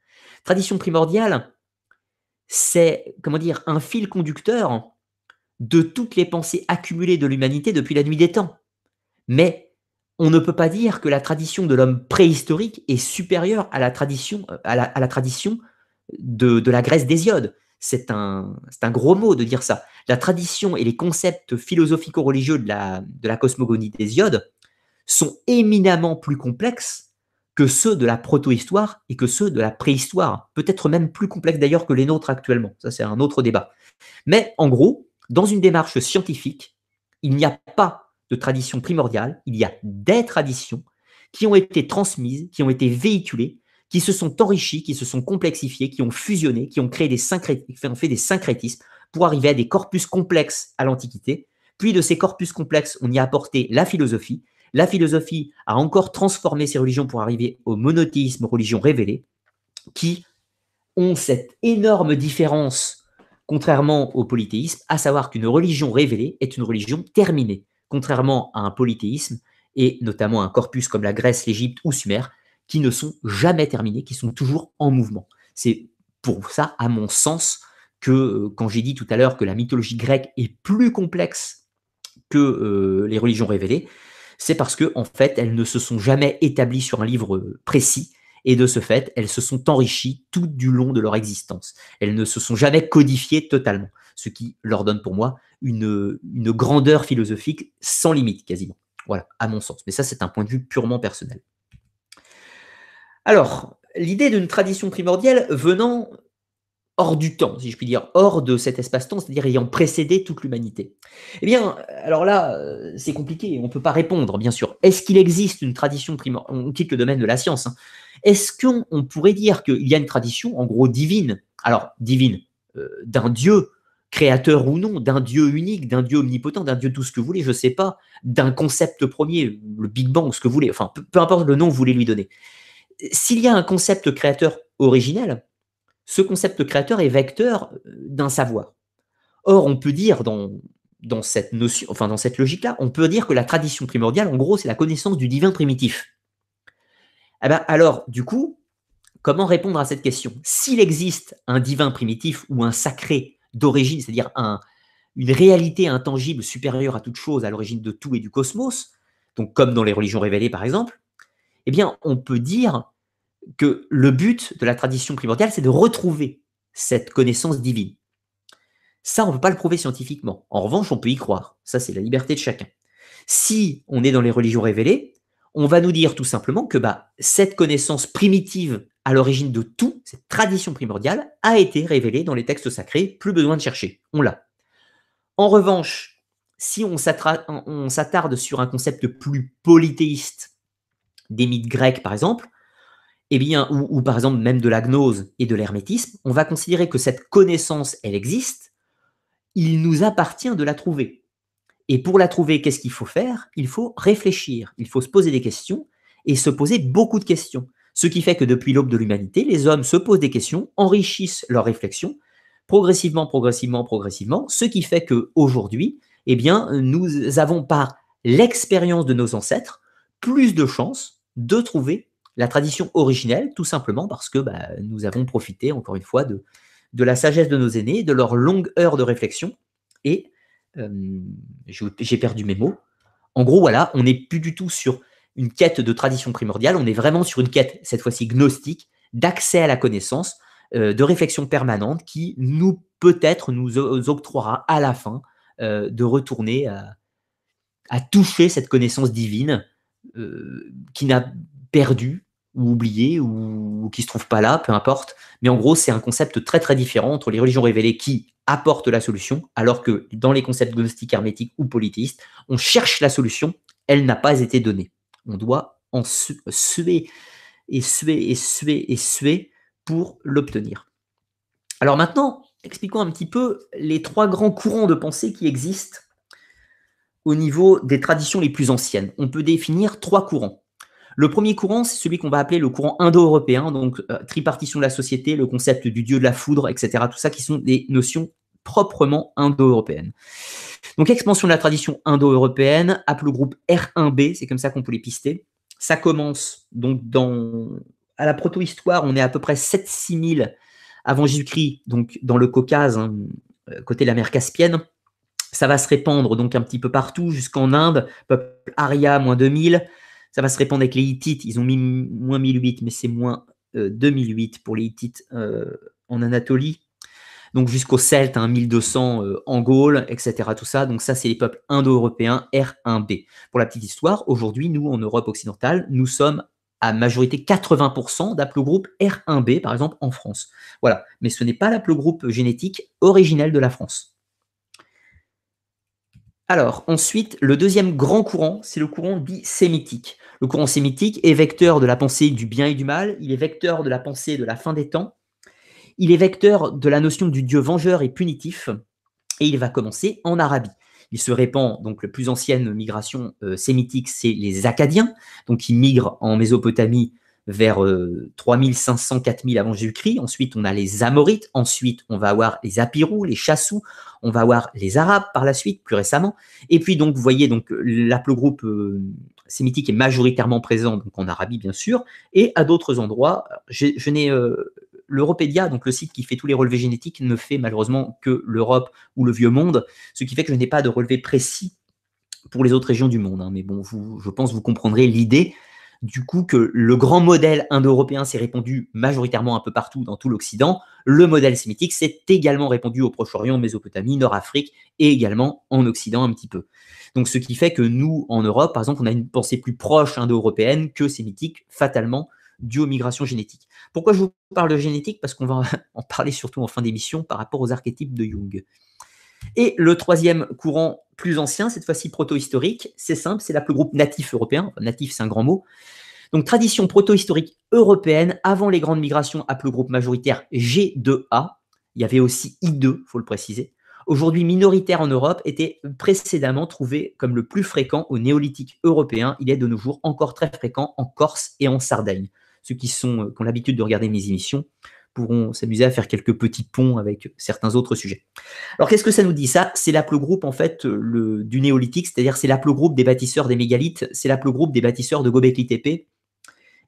Tradition primordiale, c'est, comment dire, un fil conducteur de toutes les pensées accumulées de l'humanité depuis la nuit des temps. Mais on ne peut pas dire que la tradition de l'homme préhistorique est supérieure à la tradition, euh, à la tradition de, la Grèce d'Hésiode. C'est un, un, gros mot de dire ça. La tradition et les concepts philosophico-religieux de la, de la cosmogonie d'Hésiode sont éminemment plus complexes que ceux de la proto-histoire et que ceux de la préhistoire, peut-être même plus complexes d'ailleurs que les nôtres actuellement. Ça, c'est un autre débat. Mais en gros, dans une démarche scientifique, il n'y a pas de tradition primordiale, il y a des traditions qui ont été transmises, qui ont été véhiculées qui se sont enrichis, qui se sont complexifiés, qui ont fusionné, qui ont créé des fait des syncrétismes pour arriver à des corpus complexes à l'Antiquité. Puis de ces corpus complexes, on y a apporté la philosophie. La philosophie a encore transformé ces religions pour arriver au monothéisme religions révélées, qui ont cette énorme différence, contrairement au polythéisme, à savoir qu'une religion révélée est une religion terminée, contrairement à un polythéisme et notamment un corpus comme la Grèce, l'Égypte ou Sumer, qui ne sont jamais terminées, qui sont toujours en mouvement. C'est pour ça, à mon sens, que euh, quand j'ai dit tout à l'heure que la mythologie grecque est plus complexe que euh, les religions révélées, c'est parce que en fait, elles ne se sont jamais établies sur un livre euh, précis. Et de ce fait, elles se sont enrichies tout du long de leur existence. Elles ne se sont jamais codifiées totalement, ce qui leur donne pour moi une grandeur philosophique sans limite quasiment. Voilà, à mon sens. Mais ça, c'est un point de vue purement personnel. Alors, l'idée d'une tradition primordiale venant hors du temps, si je puis dire, hors de cet espace-temps, c'est-à-dire ayant précédé toute l'humanité. Eh bien, alors là, euh, c'est compliqué, on ne peut pas répondre, bien sûr. Est-ce qu'il existe une tradition primordiale On quitte le domaine de la science. Hein. Est-ce qu'on pourrait dire qu'il y a une tradition, en gros, divine Alors, divine, euh, d'un dieu, créateur ou non, d'un dieu unique, d'un dieu omnipotent, d'un dieu tout ce que vous voulez, je ne sais pas, d'un concept premier, le Big Bang, ce que vous voulez, enfin, peu, peu importe le nom que vous voulez lui donner s'il y a un concept créateur originel, ce concept créateur est vecteur euh, d'un savoir. Or, on peut dire dans, dans cette notion, enfin dans cette logique-là, on peut dire que la tradition primordiale, en gros, c'est la connaissance du divin primitif. Eh ben, alors, du coup, comment répondre à cette question S'il existe un divin primitif ou un sacré d'origine, c'est-à-dire une réalité intangible supérieure à toute chose, à l'origine de tout et du cosmos, donc comme dans les religions révélées par exemple, eh bien, on peut dire que le but de la tradition primordiale, c'est de retrouver cette connaissance divine. Ça, on ne peut pas le prouver scientifiquement. En revanche, on peut y croire. Ça, c'est la liberté de chacun. Si on est dans les religions révélées, on va nous dire tout simplement que bah, cette connaissance primitive à l'origine de tout, cette tradition primordiale, a été révélée dans les textes sacrés, plus besoin de chercher, on l'a. En revanche, si on s'attarde sur un concept plus polythéiste, des mythes grecs, par exemple, eh bien, ou, par exemple même de la gnose et de l'hermétisme, on va considérer que cette connaissance, elle existe, il nous appartient de la trouver. Et pour la trouver, qu'est-ce qu'il faut faire Il faut réfléchir, il faut se poser des questions, et se poser beaucoup de questions. Ce qui fait que depuis l'aube de l'humanité, les hommes se posent des questions, enrichissent leurs réflexions, progressivement, progressivement, progressivement, ce qui fait que aujourd'hui, eh bien, nous avons par l'expérience de nos ancêtres plus de chances de trouver la tradition originelle, tout simplement parce que bah, nous avons profité, encore une fois, de, la sagesse de nos aînés, de leur longue heure de réflexion. Et euh, j'ai perdu mes mots. En gros, voilà, on n'est plus du tout sur une quête de tradition primordiale, on est vraiment sur une quête, cette fois-ci gnostique, d'accès à la connaissance, euh, de réflexion permanente qui nous, peut-être, nous octroiera à la fin euh, de retourner à toucher cette connaissance divine euh, qui n'a perdu ou oublié ou, qui qui se trouve pas là, peu importe. Mais en gros, c'est un concept très très différent entre les religions révélées qui apportent la solution, alors que dans les concepts gnostiques, hermétiques ou politistes, on cherche la solution, elle n'a pas été donnée. On doit en suer et suer et suer et suer pour l'obtenir. Alors maintenant, expliquons un petit peu les trois grands courants de pensée qui existent au niveau des traditions les plus anciennes, on peut définir trois courants. Le premier courant, c'est celui qu'on va appeler le courant indo-européen, donc euh, tripartition de la société, le concept du dieu de la foudre, etc. Tout ça qui sont des notions proprement indo-européennes. Donc expansion de la tradition indo-européenne, appelé le groupe R1B, c'est comme ça qu'on peut les pister. Ça commence donc dans à la proto-histoire, on est à peu près 7-6 000 avant Jésus-Christ, donc dans le Caucase, hein, euh, côté de la mer Caspienne. Ça va se répandre donc un petit peu partout, jusqu'en Inde, peuple Arya, moins 2000. Ça va se répandre avec les Hittites, ils ont mis moins 1008, mais c'est moins 2008 euh, pour les Hittites euh, en Anatolie. Donc jusqu'aux Celtes, 1200 en Gaule, etc. Tout ça. Donc ça, c'est les peuples indo-européens R1B. Pour la petite histoire, aujourd'hui, nous, en Europe occidentale, nous sommes à majorité 80% d'haplogroupe R1B, par exemple, en France. Voilà. Mais ce n'est pas l'haplogroupe génétique originel de la France. Alors, ensuite, le deuxième grand courant, c'est le courant dit sémitique. Le courant sémitique est vecteur de la pensée du bien et du mal, il est vecteur de la pensée de la fin des temps, il est vecteur de la notion du Dieu vengeur et punitif, et il va commencer en Arabie. Il se répand, donc la plus ancienne migration euh, sémitique, c'est les Acadiens, donc ils migrent en Mésopotamie vers 3500-4000 euh, avant Jésus-Christ. Ensuite, on a les Amorites. Ensuite, on va avoir les Apirous, les Chassous. On va avoir les Arabes par la suite, plus récemment. Et puis donc, vous voyez, donc l'haplogroupe euh, sémitique est majoritairement présent donc en Arabie, bien sûr, et à d'autres endroits. Je, n'ai euh, l'Europédia, donc le site qui fait tous les relevés génétiques, ne fait malheureusement que l'Europe ou le vieux monde, ce qui fait que je n'ai pas de relevés précis pour les autres régions du monde. Hein. Mais bon, vous, je pense vous comprendrez l'idée du coup que le grand modèle indo-européen s'est répandu majoritairement un peu partout dans tout l'Occident, le modèle sémitique s'est également répandu au Proche-Orient, Mésopotamie, Nord-Afrique et également en Occident un petit peu. Donc ce qui fait que nous, en Europe, par exemple, on a une pensée plus proche indo-européenne que sémitique, fatalement, due aux migrations génétiques. Pourquoi je vous parle de génétique Parce qu'on va (laughs) en parler surtout en fin d'émission par rapport aux archétypes de Jung. Et le troisième courant plus ancien, cette fois-ci proto-historique, c'est simple, c'est l'appel groupe natif européen, natif c'est un grand mot, donc tradition proto-historique européenne avant les grandes migrations, appel groupe majoritaire G2A, il y avait aussi I2, faut le préciser, aujourd'hui minoritaire en Europe, était précédemment trouvé comme le plus fréquent au néolithique européen. Il est de nos jours encore très fréquent en Corse et en Sardaigne. Ceux qui, sont, euh, qui ont l'habitude de regarder mes émissions pourront s'amuser à faire quelques petits ponts avec certains autres sujets. Alors qu'est-ce que ça nous dit Ça, c'est l'aplogroupe en fait le, du néolithique, c'est-à-dire c'est l'aplogroupe des bâtisseurs des mégalithes, c'est l'aplogroupe des bâtisseurs de Gobekli Tepe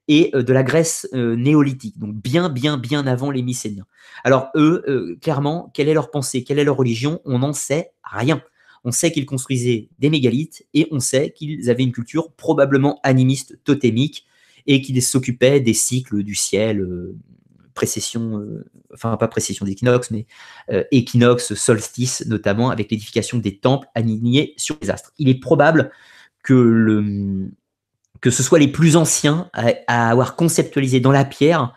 et euh, de la Grèce euh, néolithique, donc bien, bien, bien avant les Mycéniens. Alors eux, euh, clairement, quelle est leur pensée, quelle est leur religion On n'en sait rien. On sait qu'ils construisaient des mégalithes et on sait qu'ils avaient une culture probablement animiste, totémique, et qu'ils s'occupaient des cycles du ciel, précession, euh, enfin pas précession d'équinoxe, mais équinoxe, euh, solstice notamment, avec l'édification des temples alignés sur les astres. Il est probable que le, que ce soit les plus anciens à, avoir conceptualisé dans la pierre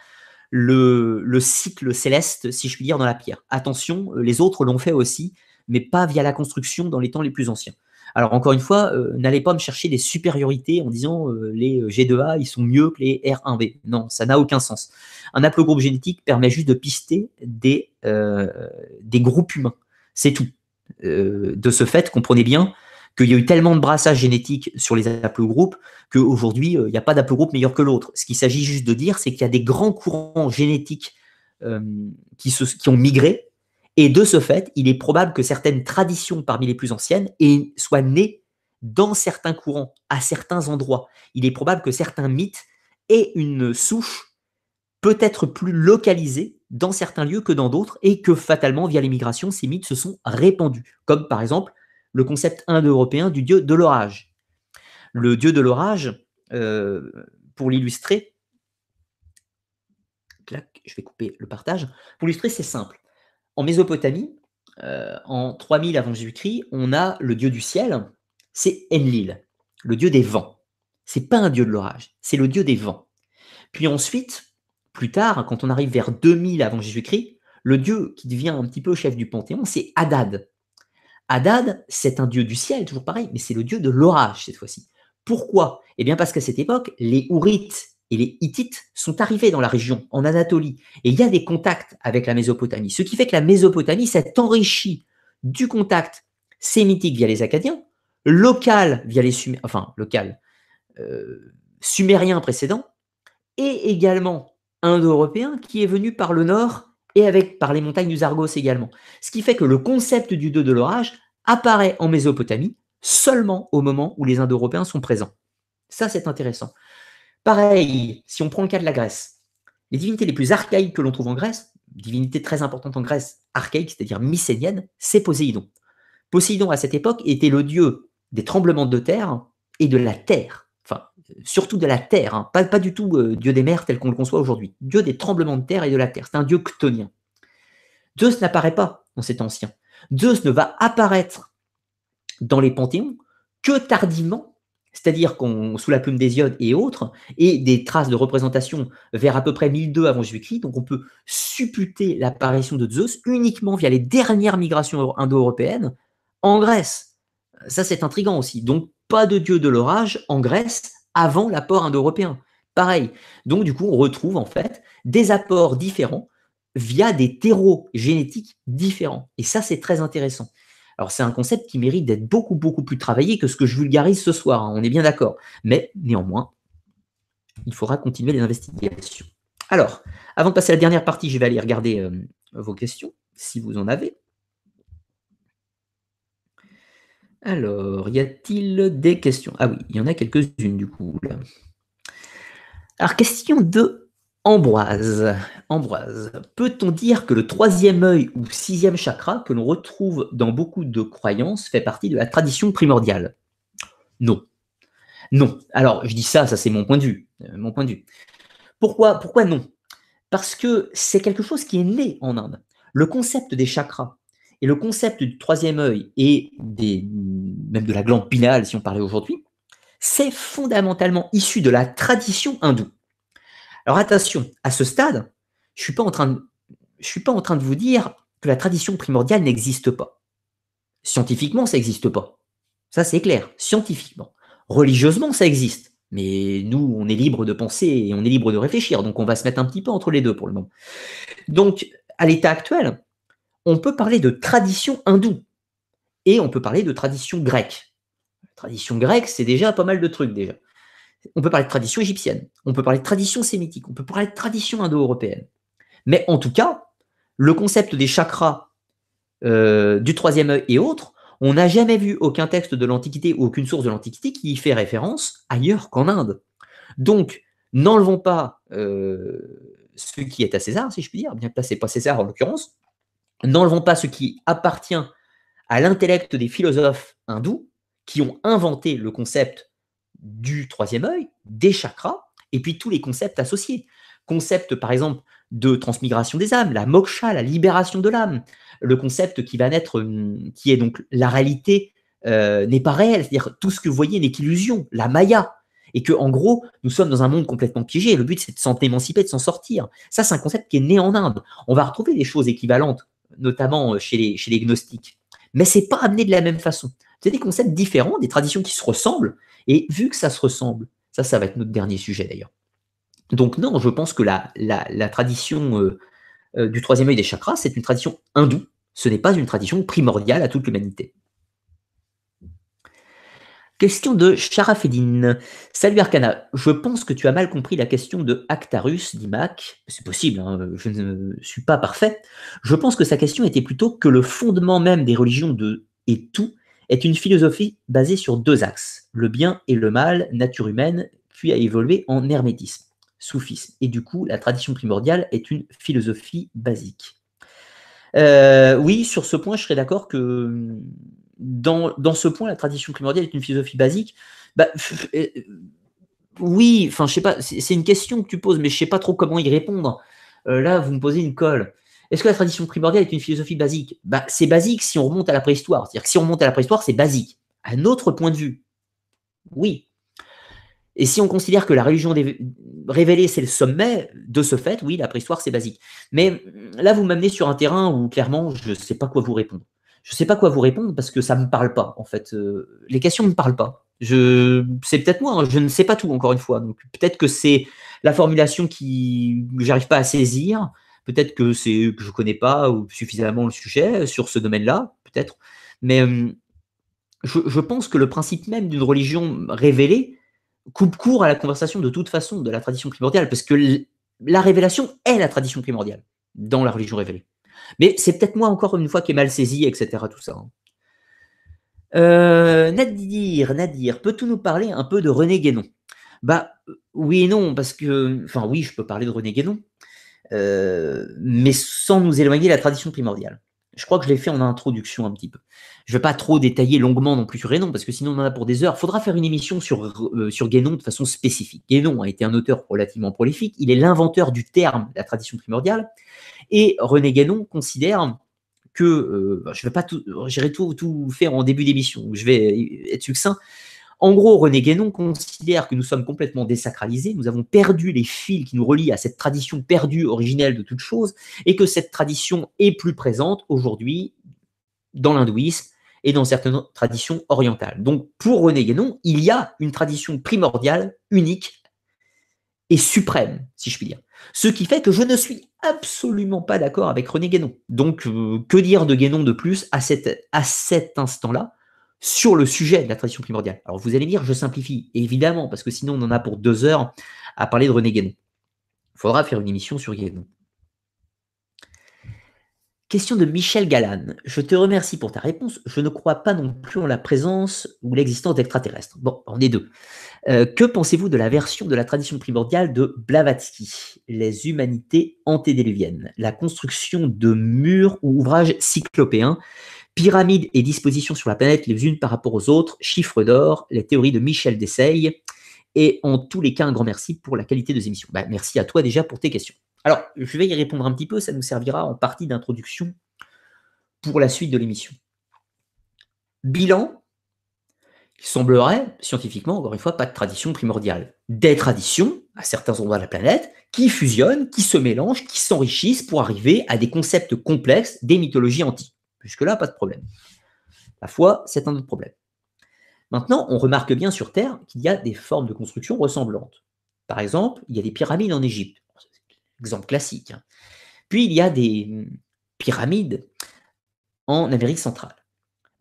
le, cycle céleste, si je puis dire, dans la pierre. Attention, les autres l'ont fait aussi, mais pas via la construction dans les temps les plus anciens. Alors encore une fois, euh, n'allez pas me chercher des supériorités en disant euh, les euh, G2A, ils sont mieux que les r 1 v Non, ça n'a aucun sens. Un haplogroupe génétique permet juste de pister des, des groupes humains. C'est tout. de ce fait, comprenez bien qu'il y a eu tellement de brassage génétique sur les haplogroupes qu'aujourd'hui, il n'y a pas d'haplogroupe meilleur que l'autre. Ce qu'il s'agit juste de dire, c'est qu'il y a des grands courants génétiques qui, qui ont migré et de ce fait, il est probable que certaines traditions parmi les plus anciennes soient nées dans certains courants, à certains endroits. Il est probable que certains mythes aient une souche peut-être plus localisée dans certains lieux que dans d'autres, et que fatalement, via l'immigration, ces mythes se sont répandus, comme par exemple le concept indo-européen du dieu de l'orage. Le dieu de l'orage, euh, pour l'illustrer, je vais couper le partage, pour l'illustrer, c'est simple. En Mésopotamie, euh, en 3000 avant Jésus-Christ, on a le dieu du ciel, c'est Enlil, le dieu des vents. C'est pas un dieu de l'orage, c'est le dieu des vents. Puis ensuite, plus tard, quand on arrive vers 2000 avant Jésus-Christ, le dieu qui devient un petit peu chef du panthéon, c'est Hadad. Hadad, c'est un dieu du ciel, toujours pareil, mais c'est le dieu de l'orage cette fois-ci. Pourquoi Eh bien parce qu'à cette époque, les Hourites, et les Hittites sont arrivés dans la région, en Anatolie. Et il y a des contacts avec la Mésopotamie. Ce qui fait que la Mésopotamie s'est enrichie du contact sémitique via les Acadiens, local via les Sumériens, enfin local, euh, et également indo européens qui est venu par le nord et avec par les montagnes du Zargos également. Ce qui fait que le concept du dieu de l'orage apparaît en Mésopotamie seulement au moment où les Indo-Européens sont présents. Ça, c'est intéressant. Pareil, si on prend le cas de la Grèce, les divinités les plus archaïques que l'on trouve en Grèce, divinité très importante en Grèce, archaïque, c'est-à-dire mycénienne, c'est Poséidon. Poséidon, à cette époque, était le dieu des tremblements de terre et de la terre. Enfin, euh, surtout de la terre, hein. pas, du tout euh, dieu des mers tel qu'on le conçoit aujourd'hui. Dieu des tremblements de terre et de la terre. C'est un dieu chtonien. Zeus n'apparaît pas dans cet ancien. Zeus ne va apparaître dans les panthéons que tardivement c'est-à-dire qu'on sous la plume des iodes et autres, et des traces de représentation vers à peu près 1002 avant Jésus-Christ. Donc on peut supputer l'apparition de Zeus uniquement via les dernières migrations indo-européennes en Grèce. Ça, c'est intriguant aussi. Donc pas de dieu de l'orage en Grèce avant l'apport indo-européen. Pareil. Donc du coup, on retrouve en fait des apports différents via des terreaux génétiques différents. Et ça, c'est très intéressant. Alors c'est un concept qui mérite d'être beaucoup, beaucoup plus travaillé que ce que je vulgarise ce soir, hein, on est bien d'accord. Mais néanmoins, il faudra continuer les investigations. Alors, avant de passer à la dernière partie, je vais aller regarder euh, vos questions, si vous en avez. Alors, y a-t-il des questions Ah oui, il y en a quelques-unes du coup. Alors, question 2. Ambroise, Ambroise, peut-on dire que le troisième œil ou sixième chakra que l'on retrouve dans beaucoup de croyances fait partie de la tradition primordiale Non. Non. Alors, je dis ça, ça c'est mon point de vue. Euh, mon point de vue. Pourquoi, pourquoi non Parce que c'est quelque chose qui est né en Inde. Le concept des chakras et le concept du troisième œil et des, même de la glande pinale, si on parlait aujourd'hui, c'est fondamentalement issu de la tradition hindoue. Alors attention, à ce stade, je ne suis, pas en train de, je suis pas en train de vous dire que la tradition primordiale n'existe pas. Scientifiquement, ça n'existe pas. Ça, c'est clair, scientifiquement. Religieusement, ça existe. Mais nous, on est libre de penser et on est libre de réfléchir. Donc, on va se mettre un petit peu entre les deux pour le moment. Donc, à l'état actuel, on peut parler de tradition hindoue et on peut parler de tradition grecque. tradition grecque, c'est déjà pas mal de trucs déjà. On peut parler de tradition égyptienne, on peut parler de tradition sémitique, on peut parler de tradition indo-européenne. Mais en tout cas, le concept des chakras euh, du troisième œil et autres, on n'a jamais vu aucun texte de l'Antiquité ou aucune source de l'Antiquité qui y fait référence ailleurs qu'en Inde. Donc, n'enlevons pas euh, ce qui est à César, si je puis dire, bien que là, ce pas César en l'occurrence, n'enlevons pas ce qui appartient à l'intellect des philosophes hindous qui ont inventé le concept du troisième œil, des chakras, et puis tous les concepts associés. Concept, par exemple, de transmigration des âmes, la moksha, la libération de l'âme, le concept qui va naître, hum, qui est donc la réalité euh, n'est pas réelle, c'est-à-dire tout ce que vous voyez n'est qu'illusion, la maya, et que en gros, nous sommes dans un monde complètement piégé, et le but c'est de s'en émanciper, de s'en sortir. Ça, c'est un concept qui est né en Inde. On va retrouver des choses équivalentes, notamment euh, chez les, chez les gnostiques, mais c'est pas amené de la même façon. C'est des concepts différents, des traditions qui se ressemblent. Et vu que ça se ressemble, ça, ça va être notre dernier sujet d'ailleurs. Donc non, je pense que la, tradition euh, euh, du troisième œil des chakras, c'est une tradition hindoue. Ce n'est pas une tradition primordiale à toute l'humanité. Question de Sharafedin. Salut Arcana, je pense que tu as mal compris la question de Actarus, dit C'est possible, hein, je ne suis pas parfait. Je pense que sa question était plutôt que le fondement même des religions de et tout est une philosophie basée sur deux axes, le bien et le mal, nature humaine, puis a évolué en hermétisme, soufisme. Et du coup, la tradition primordiale est une philosophie basique. Euh, oui, sur ce point, je serais d'accord que dans, ce point, la tradition primordiale est une philosophie basique. Bah, euh, oui, enfin, je sais pas, c'est une question que tu poses, mais je ne sais pas trop comment y répondre. Euh, là, vous me posez une colle. Est-ce que la tradition primordiale est une philosophie basique bah, C'est basique si on remonte à la préhistoire. C'est-à-dire que si on remonte à la préhistoire, c'est basique. Un autre point de vue, oui. Et si on considère que la religion révélée, c'est le sommet, de ce fait, oui, la préhistoire, c'est basique. Mais mm, là, vous m'amenez sur un terrain où, clairement, je ne sais pas quoi vous répondre. Je ne sais pas quoi vous répondre parce que ça ne me parle pas, en fait. Euh, les questions ne me parlent pas. Je, c'est peut-être moi, hein, je ne sais pas tout, encore une fois. Donc, peut-être que c'est la formulation qui j'arrive pas à saisir. Peut-être que c'est que je connais pas suffisamment le sujet sur ce domaine-là, peut-être. Mais je, pense que le principe même d'une religion révélée coupe court à la conversation de toute façon de la tradition primordiale, parce que la révélation est la tradition primordiale dans la religion révélée. Mais c'est peut-être moi encore une fois qui est mal saisi, etc. Tout ça. Hein. Euh, Nadir, Nadir, peut tu nous parler un peu de René Guénon Bah oui et non, parce que, enfin oui, je peux parler de René Guénon, euh, mais sans nous éloigner de la tradition primordiale. Je crois que je l'ai fait en introduction un petit peu. Je ne vais pas trop détailler longuement non plus sur Guénon, parce que sinon on en a pour des heures. Il faudra faire une émission sur, euh, sur Guénon de façon spécifique. Guénon a été un auteur relativement prolifique. Il est l'inventeur du terme de la tradition primordiale. Et René Guénon considère que, euh, je ne vais pas tout, tout, tout faire en début d'émission, je vais être succinct, en gros, René Guénon considère que nous sommes complètement désacralisés, nous avons perdu les fils qui nous relient à cette tradition perdue originelle de toute chose, et que cette tradition est plus présente aujourd'hui dans l'hindouisme et dans certaines traditions orientales. Donc pour René Guénon, il y a une tradition primordiale, unique et suprême, si je puis dire. Ce qui fait que je ne suis absolument pas d'accord avec René Guénon. Donc euh, que dire de Guénon de plus à, à cet instant-là sur le sujet de la tradition primordiale. Alors vous allez me dire, je simplifie, évidemment, parce que sinon on en a pour deux heures à parler de René Guénon. Il faudra faire une émission sur Guénon. Question de Michel Galan. Je te remercie pour ta réponse. Je ne crois pas non plus en la présence ou l'existence d'extraterrestres. Bon, on est deux. Euh, que pensez-vous de la version de la tradition primordiale de Blavatsky, les humanités antédéluviennes, la construction de murs ou ouvrages cyclopéens Pyramides et dispositions sur la planète les unes par rapport aux autres, chiffres d'or, les théories de Michel Dessay. Et en tous les cas, un grand merci pour la qualité des émissions. Bah, merci à toi déjà pour tes questions. Alors, je vais y répondre un petit peu, ça nous servira en partie d'introduction pour la suite de l'émission. Bilan, qui semblerait, scientifiquement, encore une fois, pas de tradition primordiale. Des traditions, à certains endroits de la planète, qui fusionnent, qui se mélangent, qui s'enrichissent pour arriver à des concepts complexes des mythologies antiques. Jusque-là, pas de problème. La foi, c'est un autre problème. Maintenant, on remarque bien sur Terre qu'il y a des formes de construction ressemblantes. Par exemple, il y a des pyramides en Égypte, exemple classique. Hein. Puis il y a des hum, pyramides en Amérique centrale.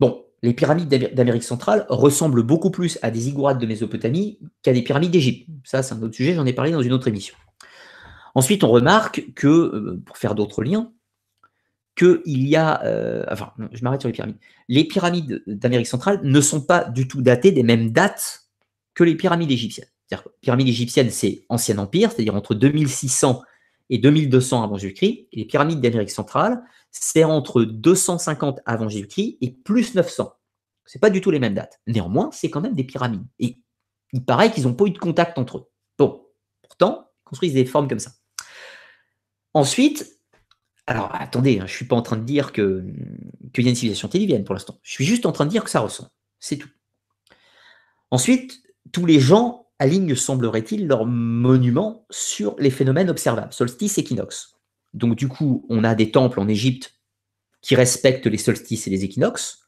Bon, les pyramides d'Amérique centrale ressemblent beaucoup plus à des igourades de Mésopotamie qu'à des pyramides d'Égypte. Ça, c'est un autre sujet, j'en ai parlé dans une autre émission. Ensuite, on remarque que, euh, pour faire d'autres liens, qu'il y a, euh, enfin, je m'arrête sur les pyramides. Les pyramides d'Amérique centrale ne sont pas du tout datées des mêmes dates que les pyramides égyptiennes. C'est-à-dire que les pyramides égyptiennes, c'est ancien empire, c'est-à-dire entre 2600 et 2200 avant Jésus-Christ. Et les pyramides d'Amérique centrale, c'est entre 250 avant Jésus-Christ et plus 900. C'est pas du tout les mêmes dates. Néanmoins, c'est quand même des pyramides. Et il paraît qu'ils n'ont pas eu de contact entre eux. Bon, pourtant, ils construisent des formes comme ça. Ensuite, alors attendez, hein, je ne suis pas en train de dire qu'il y a une civilisation télévienne pour l'instant. Je suis juste en train de dire que ça ressemble. C'est tout. Ensuite, tous les gens alignent, semblerait-il, leurs monuments sur les phénomènes observables, solstice, équinoxe. Donc du coup, on a des temples en Égypte qui respectent les solstices et les équinoxes.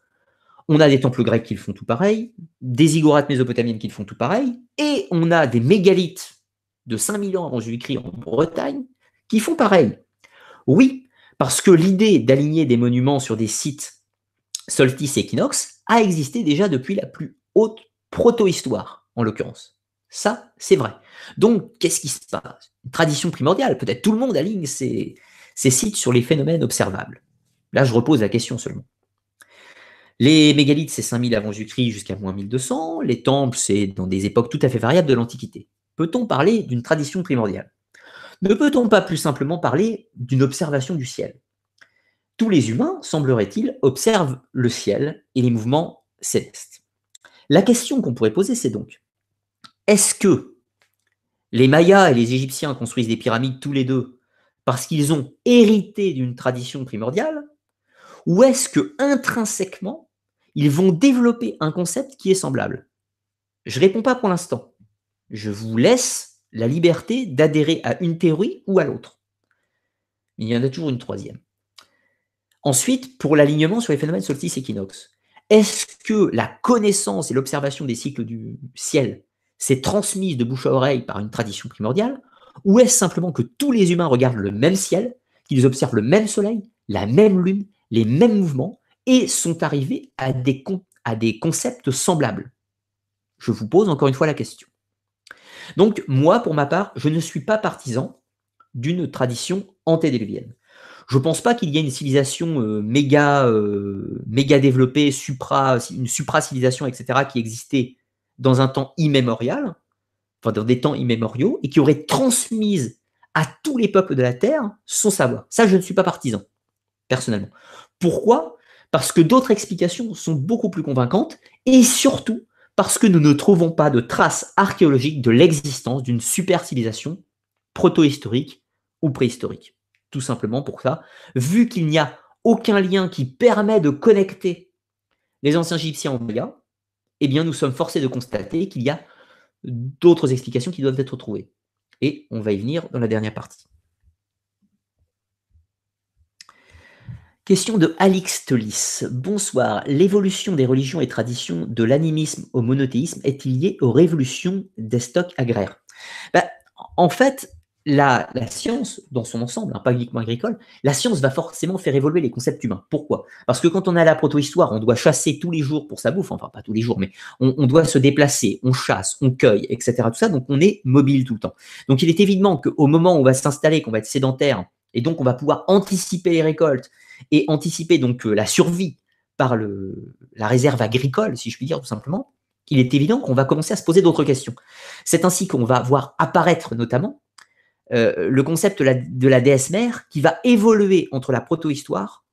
On a des temples grecs qui le font tout pareil, des igorates mésopotamiennes qui le font tout pareil, et on a des mégalithes de 5000 ans avant Jésus-Christ en Bretagne qui font pareil. Oui, parce que l'idée d'aligner des monuments sur des sites solstice et kinox a existé déjà depuis la plus haute proto-histoire, en l'occurrence. Ça, c'est vrai. Donc, qu'est-ce qui se passe Une tradition primordiale, peut-être tout le monde aligne ses, sites sur les phénomènes observables. Là, je repose la question seulement. Les mégalithes, c'est 5000 avant Jésus-Christ jusqu'à moins 1200. Les temples, c'est dans des époques tout à fait variables de l'Antiquité. Peut-on parler d'une tradition primordiale ne peut-on pas plus simplement parler d'une observation du ciel Tous les humains, semblerait-il, observent le ciel et les mouvements célestes. La question qu'on pourrait poser, c'est donc, est-ce que les Mayas et les Égyptiens construisent des pyramides tous les deux parce qu'ils ont hérité d'une tradition primordiale Ou est-ce que intrinsèquement, ils vont développer un concept qui est semblable Je ne réponds pas pour l'instant. Je vous laisse la liberté d'adhérer à une théorie ou à l'autre. Il y en a toujours une troisième. Ensuite, pour l'alignement sur les phénomènes solstice-équinoxe, est-ce que la connaissance et l'observation des cycles du ciel s'est transmise de bouche à oreille par une tradition primordiale, ou est-ce simplement que tous les humains regardent le même ciel, qu'ils observent le même soleil, la même lune, les mêmes mouvements, et sont arrivés à des, à des concepts semblables Je vous pose encore une fois la question. Donc, moi, pour ma part, je ne suis pas partisan d'une tradition antédiluvienne. Je ne pense pas qu'il y ait une civilisation euh, méga, euh, méga développée, supra, une supra-civilisation, etc., qui existait dans un temps immémorial, enfin dans des temps immémoriaux, et qui aurait transmise à tous les peuples de la Terre son savoir. Ça, je ne suis pas partisan, personnellement. Pourquoi Parce que d'autres explications sont beaucoup plus convaincantes, et surtout parce que nous ne trouvons pas de traces archéologiques de l'existence d'une super-civilisation protohistorique ou préhistorique. Tout simplement pour ça, vu qu'il n'y a aucun lien qui permet de connecter les anciens Égyptiens en Maya, eh bien nous sommes forcés de constater qu'il y a d'autres explications qui doivent être trouvées. Et on va y venir dans la dernière partie. Question de Alix Tolis. Bonsoir. L'évolution des religions et traditions de l'animisme au monothéisme est-il liée aux révolutions des stocks agraires bah, En fait, la, science, dans son ensemble, hein, pas uniquement agricole, la science va forcément faire évoluer les concepts humains. Pourquoi Parce que quand on a la proto-histoire, on doit chasser tous les jours pour sa bouffe, enfin pas tous les jours, mais on, on, doit se déplacer, on chasse, on cueille, etc. Tout ça, donc on est mobile tout le temps. Donc il est évident qu'au moment où on va s'installer, qu'on va être sédentaire, et donc on va pouvoir anticiper les récoltes et anticiper donc euh, la survie par le, la réserve agricole, si je puis dire tout simplement, il est évident qu'on va commencer à se poser d'autres questions. C'est ainsi qu'on va voir apparaître notamment euh, le concept de la, de déesse mère qui va évoluer entre la protohistoire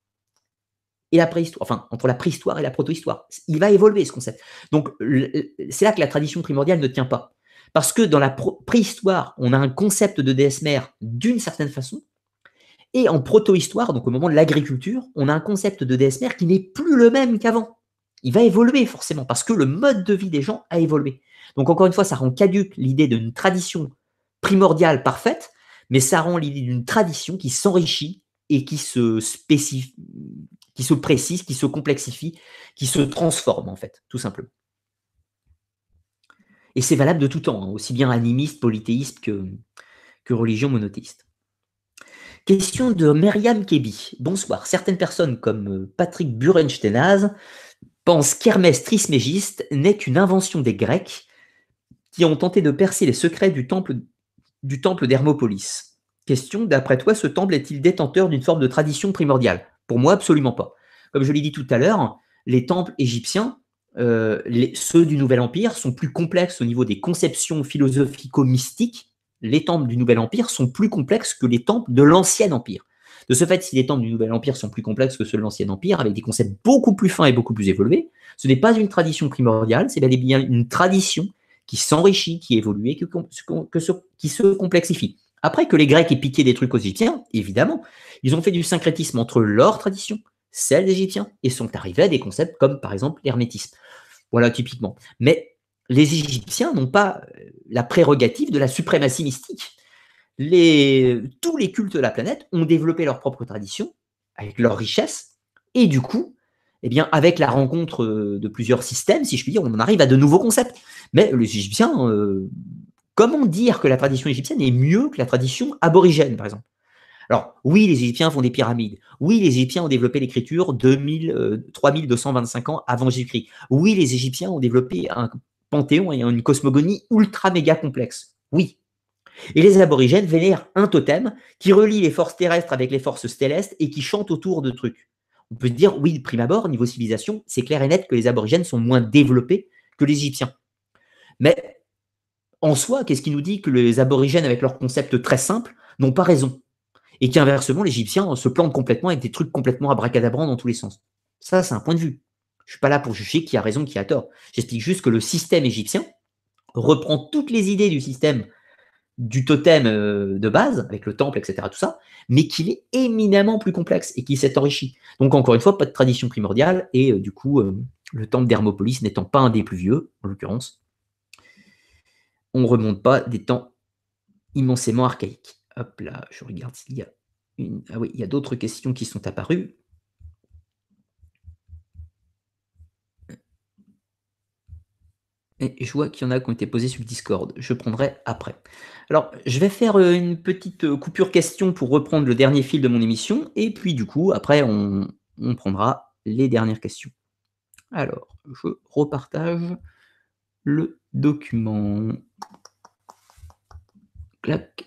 et la préhistoire, enfin entre la préhistoire et la protohistoire. Il va évoluer ce concept. Donc c'est là que la tradition primordiale ne tient pas. Parce que dans la préhistoire, on a un concept de déesse mère d'une certaine façon, et en proto-histoire, donc au moment de l'agriculture, on a un concept de DSMR qui n'est plus le même qu'avant. Il va évoluer forcément parce que le mode de vie des gens a évolué. Donc encore une fois, ça rend caduque l'idée d'une tradition primordiale parfaite, mais ça rend l'idée d'une tradition qui s'enrichit et qui se qui se précise, qui se complexifie, qui se transforme en fait, tout simplement. Et c'est valable de tout temps, hein, aussi bien animiste, polythéiste que, que religion monothéiste. Question de Myriam Kebi. Bonsoir. Certaines personnes comme euh, Patrick Burenstenaz pensent qu'Hermès Trismégiste n'est qu'une invention des Grecs qui ont tenté de percer les secrets du temple du temple d'Hermopolis. Question, d'après toi, ce temple est-il détenteur d'une forme de tradition primordiale Pour moi, absolument pas. Comme je l'ai dit tout à l'heure, les temples égyptiens, euh, ceux du Nouvel Empire, sont plus complexes au niveau des conceptions philosophico-mystiques les temples du Nouvel Empire sont plus complexes que les temples de l'Ancien Empire. De ce fait, si les temples du Nouvel Empire sont plus complexes que ceux de l'Ancien Empire, avec des concepts beaucoup plus fins et beaucoup plus évolués, ce n'est pas une tradition primordiale, c'est bien une tradition qui s'enrichit, qui évolue et qui se complexifie. Après que les Grecs aient piqué des trucs aux Égyptiens, évidemment, ils ont fait du syncrétisme entre leur tradition, celle des Égyptiens, et sont arrivés à des concepts comme par exemple l'hermétisme. Voilà typiquement. Mais les Égyptiens n'ont pas euh, la prérogative de la suprématie mystique. tous les cultes de la planète ont développé leur propre tradition, avec leur richesse, et du coup, eh bien, avec la rencontre euh, de plusieurs systèmes, si je puis dire, on en arrive à de nouveaux concepts. Mais les Égyptiens, euh, comment dire que la tradition égyptienne est mieux que la tradition aborigène, par exemple Alors, oui, les Égyptiens font des pyramides. Oui, les Égyptiens ont développé l'écriture 2000, 3225 ans avant Jésus-Christ. Oui, les Égyptiens ont développé un panthéon ayant une cosmogonie ultra méga complexe. Oui. Et les aborigènes vénèrent un totem qui relie les forces terrestres avec les forces célestes et qui chante autour de trucs. On peut se dire, oui, de prime abord, niveau civilisation, c'est clair et net que les aborigènes sont moins développés que les Égyptiens. Mais en soi, qu'est-ce qui nous dit que les aborigènes, avec leur concept très simple, n'ont pas raison Et qu'inversement, égyptiens se plante complètement avec des trucs complètement abracadabrants dans tous les sens. Ça, c'est un point de vue. Je ne suis pas là pour juger qui a raison, qui a tort. J'explique juste que le système égyptien reprend toutes les idées du système du totem euh, de base, avec le temple, etc., tout ça, mais qu'il est éminemment plus complexe et qu'il s'est enrichi. Donc, encore une fois, pas de tradition primordiale, et euh, du coup, euh, le temple d'Hermopolis n'étant pas un des plus vieux, en l'occurrence, on ne remonte pas des temps immensément archaïques. Hop là, je regarde s'il y a une. Ah oui, il y a d'autres questions qui sont apparues. Et je vois qu'il y en a qui ont été posés sur le Discord. Je prendrai après. Alors, je vais faire euh, une petite euh, coupure question pour reprendre le dernier fil de mon émission. Et puis, du coup, après, on, on prendra les dernières questions. Alors, je repartage le document. Clac.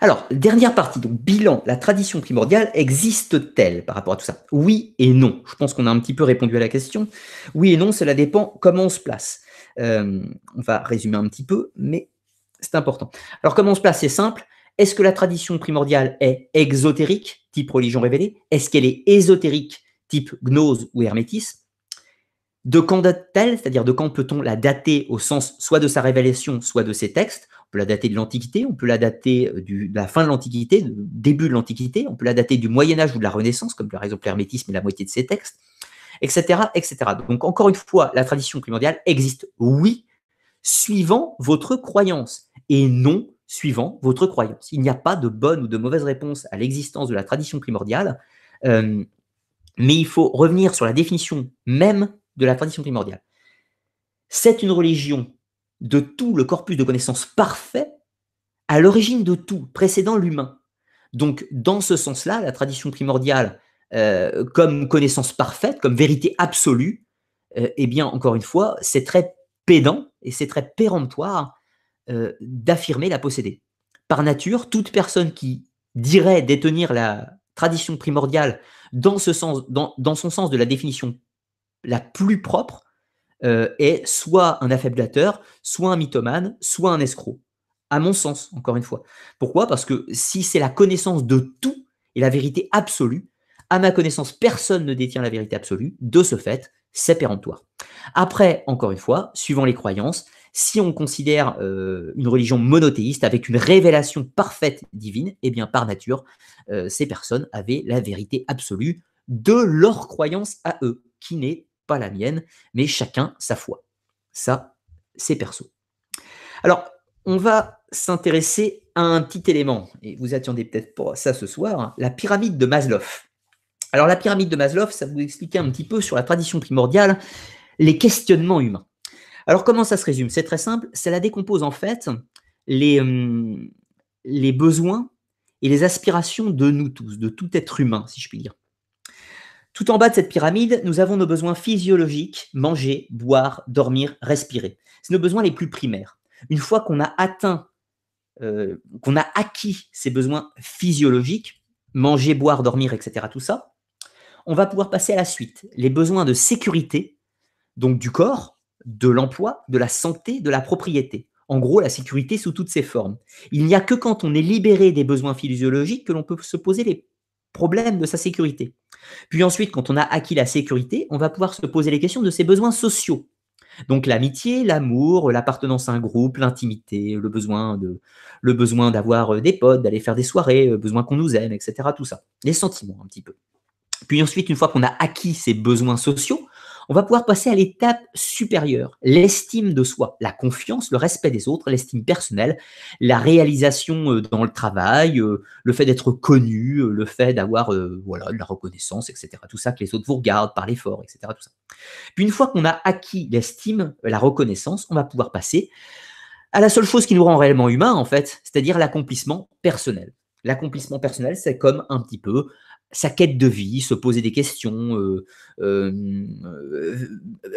Alors, dernière partie, donc bilan, la tradition primordiale existe-t-elle par rapport à tout ça Oui et non. Je pense qu'on a un petit peu répondu à la question. Oui et non, cela dépend comment on se place. Euh, on va résumer un petit peu, mais c'est important. Alors, comment on se place C'est simple. Est-ce que la tradition primordiale est exotérique, type religion révélée Est-ce qu'elle est ésotérique, type gnose ou hermétisme de quand date-t-elle C'est-à-dire de quand peut-on la dater au sens soit de sa révélation, soit de ses textes peut la dater de l'Antiquité, on peut la dater euh, du, de la fin de l'Antiquité, début de l'Antiquité, on peut la dater du Moyen Âge ou de la Renaissance, comme par exemple l'hermétisme et la moitié de ses textes, etc., etc. Donc encore une fois, la tradition primordiale existe, oui, suivant votre croyance, et non suivant votre croyance. Il n'y a pas de bonne ou de mauvaise réponse à l'existence de la tradition primordiale, euh, mais il faut revenir sur la définition même de la tradition primordiale. C'est une religion de tout le corpus de connaissances parfait à l'origine de tout, précédant l'humain. Donc, dans ce sens-là, la tradition primordiale, euh, comme connaissance parfaite, comme vérité absolue, euh, eh bien, encore une fois, c'est très pédant et c'est très péremptoire euh, d'affirmer la posséder. Par nature, toute personne qui dirait détenir la tradition primordiale dans, ce sens, dans son sens de la définition la plus propre euh, est soit un affaiblateur, soit un mythomane, soit un escroc. À mon sens, encore une fois. Pourquoi Parce que si c'est la connaissance de tout et la vérité absolue, à ma connaissance, personne ne détient la vérité absolue. De ce fait, c'est péremptoire. Après, encore une fois, suivant les croyances, si on considère euh, une religion monothéiste avec une révélation parfaite divine, eh bien par nature, euh, ces personnes avaient la vérité absolue de leur croyance à eux, qui n'est pas la mienne, mais chacun sa foi. Ça, c'est perso. Alors, on va s'intéresser à un petit élément, et vous attendez peut-être pour ça ce soir, hein, la pyramide de Maslow. Alors la pyramide de Maslow, ça vous expliquait un petit peu sur la tradition primordiale les questionnements humains. Alors comment ça se résume C'est très simple, la décompose en fait les, hum, les besoins et les aspirations de nous tous, de tout être humain, si je puis dire. Tout en bas de cette pyramide, nous avons nos besoins physiologiques, manger, boire, dormir, respirer. C'est nos besoins les plus primaires. Une fois qu'on a atteint, euh, qu'on a acquis ces besoins physiologiques, manger, boire, dormir, etc., tout ça, on va pouvoir passer à la suite. Les besoins de sécurité, donc du corps, de l'emploi, de la santé, de la propriété. En gros, la sécurité sous toutes ses formes. Il n'y a que quand on est libéré des besoins physiologiques que l'on peut se poser les problème de sa sécurité. Puis ensuite, quand on a acquis la sécurité, on va pouvoir se poser les questions de ses besoins sociaux. Donc l'amitié, l'amour, l'appartenance à un groupe, l'intimité, le besoin de, le besoin d'avoir euh, des potes, d'aller faire des soirées, le euh, besoin qu'on nous aime, etc. Tout ça, les sentiments un petit peu. Puis ensuite, une fois qu'on a acquis ces besoins sociaux, on va pouvoir passer à l'étape supérieure, l'estime de soi, la confiance, le respect des autres, l'estime personnelle, la réalisation euh, dans le travail, euh, le fait d'être connu, euh, le fait d'avoir voilà, de la reconnaissance, etc. Tout ça, que les autres vous regardent, par l'effort, etc. Tout ça. Puis une fois qu'on a acquis l'estime, la reconnaissance, on va pouvoir passer à la seule chose qui nous rend réellement humains, en fait, c'est-à-dire l'accomplissement personnel. L'accomplissement personnel, c'est comme un petit peu sa quête de vie, se poser des questions, euh, euh, euh,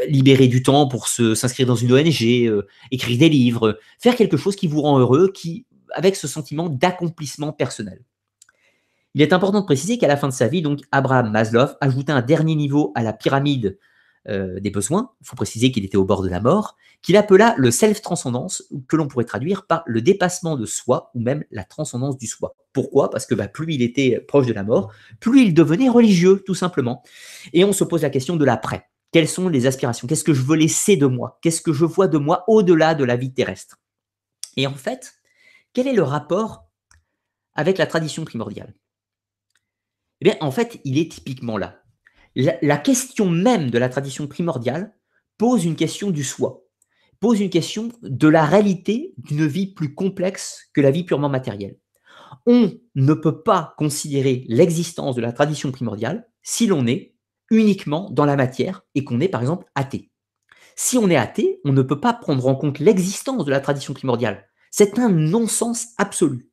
libérer du temps pour s'inscrire dans une ONG, écrire des livres, faire quelque chose qui vous rend heureux, qui, avec ce sentiment d'accomplissement personnel. Il est important de préciser qu'à la fin de sa vie, donc Abraham Maslow ajoutait un dernier niveau à la pyramide euh, des besoins, il faut préciser qu'il était au bord de la mort, qu'il appela le self-transcendance, que l'on pourrait traduire par le dépassement de soi ou même la transcendance du soi. Pourquoi Parce que bah, plus il était proche de la mort, plus il devenait religieux, tout simplement. Et on se pose la question de l'après. Quelles sont les aspirations Qu'est-ce que je veux laisser de moi Qu'est-ce que je vois de moi au-delà de la vie terrestre Et en fait, quel est le rapport avec la tradition primordiale Eh bien, en fait, il est typiquement là la, question même de la tradition primordiale pose une question du soi, pose une question de la réalité d'une vie plus complexe que la vie purement matérielle. On ne peut pas considérer l'existence de la tradition primordiale si l'on est uniquement dans la matière et qu'on est par exemple athée. Si on est athée, on ne peut pas prendre en compte l'existence de la tradition primordiale. C'est un non-sens absolu.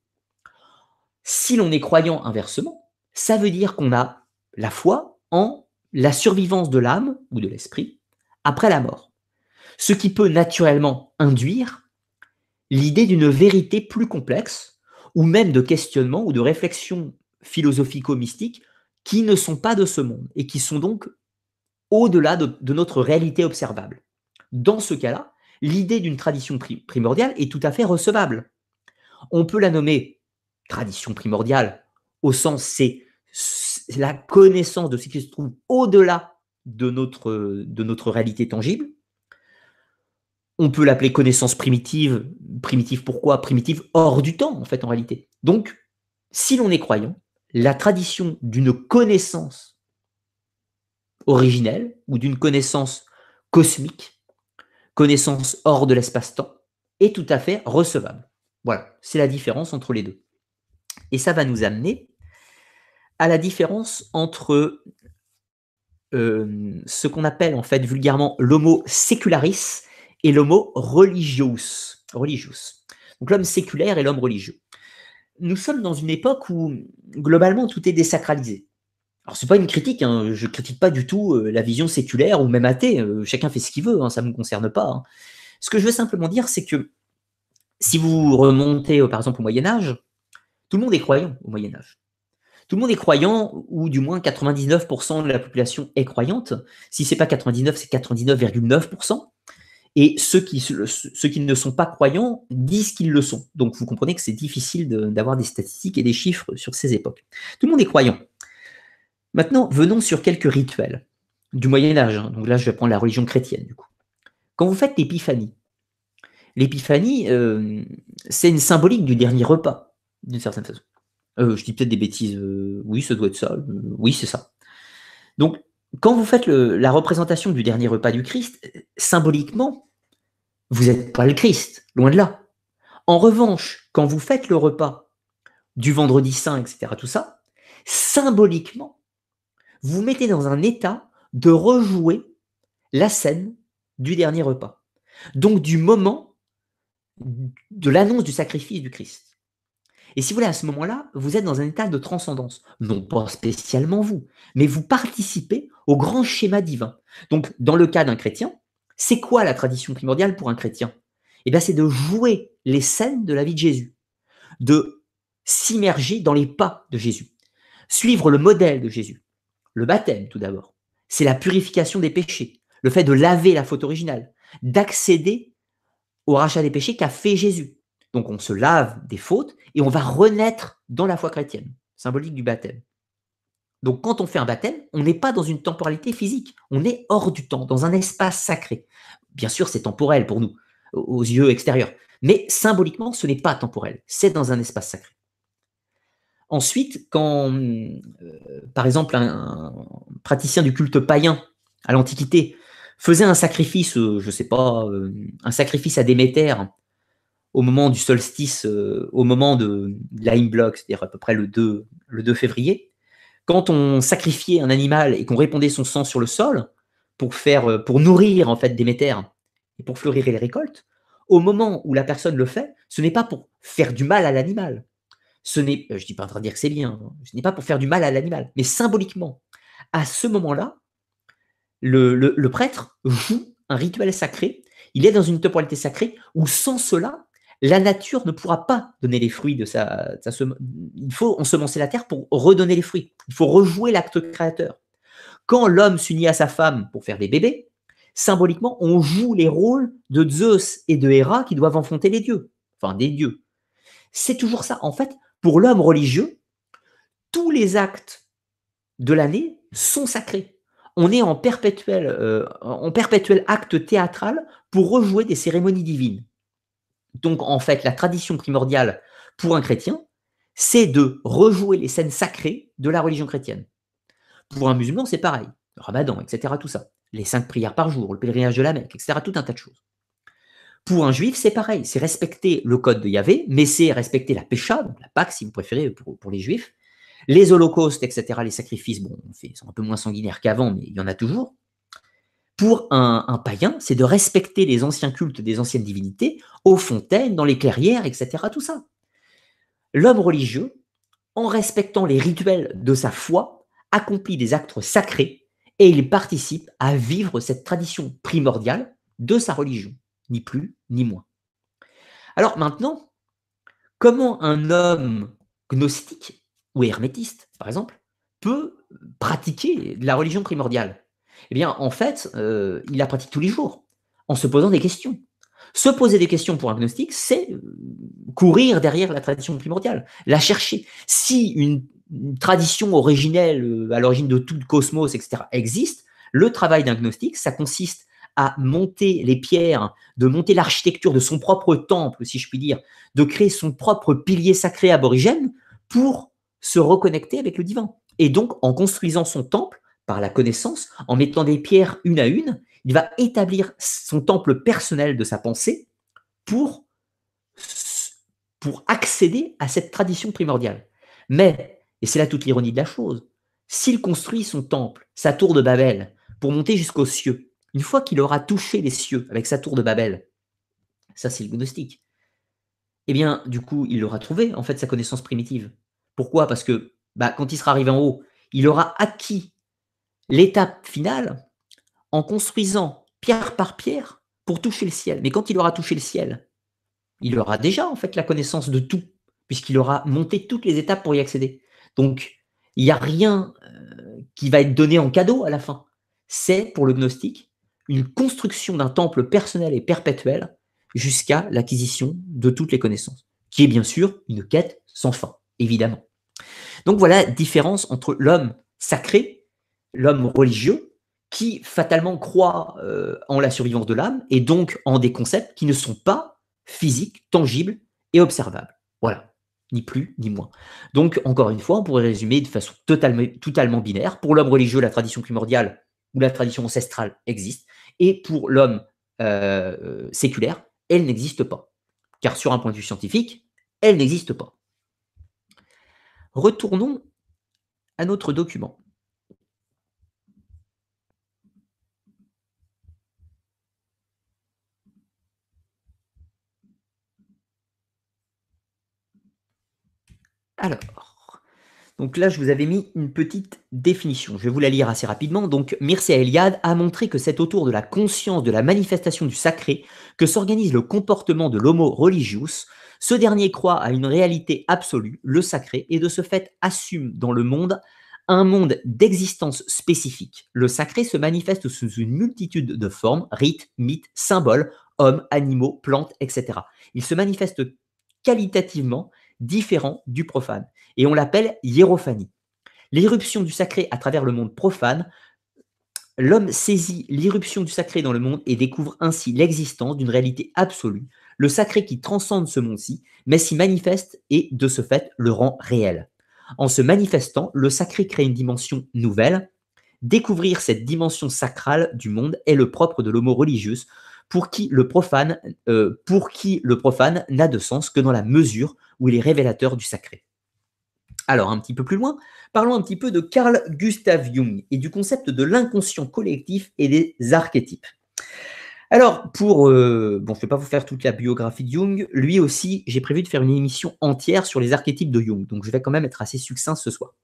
Si l'on est croyant inversement, ça veut dire qu'on a la foi en la survivance de l'âme ou de l'esprit après la mort, ce qui peut naturellement induire l'idée d'une vérité plus complexe ou même de questionnements ou de réflexions philosophico-mystiques qui ne sont pas de ce monde et qui sont donc au-delà de, notre réalité observable. Dans ce cas-là, l'idée d'une tradition primordiale est tout à fait recevable. On peut la nommer tradition primordiale au sens c'est la connaissance de ce qui se trouve au-delà de notre, de notre réalité tangible. On peut l'appeler connaissance primitive. Primitive pourquoi Primitive hors du temps, en fait, en réalité. Donc, si l'on est croyant, la tradition d'une connaissance originelle ou d'une connaissance cosmique, connaissance hors de l'espace-temps, est tout à fait recevable. Voilà, c'est la différence entre les deux. Et ça va nous amener à la différence entre euh, ce qu'on appelle en fait vulgairement l'homo sécularis et l'homo religios. Donc l'homme séculaire et l'homme religieux. Nous sommes dans une époque où globalement tout est désacralisé. Alors c'est pas une critique, je hein, je critique pas du tout euh, la vision séculaire ou même athée, euh, chacun fait ce qu'il veut, hein, ça ne me concerne pas. Hein. Ce que je veux simplement dire, c'est que si vous remontez par exemple au Moyen Âge, tout le monde est croyant au Moyen Âge. Tout le monde est croyant, ou du moins 99% de la population est croyante. Si ce n'est pas 99, c'est 99,9%. Et ceux qui, ne sont pas croyants disent qu'ils le sont. Donc vous comprenez que c'est difficile d'avoir des statistiques et des chiffres sur ces époques. Tout le monde est croyant. Maintenant, venons sur quelques rituels du Moyen Âge. Hein. Donc là, je vais prendre la religion chrétienne du coup. Quand vous faites l'épiphanie, l'épiphanie, euh, c'est une symbolique du dernier repas, d'une certaine façon. Euh, je dis peut-être des bêtises. Euh, oui, ce doit être ça. Euh, oui, c'est ça. Donc, quand vous faites la représentation du dernier repas du Christ, symboliquement, vous n'êtes pas le Christ, loin de là. En revanche, quand vous faites le repas du vendredi saint, etc., tout ça, symboliquement, vous mettez dans un état de rejouer la scène du dernier repas. Donc du moment de l'annonce du sacrifice du Christ. Et si vous voulez, à ce moment-là, vous êtes dans un état de transcendance. Non pas spécialement vous, mais vous participez au grand schéma divin. Donc, dans le cas d'un chrétien, c'est quoi la tradition primordiale pour un chrétien Eh bien, c'est de jouer les scènes de la vie de Jésus, de s'immerger dans les pas de Jésus, suivre le modèle de Jésus. Le baptême, tout d'abord, c'est la purification des péchés, le fait de laver la faute originale, d'accéder au rachat des péchés qu'a fait Jésus. Donc on se lave des fautes et on va renaître dans la foi chrétienne, symbolique du baptême. Donc quand on fait un baptême, on n'est pas dans une temporalité physique, on est hors du temps, dans un espace sacré. Bien sûr, c'est temporel pour nous, aux yeux extérieurs, mais symboliquement, ce n'est pas temporel, c'est dans un espace sacré. Ensuite, quand, euh, par exemple, un, praticien du culte païen à l'Antiquité faisait un sacrifice, euh, je ne sais pas, euh, un sacrifice à Déméter au moment du solstice, euh, au moment de, la c'est-à-dire à peu près le 2, le 2 février, quand on sacrifiait un animal et qu'on répandait son sang sur le sol pour, faire, euh, pour nourrir en fait Déméter et pour fleurir les récoltes, au moment où la personne le fait, ce n'est pas pour faire du mal à l'animal. Ce n'est, euh, je ne dis pas en train de dire que c'est bien, hein, ce n'est pas pour faire du mal à l'animal, mais symboliquement, à ce moment-là, le, le prêtre joue un rituel sacré, il est dans une temporalité sacrée où sans cela, la nature ne pourra pas donner les fruits de sa, semence. Il faut ensemencer la terre pour redonner les fruits. Il faut rejouer l'acte créateur. Quand l'homme s'unit à sa femme pour faire des bébés, symboliquement, on joue les rôles de Zeus et de Héra qui doivent enfanter les dieux, enfin des dieux. C'est toujours ça. En fait, pour l'homme religieux, tous les actes de l'année sont sacrés. On est en perpétuel, euh, en perpétuel acte théâtral pour rejouer des cérémonies divines. Donc, en fait, la tradition primordiale pour un chrétien, c'est de rejouer les scènes sacrées de la religion chrétienne. Pour un musulman, c'est pareil. Le ramadan, etc., tout ça. Les cinq prières par jour, le pèlerinage de la Mecque, etc., tout un tas de choses. Pour un juif, c'est pareil. C'est respecter le code de Yahvé, mais c'est respecter la pécha, donc la Pâque, si vous préférez, pour, les juifs, les holocaustes, etc., les sacrifices, bon, on sont un peu moins sanguinaires qu'avant, mais il y en a toujours pour un, païen, c'est de respecter les anciens cultes des anciennes divinités aux fontaines, dans les clairières, etc. Tout ça. L'homme religieux, en respectant les rituels de sa foi, accomplit des actes sacrés et il participe à vivre cette tradition primordiale de sa religion, ni plus ni moins. Alors maintenant, comment un homme gnostique ou hermétiste, par exemple, peut pratiquer la religion primordiale eh bien, en fait, euh, il la pratique tous les jours, en se posant des questions. Se poser des questions pour un gnostique, c'est euh, courir derrière la tradition primordiale, la chercher. Si une, tradition originelle, euh, à l'origine de tout le cosmos, etc., existe, le travail d'un gnostique, ça consiste à monter les pierres, de monter l'architecture de son propre temple, si je puis dire, de créer son propre pilier sacré aborigène pour se reconnecter avec le divin. Et donc, en construisant son temple, par la connaissance, en mettant des pierres une à une, il va établir son temple personnel de sa pensée pour, pour accéder à cette tradition primordiale. Mais, et c'est là toute l'ironie de la chose, s'il construit son temple, sa tour de Babel, pour monter jusqu'aux cieux, une fois qu'il aura touché les cieux avec sa tour de Babel, ça c'est le gnostique, eh bien, du coup, il aura trouvé en fait sa connaissance primitive. Pourquoi Parce que bah, quand il sera arrivé en haut, il aura acquis l'étape finale en construisant pierre par pierre pour toucher le ciel. Mais quand il aura touché le ciel, il aura déjà en fait la connaissance de tout, puisqu'il aura monté toutes les étapes pour y accéder. Donc, il n'y a rien euh, qui va être donné en cadeau à la fin. C'est, pour le gnostique, une construction d'un temple personnel et perpétuel jusqu'à l'acquisition de toutes les connaissances, qui est bien sûr une quête sans fin, évidemment. Donc voilà la différence entre l'homme sacré l'homme religieux qui fatalement croit euh, en la survivance de l'âme et donc en des concepts qui ne sont pas physiques, tangibles et observables. Voilà, ni plus ni moins. Donc, encore une fois, on pourrait résumer de façon totalement, totalement binaire. Pour l'homme religieux, la tradition primordiale ou la tradition ancestrale existe, et pour l'homme euh, séculaire, elle n'existe pas. Car sur un point de vue scientifique, elle n'existe pas. Retournons à notre document. Alors, donc là, je vous avais mis une petite définition. Je vais vous la lire assez rapidement. Donc, Mircea Eliade a montré que c'est autour de la conscience de la manifestation du sacré que s'organise le comportement de l'homo religius. Ce dernier croit à une réalité absolue, le sacré, et de ce fait assume dans le monde un monde d'existence spécifique. Le sacré se manifeste sous une multitude de formes, rites, mythes, symboles, hommes, animaux, plantes, etc. Il se manifeste qualitativement différent du profane. Et on l'appelle hiérophanie. L'irruption du sacré à travers le monde profane, l'homme saisit l'irruption du sacré dans le monde et découvre ainsi l'existence d'une réalité absolue, le sacré qui transcende ce monde-ci, mais s'y manifeste et, de ce fait, le rend réel. En se manifestant, le sacré crée une dimension nouvelle. Découvrir cette dimension sacrale du monde est le propre de l'homo religieux pour qui le profane, euh, pour qui le profane n'a de sens que dans la mesure où il est révélateur du sacré. Alors, un petit peu plus loin, parlons un petit peu de Carl Gustav Jung et du concept de l'inconscient collectif et des archétypes. Alors, pour. Euh, bon, je ne vais pas vous faire toute la biographie de Jung. Lui aussi, j'ai prévu de faire une émission entière sur les archétypes de Jung. Donc, je vais quand même être assez succinct ce soir.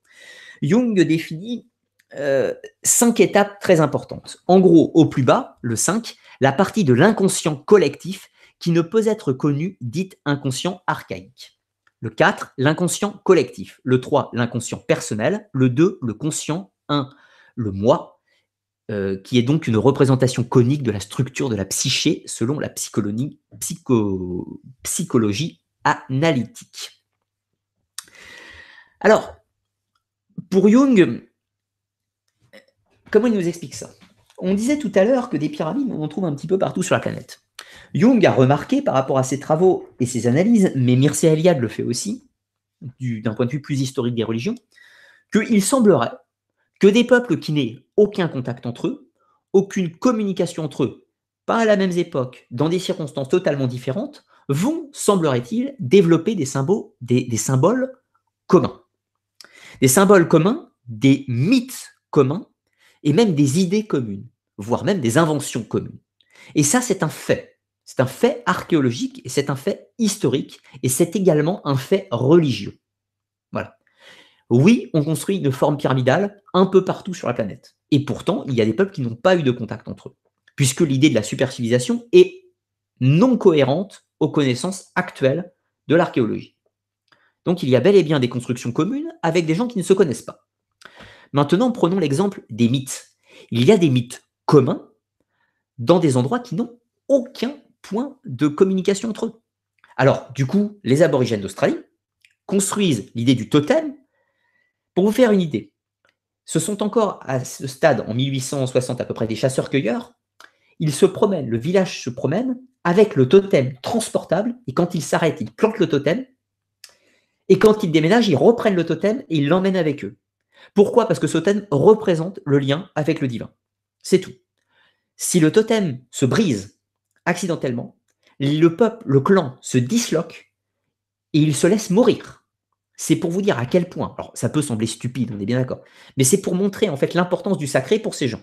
Jung définit euh, cinq étapes très importantes. En gros, au plus bas, le 5, la partie de l'inconscient collectif qui ne peut être connue, dite inconscient archaïque. Le 4, l'inconscient collectif. Le 3, l'inconscient personnel. Le 2, le conscient. 1, le moi, euh, qui est donc une représentation conique de la structure de la psyché selon la psychologie analytique. Alors, pour Jung, comment il nous explique ça on disait tout à l'heure que des pyramides, on en trouve un petit peu partout sur la planète. Jung a remarqué par rapport à ses travaux et ses analyses, mais Mircea Eliade le fait aussi, d'un point de vue plus historique des religions, qu'il semblerait que des peuples qui n'aient aucun contact entre eux, aucune communication entre eux, pas à la même époque, dans des circonstances totalement différentes, vont, semblerait-il, développer des symboles, des symboles communs. Des symboles communs, des mythes communs et même des idées communes voire même des inventions communes. Et ça, c'est un fait. C'est un fait archéologique et c'est un fait historique et c'est également un fait religieux. Voilà. Oui, on construit une forme pyramidale un peu partout sur la planète. Et pourtant, il y a des peuples qui n'ont pas eu de contact entre eux, puisque l'idée de la supercivilisation est non cohérente aux connaissances actuelles de l'archéologie. Donc il y a bel et bien des constructions communes avec des gens qui ne se connaissent pas. Maintenant, prenons l'exemple des mythes. Il y a des mythes communs dans des endroits qui n'ont aucun point de communication entre eux. Alors, du coup, les aborigènes d'Australie construisent l'idée du totem. Pour vous faire une idée, ce sont encore à ce stade, en 1860 à peu près, des chasseurs-cueilleurs. Ils se promènent, le village se promène avec le totem transportable, et quand ils s'arrêtent, ils plantent le totem, et quand ils déménagent, ils reprennent le totem et ils l'emmènent avec eux. Pourquoi Parce que ce totem représente le lien avec le divin. C'est tout. Si le totem se brise accidentellement, le peuple, le clan se disloque et il se laisse mourir. C'est pour vous dire à quel point, alors ça peut sembler stupide, on est bien d'accord, mais c'est pour montrer en fait l'importance du sacré pour ces gens.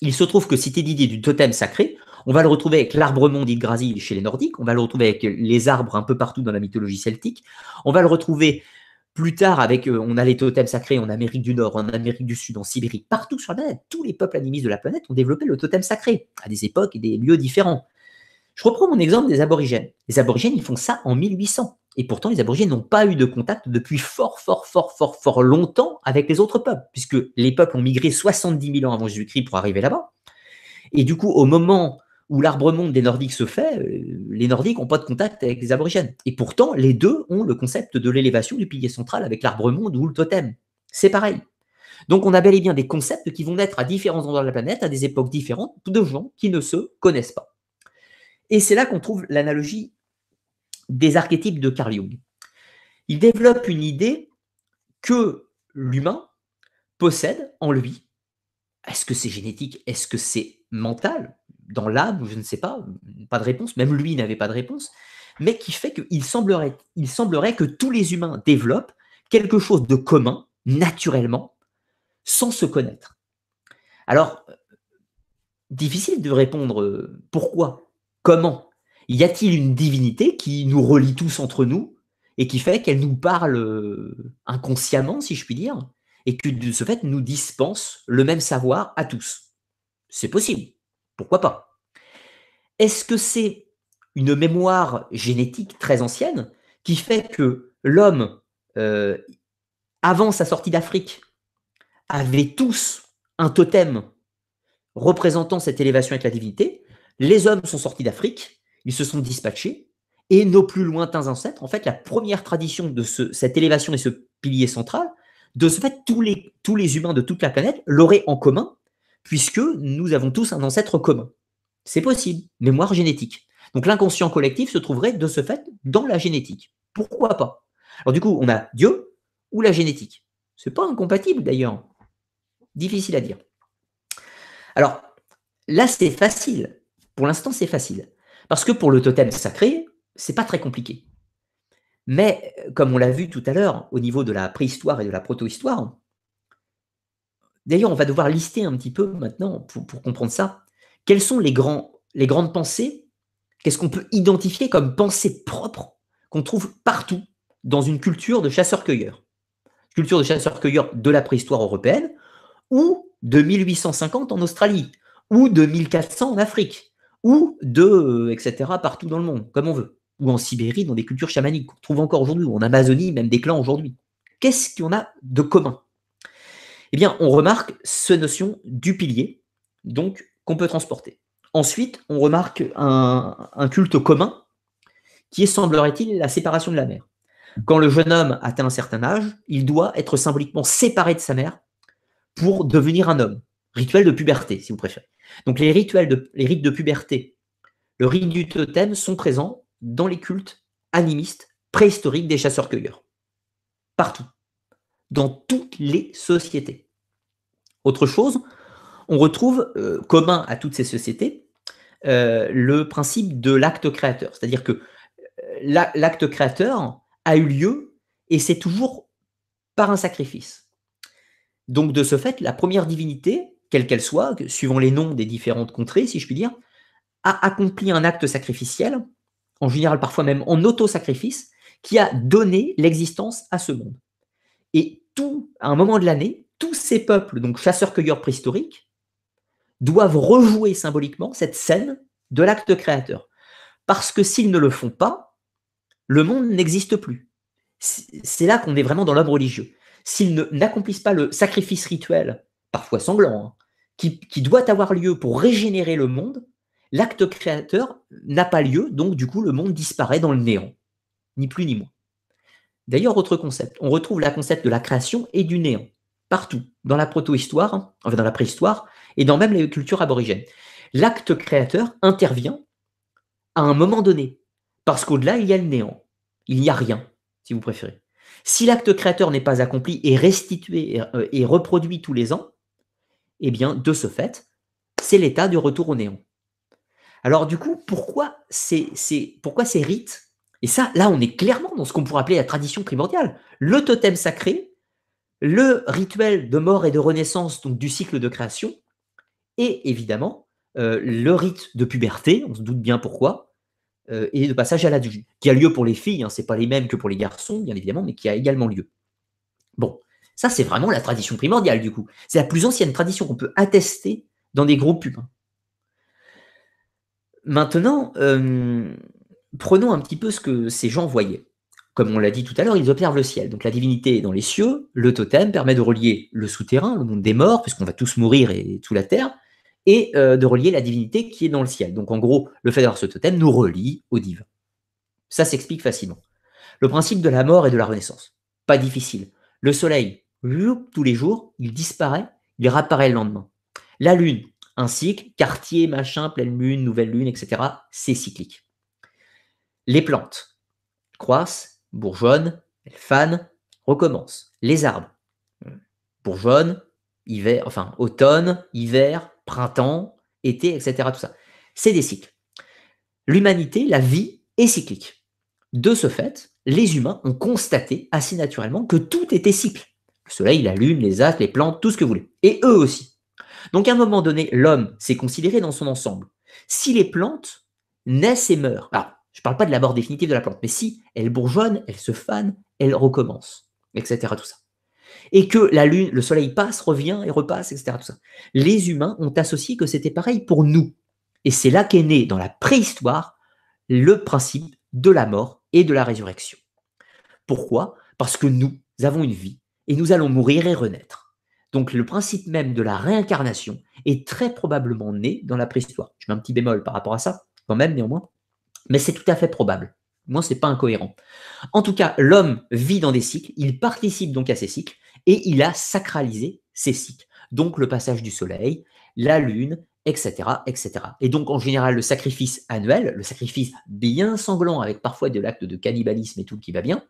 Il se trouve que si tu es l'idée du totem sacré, on va le retrouver avec l'arbre de Grasil chez les Nordiques, on va le retrouver avec les arbres un peu partout dans la mythologie celtique, on va le retrouver plus tard, avec euh, on a les totems sacrés en Amérique du Nord, en Amérique du Sud, en Sibérie, partout sur la planète, tous les peuples animistes de la planète ont développé le totem sacré à des époques et des lieux différents. Je reprends mon exemple des aborigènes. Les aborigènes, ils font ça en 1800. Et pourtant, les aborigènes n'ont pas eu de contact depuis fort, fort, fort, fort, fort longtemps avec les autres peuples, puisque les peuples ont migré 70 000 ans avant Jésus-Christ pour arriver là-bas. Et du coup, au moment où l'arbre-monde des Nordiques se fait, euh, les Nordiques n'ont pas de contact avec les aborigènes. Et pourtant, les deux ont le concept de l'élévation du pilier central avec l'arbre-monde ou le totem. C'est pareil. Donc on a bel et bien des concepts qui vont naître à différents endroits de la planète, à des époques différentes, de gens qui ne se connaissent pas. Et c'est là qu'on trouve l'analogie des archétypes de Carl Jung. Il développe une idée que l'humain possède en lui. Est-ce que c'est génétique Est-ce que c'est mental dans l'âme, je ne sais pas, pas de réponse, même lui n'avait pas de réponse, mais qui fait qu'il semblerait, il semblerait que tous les humains développent quelque chose de commun, naturellement, sans se connaître. Alors, difficile de répondre euh, pourquoi, comment. Y a-t-il une divinité qui nous relie tous entre nous et qui fait qu'elle nous parle euh, inconsciemment, si je puis dire, et que de ce fait nous dispense le même savoir à tous C'est possible. Pourquoi pas Est-ce que c'est une mémoire génétique très ancienne qui fait que l'homme, euh, avant sa sortie d'Afrique, avait tous un totem représentant cette élévation avec la divinité Les hommes sont sortis d'Afrique, ils se sont dispatchés, et nos plus lointains ancêtres, en fait, la première tradition de cette élévation et ce pilier central, de ce fait, tous les humains de toute la planète l'auraient en commun, puisque nous avons tous un ancêtre commun. C'est possible, mémoire génétique. Donc l'inconscient collectif se trouverait de ce fait dans la génétique. Pourquoi pas Alors du coup, on a Dieu ou la génétique. C'est pas incompatible d'ailleurs. Difficile à dire. Alors là, c'est facile. Pour l'instant, c'est facile. Parce que pour le totem sacré, c'est pas très compliqué. Mais comme on l'a vu tout à l'heure, au niveau de la préhistoire et de la protohistoire, D'ailleurs, on va devoir lister un petit peu maintenant pour, comprendre ça. Quelles sont les, les grandes pensées Qu'est-ce qu'on peut identifier comme pensées propres qu'on trouve partout dans une culture de chasseurs-cueilleurs Culture de chasseurs-cueilleurs de la préhistoire européenne ou de 1850 en Australie ou de 1400 en Afrique ou de, euh, etc., partout dans le monde, comme on veut, ou en Sibérie, dans des cultures chamaniques qu'on trouve encore aujourd'hui, ou en Amazonie, même des clans aujourd'hui. Qu'est-ce qu'on a de commun eh bien, on remarque cette notion du pilier, donc qu'on peut transporter. Ensuite, on remarque un, culte commun qui est, semblerait-il, la séparation de la mère. Quand le jeune homme atteint un certain âge, il doit être symboliquement séparé de sa mère pour devenir un homme. Rituel de puberté, si vous préférez. Donc les rituels de, les rites de puberté, le rite du totem sont présents dans les cultes animistes préhistoriques des chasseurs-cueilleurs. Partout. Dans toutes les sociétés. Autre chose, on retrouve euh, commun à toutes ces sociétés euh, le principe de l'acte créateur. C'est-à-dire que euh, l'acte créateur a eu lieu et c'est toujours par un sacrifice. Donc de ce fait, la première divinité, quelle qu'elle soit, suivant les noms des différentes contrées, si je puis dire, a accompli un acte sacrificiel, en général parfois même en auto-sacrifice, qui a donné l'existence à ce monde. Et tout, à un moment de l'année, tous ces peuples, donc chasseurs-cueilleurs préhistoriques, doivent rejouer symboliquement cette scène de l'acte créateur. Parce que s'ils ne le font pas, le monde n'existe plus. C'est là qu'on est vraiment dans l'homme religieux. S'ils n'accomplissent pas le sacrifice rituel, parfois sanglant, hein, qui, qui doit avoir lieu pour régénérer le monde, l'acte créateur n'a pas lieu, donc du coup le monde disparaît dans le néant, ni plus ni moins. D'ailleurs, autre concept, on retrouve la concept de la création et du néant partout, dans la protohistoire, enfin dans la préhistoire, et dans même les cultures aborigènes. L'acte créateur intervient à un moment donné, parce qu'au-delà, il y a le néant, il n'y a rien, si vous préférez. Si l'acte créateur n'est pas accompli et restitué euh, et reproduit tous les ans, eh bien, de ce fait, c'est l'état du retour au néant. Alors du coup, pourquoi pourquoi ces rites Et ça, là, on est clairement dans ce qu'on pourrait appeler la tradition primordiale. Le totem sacré le rituel de mort et de renaissance, donc du cycle de création, et évidemment euh, le rite de puberté, on se doute bien pourquoi, euh, et de passage à l'adulte, qui a lieu pour les filles, hein, c'est pas les mêmes que pour les garçons, bien évidemment, mais qui a également lieu. Bon, ça c'est vraiment la tradition primordiale du coup. C'est la plus ancienne tradition qu'on peut attester dans des groupes humains. Maintenant, euh, prenons un petit peu ce que ces gens voyaient. Comme on l'a dit tout à l'heure, ils observent le ciel. Donc la divinité est dans les cieux, le totem permet de relier le souterrain, le monde des morts, puisqu'on va tous mourir et tout la terre, et euh, de relier la divinité qui est dans le ciel. Donc en gros, le fait d'avoir ce totem nous relie au divin. Ça s'explique facilement. Le principe de la mort et de la renaissance, pas difficile. Le soleil, tous les jours, il disparaît, il réapparaît le lendemain. La lune, un cycle, quartier, machin, pleine lune, nouvelle lune, etc. C'est cyclique. Les plantes croissent, bourgeonne, elle fane, recommence. Les arbres. Bourgeonne, hiver, enfin automne, hiver, printemps, été, etc. Tout ça. C'est des cycles. L'humanité, la vie est cyclique. De ce fait, les humains ont constaté assez naturellement que tout était cycle. Le soleil, la lune, les astres, les plantes, tout ce que vous voulez. Et eux aussi. Donc à un moment donné, l'homme s'est considéré dans son ensemble. Si les plantes naissent et meurent, alors je ne parle pas de la mort définitive de la plante, mais si elle bourgeonne, elle se fane, elle recommence, etc. Tout ça. Et que la lune, le soleil passe, revient et repasse, etc. Tout ça. Les humains ont associé que c'était pareil pour nous. Et c'est là qu'est né, dans la préhistoire, le principe de la mort et de la résurrection. Pourquoi Parce que nous avons une vie et nous allons mourir et renaître. Donc le principe même de la réincarnation est très probablement né dans la préhistoire. Je mets un petit bémol par rapport à ça, quand même néanmoins. Mais c'est tout à fait probable. Moi, ce n'est pas incohérent. En tout cas, l'homme vit dans des cycles, il participe donc à ces cycles, et il a sacralisé ces cycles. Donc le passage du soleil, la lune, etc., etc. Et donc en général, le sacrifice annuel, le sacrifice bien sanglant, avec parfois de l'acte de cannibalisme et tout qui va bien,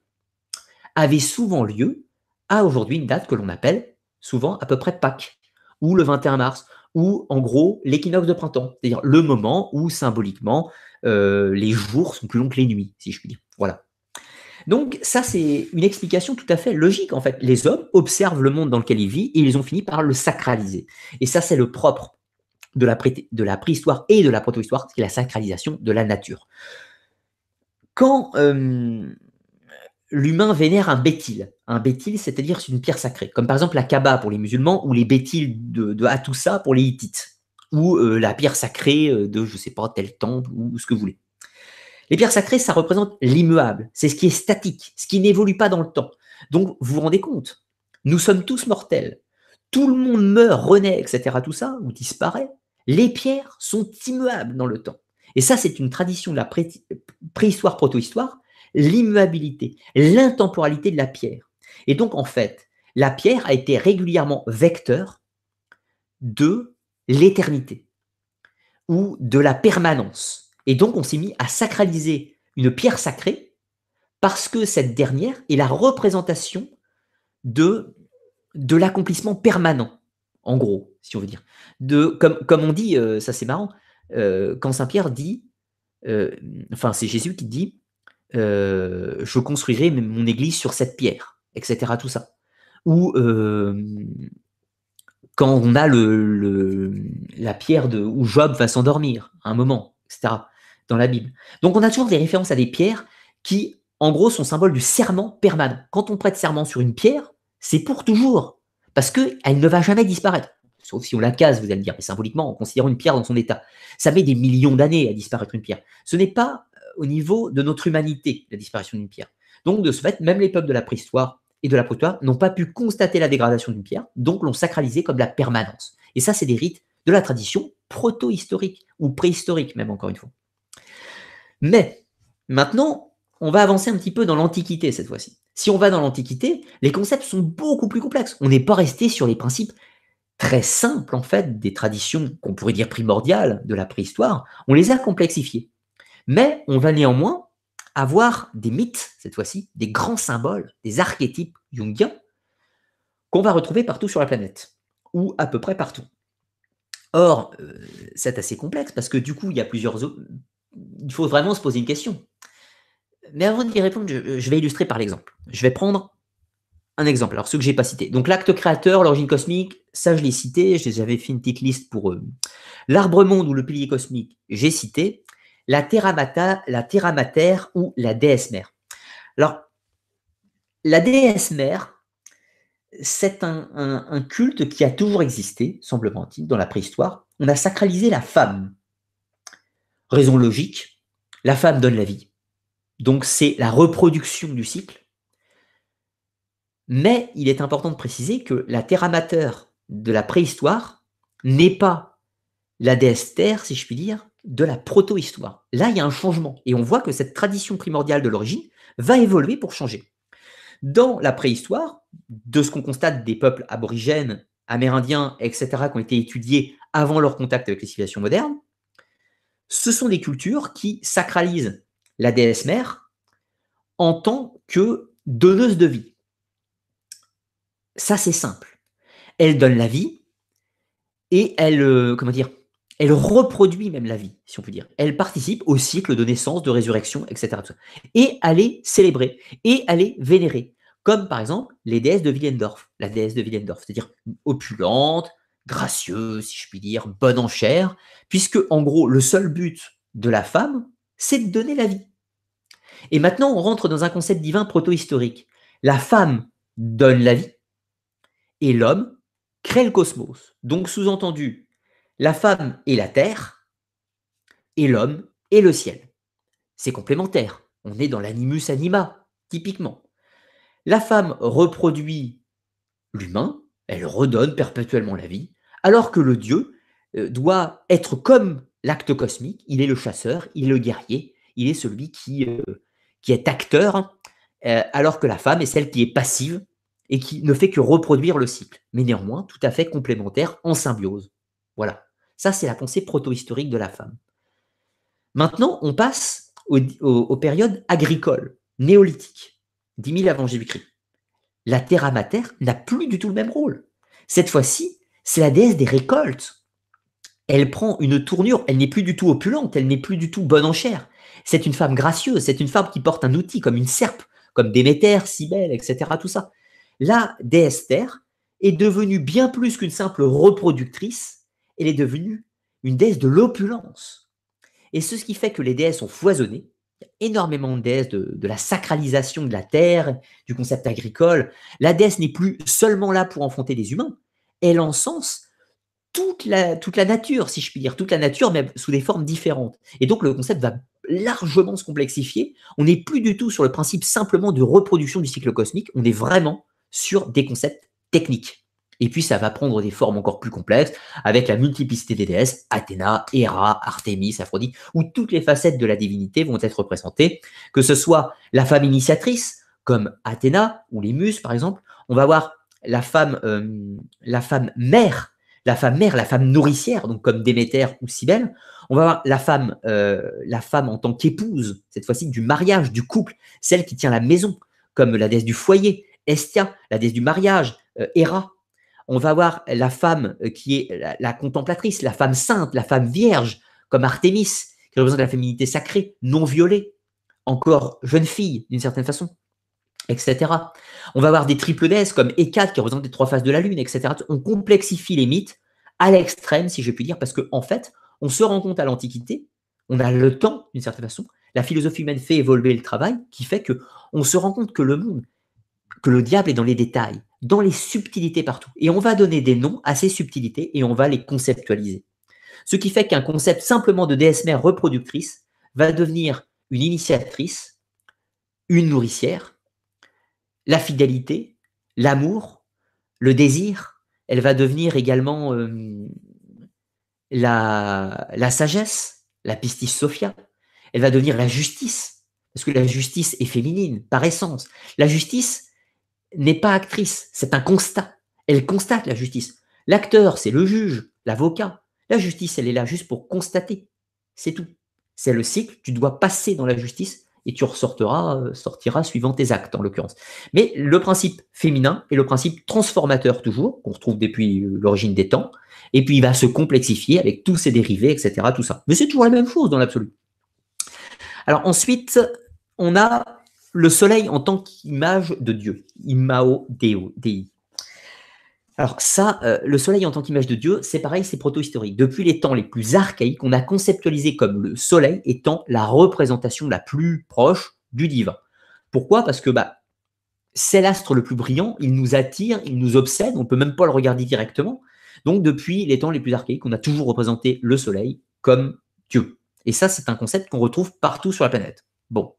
avait souvent lieu à aujourd'hui une date que l'on appelle souvent à peu près Pâques, ou le 21 mars, ou en gros l'équinoxe de printemps, c'est-à-dire le moment où symboliquement euh, les jours sont plus longs que les nuits, si je puis dire. Voilà. Donc ça, c'est une explication tout à fait logique, en fait. Les hommes observent le monde dans lequel ils vivent et ils ont fini par le sacraliser. Et ça, c'est le propre de la, préhistoire et de la protohistoire, c'est la sacralisation de la nature. Quand euh, l'humain vénère un bétil, un bétil, c'est-à-dire une pierre sacrée, comme par exemple la Kaaba pour les musulmans ou les bétils de, de Hattusa pour les Hittites ou euh, la pierre sacrée euh, de, je sais pas, tel temple, ou, ce que vous voulez. Les pierres sacrées, ça représente l'immuable, c'est ce qui est statique, ce qui n'évolue pas dans le temps. Donc, vous vous rendez compte, nous sommes tous mortels. Tout le monde meurt, renaît, etc., tout ça, ou disparaît. Les pierres sont immuables dans le temps. Et ça, c'est une tradition de la préhistoire, histoire l'immuabilité, l'intemporalité de la pierre. Et donc, en fait, la pierre a été régulièrement vecteur de l'éternité ou de la permanence. Et donc on s'est mis à sacraliser une pierre sacrée parce que cette dernière est la représentation de, de l'accomplissement permanent, en gros, si on veut dire. De, comme, on dit, euh, ça c'est marrant, euh, quand Saint-Pierre dit, euh, enfin c'est Jésus qui dit, je construirai mon église sur cette pierre, etc. Tout ça. Ou quand on a le, la pierre de, où Job va s'endormir à un moment, etc., dans la Bible. Donc on a toujours des références à des pierres qui, en gros, sont symboles du serment permanent. Quand on prête serment sur une pierre, c'est pour toujours, parce qu'elle ne va jamais disparaître. Sauf si on la casse, vous allez me dire, mais symboliquement, en considérant une pierre dans son état. Ça met des millions d'années à disparaître une pierre. Ce n'est pas euh, au niveau de notre humanité, la disparition d'une pierre. Donc, de ce fait, même les peuples de la préhistoire, et de la protoire n'ont pas pu constater la dégradation d'une pierre, donc l'ont sacralisé comme la permanence. Et ça, c'est des rites de la tradition proto-historique, ou préhistorique même, encore une fois. Mais maintenant, on va avancer un petit peu dans l'Antiquité cette fois-ci. Si on va dans l'Antiquité, les concepts sont beaucoup plus complexes. On n'est pas resté sur les principes très simples, en fait, des traditions qu'on pourrait dire primordiales de la préhistoire. On les a complexifiés. Mais on va néanmoins avoir des mythes, cette fois-ci, des grands symboles, des archétypes jungiens, qu'on va retrouver partout sur la planète, ou à peu près partout. Or, euh, c'est assez complexe parce que du coup, il y a plusieurs. Il faut vraiment se poser une question. Mais avant d'y répondre, je, vais illustrer par l'exemple. Je vais prendre un exemple, alors ceux que j'ai pas cités. Donc, l'acte créateur, l'origine cosmique, ça je l'ai cité, j'avais fait une petite liste pour eux. L'arbre monde ou le pilier cosmique, j'ai cité la terramata, la terramater ou la déesse mère. Alors, la déesse mère, c'est un, culte qui a toujours existé, semble-t-il, dans la préhistoire. On a sacralisé la femme. Raison logique, la femme donne la vie. Donc c'est la reproduction du cycle. Mais il est important de préciser que la terre de la préhistoire n'est pas la déesse terre, si je puis dire, de la proto-histoire. Là, il y a un changement. Et on voit que cette tradition primordiale de l'origine va évoluer pour changer. Dans la préhistoire, de ce qu'on constate des peuples aborigènes, amérindiens, etc., qui ont été étudiés avant leur contact avec les civilisations modernes, ce sont des cultures qui sacralisent la déesse mère en tant que donneuse de vie. Ça, c'est simple. Elle donne la vie et elle, euh, comment dire, elle reproduit même la vie, si on peut dire. Elle participe au cycle de naissance, de résurrection, etc. Et elle est célébrée, et elle est vénérée, comme par exemple les déesses de Willendorf, la déesse de Willendorf, c'est-à-dire opulente, gracieuse, si je puis dire, bonne en chair, puisque en gros, le seul but de la femme, c'est de donner la vie. Et maintenant, on rentre dans un concept divin proto-historique. La femme donne la vie, et l'homme crée le cosmos. Donc, sous-entendu, la femme et la terre, et l'homme et le ciel. C'est complémentaire. On est dans l'animus anima, typiquement. La femme reproduit l'humain, elle redonne perpétuellement la vie, alors que le Dieu euh, doit être comme l'acte cosmique, il est le chasseur, il est le guerrier, il est celui qui, euh, qui est acteur, hein, euh, alors que la femme est celle qui est passive et qui ne fait que reproduire le cycle, mais néanmoins tout à fait complémentaire en symbiose. Voilà. Ça, c'est la pensée proto-historique de la femme. Maintenant, on passe aux, périodes agricoles, néolithiques, 10 000 avant Jésus-Christ. La terre terre n'a plus du tout le même rôle. Cette fois-ci, c'est la déesse des récoltes. Elle prend une tournure, elle n'est plus du tout opulente, elle n'est plus du tout bonne en chair. C'est une femme gracieuse, c'est une femme qui porte un outil comme une serpe, comme Déméter, Cybèle, etc. Tout ça. La déesse terre est devenue bien plus qu'une simple reproductrice, elle est devenue une déesse de l'opulence. Et c'est ce qui fait que les déesses ont foisonné. énormément de déesses de, la sacralisation de la terre, du concept agricole. La déesse n'est plus seulement là pour enfanter des humains. Elle encense toute la, toute la nature, si je puis dire, toute la nature, même sous des formes différentes. Et donc le concept va largement se complexifier. On n'est plus du tout sur le principe simplement de reproduction du cycle cosmique, on est vraiment sur des concepts techniques. Et puis ça va prendre des formes encore plus complexes avec la multiplicité des déesses, Athéna, Héra, Artémis, Aphrodite, où toutes les facettes de la divinité vont être représentées, que ce soit la femme initiatrice, comme Athéna ou les Muses par exemple, on va voir la femme, euh, la femme mère, la femme mère, la femme nourricière, donc comme Déméter ou Cybèle. On va voir la femme, euh, la femme en tant qu'épouse, cette fois-ci du mariage, du couple, celle qui tient la maison, comme la déesse du foyer, Estia, la déesse du mariage, euh, Hera. Héra, on va voir la femme euh, qui est la, contemplatrice, la femme sainte, la femme vierge, comme Artémis, qui représente la féminité sacrée, non violée, encore jeune fille d'une certaine façon, etc. On va avoir des triples comme Hécate, qui représente les trois faces de la lune, etc. On complexifie les mythes à l'extrême, si je puis dire, parce qu'en fait, on se rend compte à l'Antiquité, on a le temps d'une certaine façon, la philosophie humaine fait évoluer le travail, qui fait que on se rend compte que le monde, que le diable est dans les détails, dans les subtilités partout. Et on va donner des noms à ces subtilités et on va les conceptualiser. Ce qui fait qu'un concept simplement de déesse mère reproductrice va devenir une initiatrice, une nourricière, la fidélité, l'amour, le désir. Elle va devenir également euh, la, la sagesse, la pistis sophia. Elle va devenir la justice, parce que la justice est féminine par essence. La justice, n'est pas actrice. C'est un constat. Elle constate la justice. L'acteur, c'est le juge, l'avocat. La justice, elle est là juste pour constater. C'est tout. C'est le cycle. Tu dois passer dans la justice et tu ressortiras, euh, sortiras suivant tes actes, en l'occurrence. Mais le principe féminin est le principe transformateur toujours, qu'on retrouve depuis euh, l'origine des temps, et puis il va se complexifier avec tous ses dérivés, etc., tout ça. Mais c'est toujours la même chose dans l'absolu. Alors ensuite, on a le soleil en tant qu'image de Dieu. Imao Deo, Dei. Alors ça, euh, le soleil en tant qu'image de Dieu, c'est pareil, c'est proto-historique. Depuis les temps les plus archaïques, on a conceptualisé comme le soleil étant la représentation la plus proche du divin. Pourquoi Parce que bah, c'est l'astre le plus brillant, il nous attire, il nous obsède, on ne peut même pas le regarder directement. Donc depuis les temps les plus archaïques, on a toujours représenté le soleil comme Dieu. Et ça, c'est un concept qu'on retrouve partout sur la planète. Bon,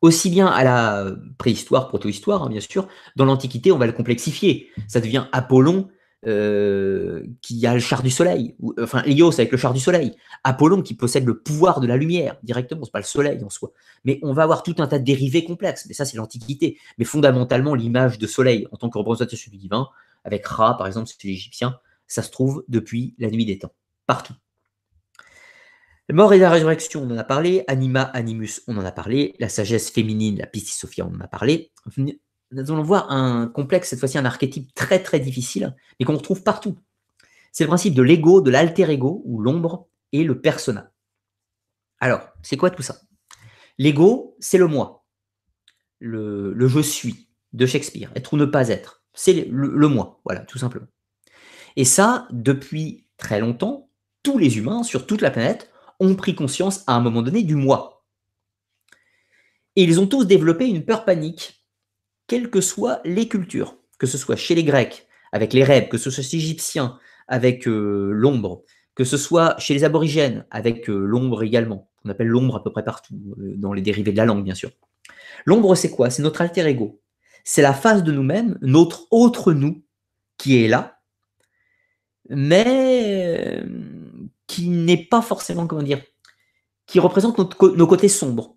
aussi bien à la préhistoire, protohistoire, hein, bien sûr. Dans l'Antiquité, on va le complexifier. Ça devient Apollon euh, qui a le char du soleil, euh, enfin Hélios avec le char du soleil, Apollon qui possède le pouvoir de la lumière directement, c'est pas le soleil en soi. Mais on va avoir tout un tas de dérivés complexes. Mais ça, c'est l'Antiquité. Mais fondamentalement, l'image de soleil en tant que représentation du divin, avec Ra par exemple, c'est l'Égyptien, ça se trouve depuis la nuit des temps, partout. La mort et la résurrection, on en a parlé. Anima, animus, on en a parlé. La sagesse féminine, la Sophia, on en a parlé. Nous allons voir un complexe, cette fois-ci un archétype très très difficile, mais qu'on retrouve partout. C'est le principe de l'ego, de l'alter ego, ou l'ombre, et le persona. Alors, c'est quoi tout ça L'ego, c'est le moi, le, je suis de Shakespeare, être ou ne pas être. C'est le, le moi, voilà, tout simplement. Et ça, depuis très longtemps, tous les humains sur toute la planète ont pris conscience à un moment donné du moi. Et ils ont tous développé une peur panique, quelles que soient les cultures, que ce soit chez les Grecs, avec les rêves, que ce soit chez les Égyptiens, avec euh, l'ombre, que ce soit chez les aborigènes, avec euh, l'ombre également. On appelle l'ombre à peu près partout, euh, dans les dérivés de la langue, bien sûr. L'ombre, c'est quoi C'est notre alter ego. C'est la face de nous-mêmes, notre autre nous, qui est là, mais qui n'est pas forcément, comment dire, qui représente nos côtés sombres,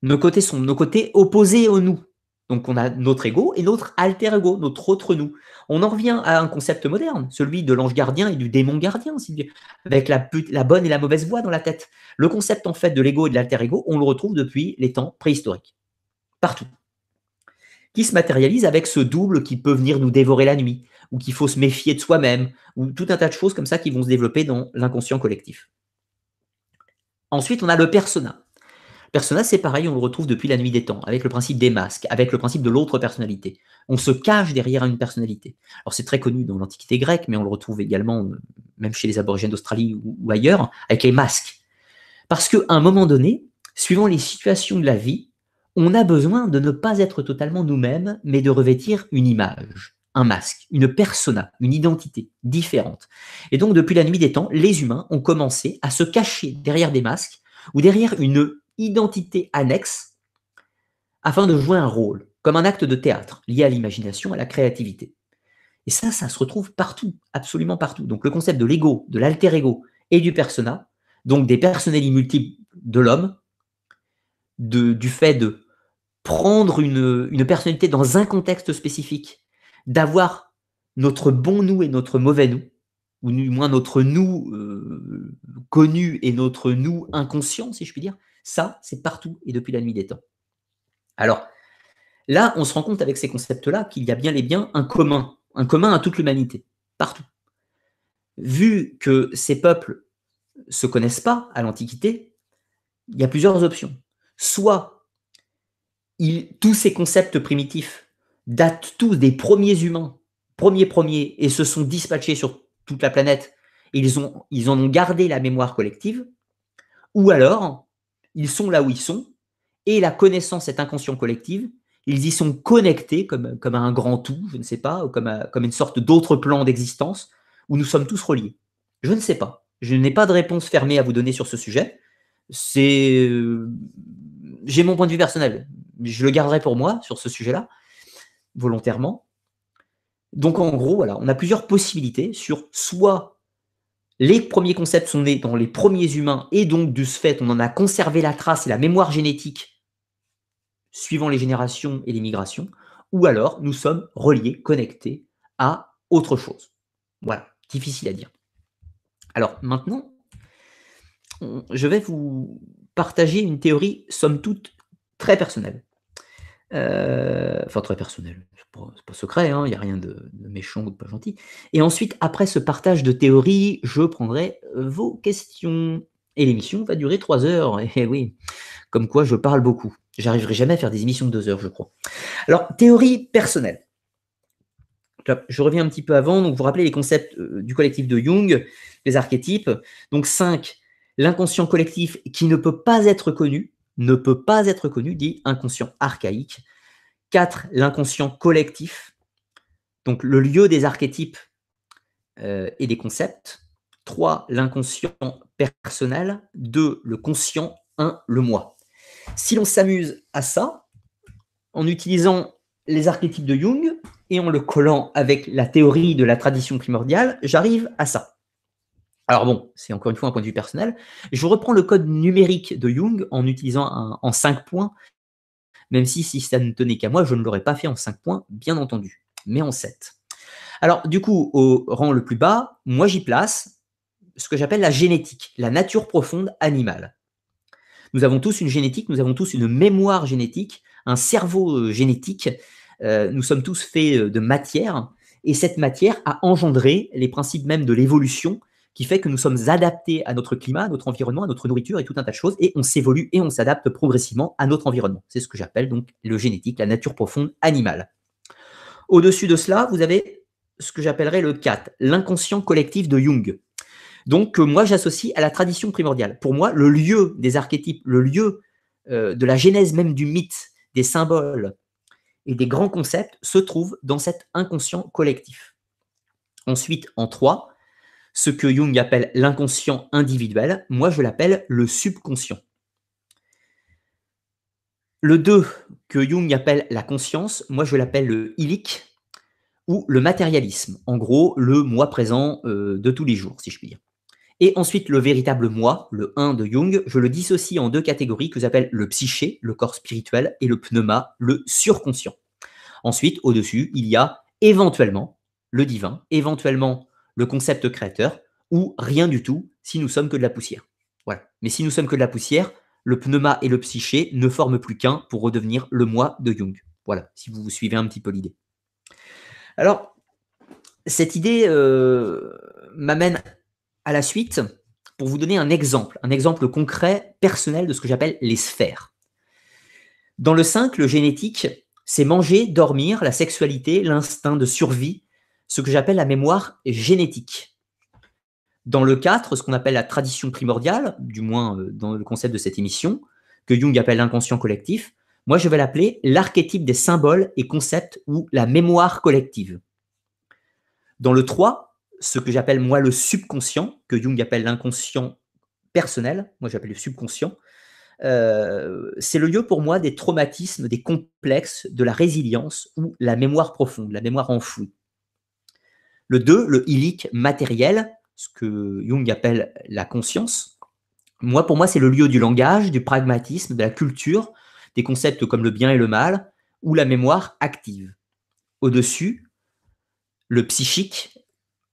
nos côtés sombres, nos côtés opposés au nous. Donc on a notre ego et notre alter ego, notre autre nous. On en revient à un concept moderne, celui de l'ange gardien et du démon gardien, avec la, la bonne et la mauvaise voix dans la tête. Le concept en fait de l'ego et de l'alter ego, on le retrouve depuis les temps préhistoriques, partout, qui se matérialise avec ce double qui peut venir nous dévorer la nuit, ou qu'il faut se méfier de soi-même, ou tout un tas de choses comme ça qui vont se développer dans l'inconscient collectif. Ensuite, on a le persona. Persona, c'est pareil, on le retrouve depuis la nuit des temps, avec le principe des masques, avec le principe de l'autre personnalité. On se cache derrière une personnalité. Alors c'est très connu dans l'Antiquité grecque, mais on le retrouve également, même chez les aborigènes d'Australie ou, ou, ailleurs, avec les masques. Parce qu'à un moment donné, suivant les situations de la vie, on a besoin de ne pas être totalement nous-mêmes, mais de revêtir une image un masque, une persona, une identité différente. Et donc, depuis la nuit des temps, les humains ont commencé à se cacher derrière des masques ou derrière une identité annexe afin de jouer un rôle, comme un acte de théâtre lié à l'imagination, à la créativité. Et ça, ça se retrouve partout, absolument partout. Donc, le concept de l'ego, de l'alter ego et du persona, donc des personnalités multiples de l'homme, du fait de prendre une, une personnalité dans un contexte spécifique d'avoir notre bon nous et notre mauvais nous, ou du moins notre nous euh, connu et notre nous inconscient, si je puis dire, ça, c'est partout et depuis la nuit des temps. Alors, là, on se rend compte avec ces concepts-là qu'il y a bien les biens un commun, un commun à toute l'humanité, partout. Vu que ces peuples se connaissent pas à l'Antiquité, il y a plusieurs options. Soit tous ces concepts primitifs datent tous des premiers humains, premiers premiers, et se sont dispatchés sur toute la planète. Ils, ont, ils en ont gardé la mémoire collective, ou alors ils sont là où ils sont, et la connaissance, cette inconscient collective, ils y sont connectés comme, comme à un grand tout, je ne sais pas, ou comme, à, comme une sorte d'autre plan d'existence où nous sommes tous reliés. Je ne sais pas. Je n'ai pas de réponse fermée à vous donner sur ce sujet. C'est, euh, j'ai mon point de vue personnel. Je le garderai pour moi sur ce sujet-là volontairement. Donc en gros, voilà, on a plusieurs possibilités sur soit les premiers concepts sont nés dans les premiers humains et donc de ce fait, on en a conservé la trace et la mémoire génétique suivant les générations et les migrations, ou alors nous sommes reliés, connectés à autre chose. Voilà, difficile à dire. Alors maintenant, je vais vous partager une théorie somme toute très personnelle. Euh, enfin très personnel, c'est pas, pas secret, il hein, n'y a rien de, méchant ou de pas gentil. Et ensuite, après ce partage de théories, je prendrai euh, vos questions. Et l'émission va durer trois heures. (laughs) Et eh oui, comme quoi je parle beaucoup. J'arriverai jamais à faire des émissions de deux heures, je crois. Alors, théorie personnelle. Je reviens un petit peu avant. Donc, vous rappelez les concepts euh, du collectif de Jung, les archétypes. Donc, 5. L'inconscient collectif qui ne peut pas être connu ne peut pas être connu, dit inconscient archaïque. 4. L'inconscient collectif, donc le lieu des archétypes euh, et des concepts. 3. L'inconscient personnel. 2. Le conscient. 1. Le moi. Si l'on s'amuse à ça, en utilisant les archétypes de Jung et en le collant avec la théorie de la tradition primordiale, j'arrive à ça. Alors bon, c'est encore une fois un point de vue personnel. Je reprends le code numérique de Jung en utilisant un, en 5 points, même si si ça ne tenait qu'à moi, je ne l'aurais pas fait en 5 points, bien entendu, mais en 7. Alors du coup, au rang le plus bas, moi j'y place ce que j'appelle la génétique, la nature profonde animale. Nous avons tous une génétique, nous avons tous une mémoire génétique, un cerveau euh, génétique, euh, nous sommes tous faits euh, de matière, et cette matière a engendré les principes même de l'évolution, qui fait que nous sommes adaptés à notre climat, à notre environnement, à notre nourriture et tout un tas de choses, et on s'évolue et on s'adapte progressivement à notre environnement. C'est ce que j'appelle donc le génétique, la nature profonde animale. Au-dessus de cela, vous avez ce que j'appellerais le 4, l'inconscient collectif de Jung. Donc, que moi, j'associe à la tradition primordiale. Pour moi, le lieu des archétypes, le lieu euh, de la genèse même du mythe, des symboles et des grands concepts se trouve dans cet inconscient collectif. Ensuite, en 3, ce que Jung appelle l'inconscient individuel, moi je l'appelle le subconscient. Le 2 que Jung appelle la conscience, moi je l'appelle le ilique ou le matérialisme, en gros le moi présent euh, de tous les jours, si je puis dire. Et ensuite le véritable moi, le 1 de Jung, je le dissocie en deux catégories que j'appelle le psyché, le corps spirituel, et le pneuma, le surconscient. Ensuite, au-dessus, il y a éventuellement le divin, éventuellement le concept créateur, ou rien du tout si nous sommes que de la poussière. Voilà. Mais si nous sommes que de la poussière, le pneuma et le psyché ne forment plus qu'un pour redevenir le moi de Jung. Voilà, si vous vous suivez un petit peu l'idée. Alors, cette idée euh, m'amène à la suite pour vous donner un exemple, un exemple concret, personnel de ce que j'appelle les sphères. Dans le 5, le génétique, c'est manger, dormir, la sexualité, l'instinct de survie, ce que j'appelle la mémoire génétique. Dans le 4, ce qu'on appelle la tradition primordiale, du moins euh, dans le concept de cette émission, que Jung appelle l'inconscient collectif, moi je vais l'appeler l'archétype des symboles et concepts ou la mémoire collective. Dans le 3, ce que j'appelle moi le subconscient, que Jung appelle l'inconscient personnel, moi j'appelle le subconscient, euh, c'est le lieu pour moi des traumatismes, des complexes, de la résilience ou la mémoire profonde, la mémoire enfouie. Le 2, le ilique matériel, ce que Jung appelle la conscience. Moi, pour moi, c'est le lieu du langage, du pragmatisme, de la culture, des concepts comme le bien et le mal, ou la mémoire active. Au-dessus, le psychique,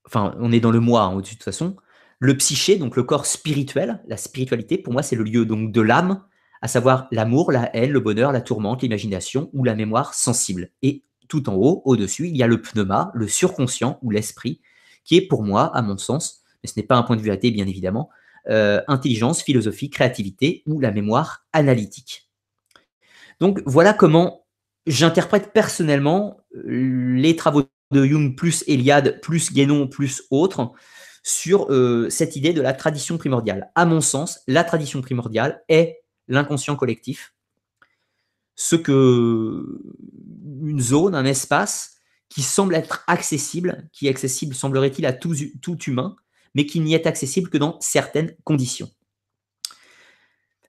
enfin, on est dans le moi hein, dessus de toute façon, le psyché, donc le corps spirituel, la spiritualité, pour moi, c'est le lieu donc de l'âme, à savoir l'amour, la haine, le bonheur, la tourmente, l'imagination ou la mémoire sensible. Et tout en haut, au-dessus, il y a le pneuma, le surconscient ou l'esprit, qui est pour moi, à mon sens, mais ce n'est pas un point de vue athée bien évidemment, euh, intelligence, philosophie, créativité ou la mémoire analytique. Donc voilà comment j'interprète personnellement euh, les travaux de Jung plus Eliade plus Guénon plus autres sur euh, cette idée de la tradition primordiale. À mon sens, la tradition primordiale est l'inconscient collectif, ce que une zone, un espace qui semble être accessible, qui est accessible, semblerait-il, à tout, humain, mais qui n'y est accessible que dans certaines conditions.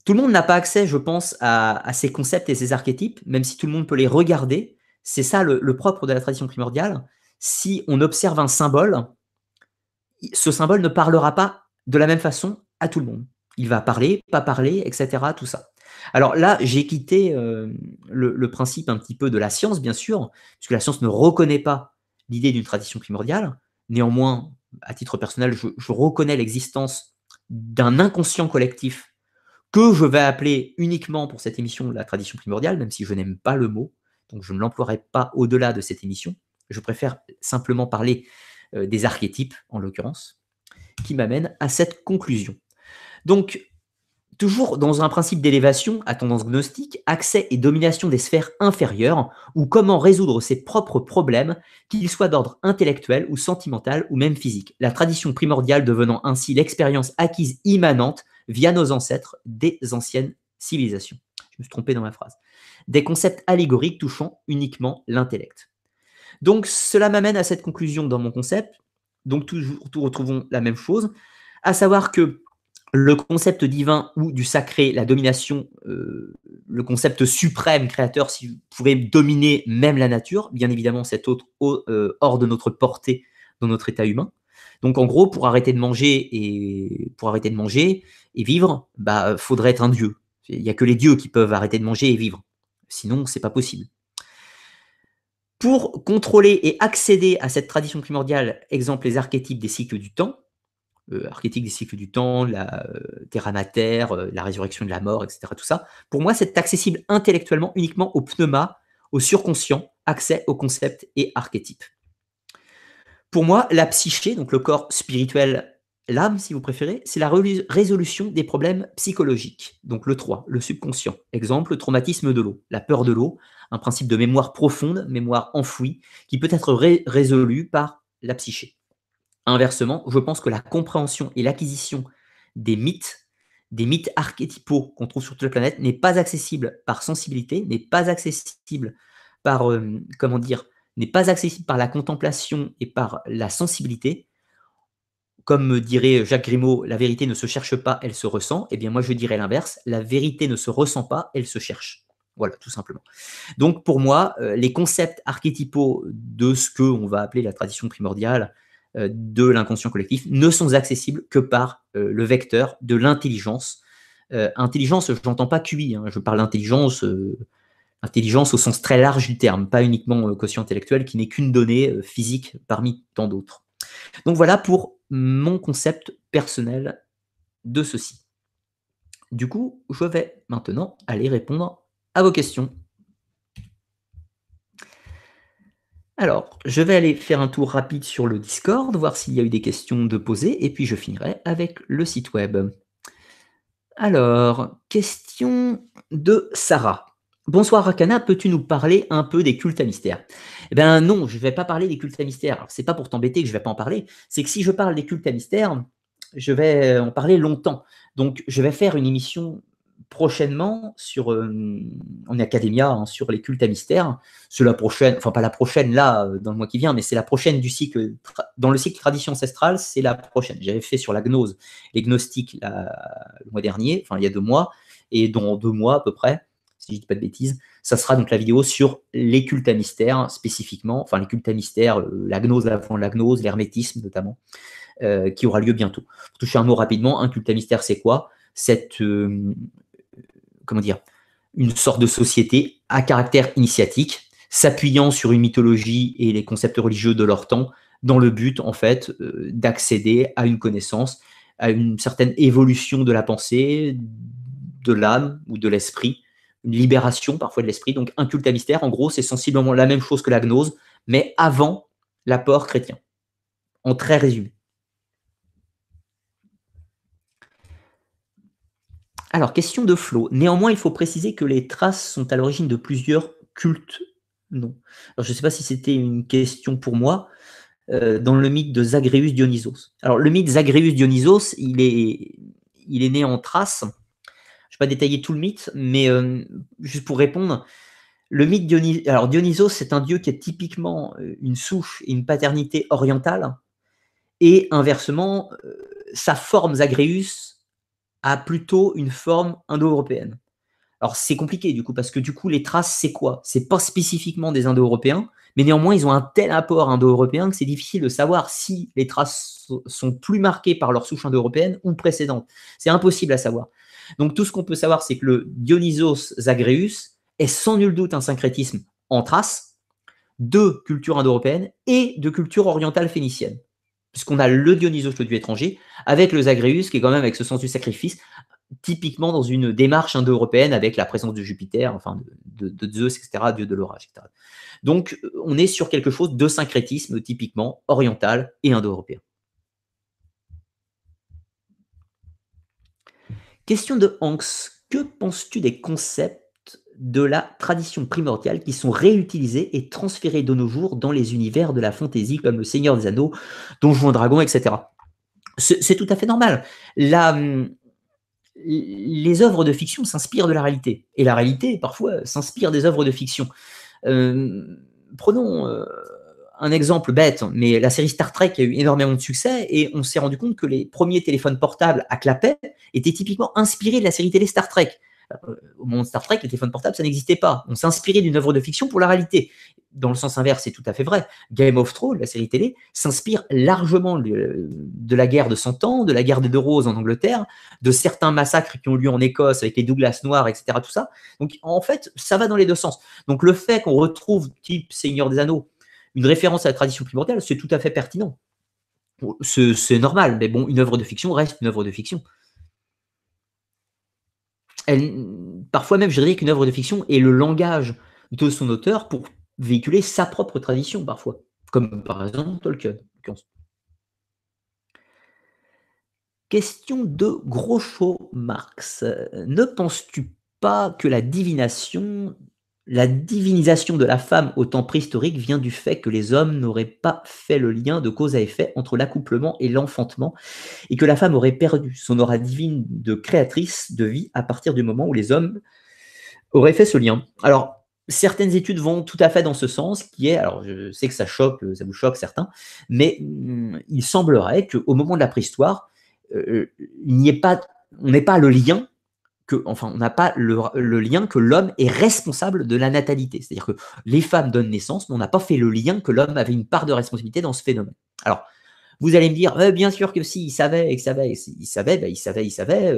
Tout le monde n'a pas accès, je pense, à, ces concepts et ces archétypes, même si tout le monde peut les regarder. C'est ça le, propre de la tradition primordiale. Si on observe un symbole, ce symbole ne parlera pas de la même façon à tout le monde. Il va parler, pas parler, etc. Tout ça. Alors là, j'ai quitté euh, le, principe un petit peu de la science, bien sûr, puisque la science ne reconnaît pas l'idée d'une tradition primordiale. Néanmoins, à titre personnel, je, reconnais l'existence d'un inconscient collectif que je vais appeler uniquement pour cette émission la tradition primordiale, même si je n'aime pas le mot, donc je ne l'emploierai pas au-delà de cette émission. Je préfère simplement parler euh, des archétypes, en l'occurrence, qui m'amènent à cette conclusion. Donc, Toujours dans un principe d'élévation à tendance gnostique, accès et domination des sphères inférieures, ou comment résoudre ses propres problèmes, qu'ils soient d'ordre intellectuel ou sentimental ou même physique, la tradition primordiale devenant ainsi l'expérience acquise immanente via nos ancêtres des anciennes civilisations. Je me suis trompé dans ma phrase. Des concepts allégoriques touchant uniquement l'intellect. Donc cela m'amène à cette conclusion dans mon concept. Donc toujours, nous retrouvons la même chose, à savoir que le concept divin ou du sacré, la domination, euh, le concept suprême créateur, si vous pouvez dominer même la nature, bien évidemment, c'est autre, euh, hors de notre portée dans notre état humain. Donc en gros, pour arrêter de manger et pour arrêter de manger et vivre, bah faudrait être un dieu. Il n'y a que les dieux qui peuvent arrêter de manger et vivre. Sinon, c'est pas possible. Pour contrôler et accéder à cette tradition primordiale, exemple les archétypes des cycles du temps, euh, archétype des cycles du temps, la euh, terre terra mater, euh, la résurrection de la mort, etc. Tout ça, pour moi, c'est accessible intellectuellement uniquement au pneuma, au surconscient, accès aux concepts et archétypes. Pour moi, la psyché, donc le corps spirituel, l'âme, si vous préférez, c'est la résolution des problèmes psychologiques. Donc le 3, le subconscient. Exemple, le traumatisme de l'eau, la peur de l'eau, un principe de mémoire profonde, mémoire enfouie, qui peut être résolu par la psyché. Inversement, je pense que la compréhension et l'acquisition des mythes, des mythes archétypaux qu'on trouve sur toute la planète, n'est pas accessible par sensibilité, n'est pas accessible par, euh, comment dire, n'est pas accessible par la contemplation et par la sensibilité. Comme dirait Jacques Grimaud, la vérité ne se cherche pas, elle se ressent. Eh bien, moi, je dirais l'inverse, la vérité ne se ressent pas, elle se cherche. Voilà, tout simplement. Donc, pour moi, euh, les concepts archétypaux de ce que on va appeler la tradition primordiale, euh, de l'inconscient collectif ne sont accessibles que par euh, le vecteur de l'intelligence. Euh, intelligence, je n'entends pas QI, hein, je parle d'intelligence intelligence au sens très large du terme, pas uniquement quotient intellectuel qui n'est qu'une donnée physique parmi tant d'autres. Donc voilà pour mon concept personnel de ceci. Du coup, je vais maintenant aller répondre à vos questions. Alors, je vais aller faire un tour rapide sur le Discord, voir s'il y a eu des questions de poser, et puis je finirai avec le site web. Alors, question de Sarah. Bonsoir Rakana, peux-tu nous parler un peu des cultes à mystère Eh bien non, je ne vais pas parler des cultes à mystère. Ce n'est pas pour t'embêter que je ne vais pas en parler, c'est que si je parle des cultes à mystère, je vais en parler longtemps. Donc je vais faire une émission prochainement sur on euh, Academia hein, sur les cultes à mystère. C'est la prochaine, enfin pas la prochaine là euh, dans le mois qui vient, mais c'est la prochaine du cycle dans le cycle tradition ancestrale, c'est la prochaine. J'avais fait sur la gnose, les gnostiques le mois dernier, enfin il y a deux mois, et dans deux mois à peu près, si je dis pas de bêtises, ça sera donc la vidéo sur les cultes à mystère spécifiquement, enfin les cultes à mystère, la gnose avant la gnose, l'hermétisme notamment, euh, qui aura lieu bientôt. Pour toucher un mot rapidement, un culte à mystère c'est quoi cette, comment dire, une sorte de société à caractère initiatique, s'appuyant sur une mythologie et les concepts religieux de leur temps, dans le but, en fait, euh, d'accéder à une connaissance, à une certaine évolution de la pensée, de l'âme ou de l'esprit, une libération parfois de l'esprit. Donc, un culte à mystère, en gros, c'est sensiblement la même chose que la gnose, mais avant l'apport chrétien, en très résumé. Alors, question de Flo. Néanmoins, il faut préciser que les traces sont à l'origine de plusieurs cultes. Non. Alors, je ne sais pas si c'était une question pour moi euh, dans le mythe de Zagreus Dionysos. Alors, le mythe Zagreus Dionysos, il est, il est né en Thrace. Je ne vais pas détailler tout le mythe, mais euh, juste pour répondre, le mythe Dionysos, alors Dionysos, c'est un dieu qui est typiquement euh, une souche et une paternité orientale. Et inversement, sa forme Zagreus, a plutôt une forme indo-européenne. Alors c'est compliqué du coup, parce que du coup les traces, c'est quoi C'est pas spécifiquement des indo-européens, mais néanmoins ils ont un tel apport indo-européen que c'est difficile de savoir si les traces sont plus marquées par leur souche indo-européenne ou précédente. C'est impossible à savoir. Donc tout ce qu'on peut savoir, c'est que le Dionysos Zagreus est sans nul doute un syncrétisme en traces de culture indo-européenne et de culture orientale phénicienne puisqu'on a le Dionysos, le dieu étranger, avec le Zagreus, qui est quand même avec ce sens du sacrifice, typiquement dans une démarche indo-européenne avec la présence de Jupiter, enfin de, Zeus, etc., dieu de l'orage, etc. Donc, euh, on est sur quelque chose de syncrétisme typiquement oriental et indo-européen. Question de Hanks. Que penses-tu des concepts de la tradition primordiale qui sont réutilisés et transférées de nos jours dans les univers de la fantaisie comme le Seigneur des Anneaux, Donjons et Dragons, etc. C'est tout à fait normal. les œuvres de fiction s'inspirent de la réalité et la réalité parfois s'inspire des œuvres de fiction. Euh, prenons euh, un exemple bête, mais la série Star Trek a eu énormément de succès et on s'est rendu compte que les premiers téléphones portables à clapet étaient typiquement inspirés de la série télé Star Trek. Euh, au moment de Star Trek, les téléphones portables, ça n'existait pas. On s'inspirait d'une œuvre de fiction pour la réalité. Dans le sens inverse, c'est tout à fait vrai. Game of Thrones, la série télé, s'inspire largement de la guerre de Cent Ans, de la guerre des Deux Roses en Angleterre, de certains massacres qui ont lieu en Écosse avec les Douglas noirs, etc. Tout ça. Donc, en fait, ça va dans les deux sens. Donc, le fait qu'on retrouve, type Seigneur des Anneaux, une référence à la tradition primordiale, c'est tout à fait pertinent. C'est normal, mais bon, une œuvre de fiction reste une œuvre de fiction parfois même, je dirais qu'une œuvre de fiction est le langage de son auteur pour véhiculer sa propre tradition, parfois, comme par exemple Tolkien. Question de Groschot Marx. Euh, ne penses-tu pas que la divination la divinisation de la femme au temps préhistorique vient du fait que les hommes n'auraient pas fait le lien de cause à effet entre l'accouplement et l'enfantement, et que la femme aurait perdu son aura divine de créatrice de vie à partir du moment où les hommes auraient fait ce lien. Alors, certaines études vont tout à fait dans ce sens, qui est, alors je sais que ça choque, ça vous choque certains, mais mm, il semblerait qu'au moment de la préhistoire, euh, il ait pas, on n'ait pas le lien enfin, on n'a pas le, lien que l'homme est responsable de la natalité. C'est-à-dire que les femmes donnent naissance, mais on n'a pas fait le lien que l'homme avait une part de responsabilité dans ce phénomène. Alors, vous allez me dire, eh, bien sûr que si, il savait, bah, il savait, il savait, il savait, il savait,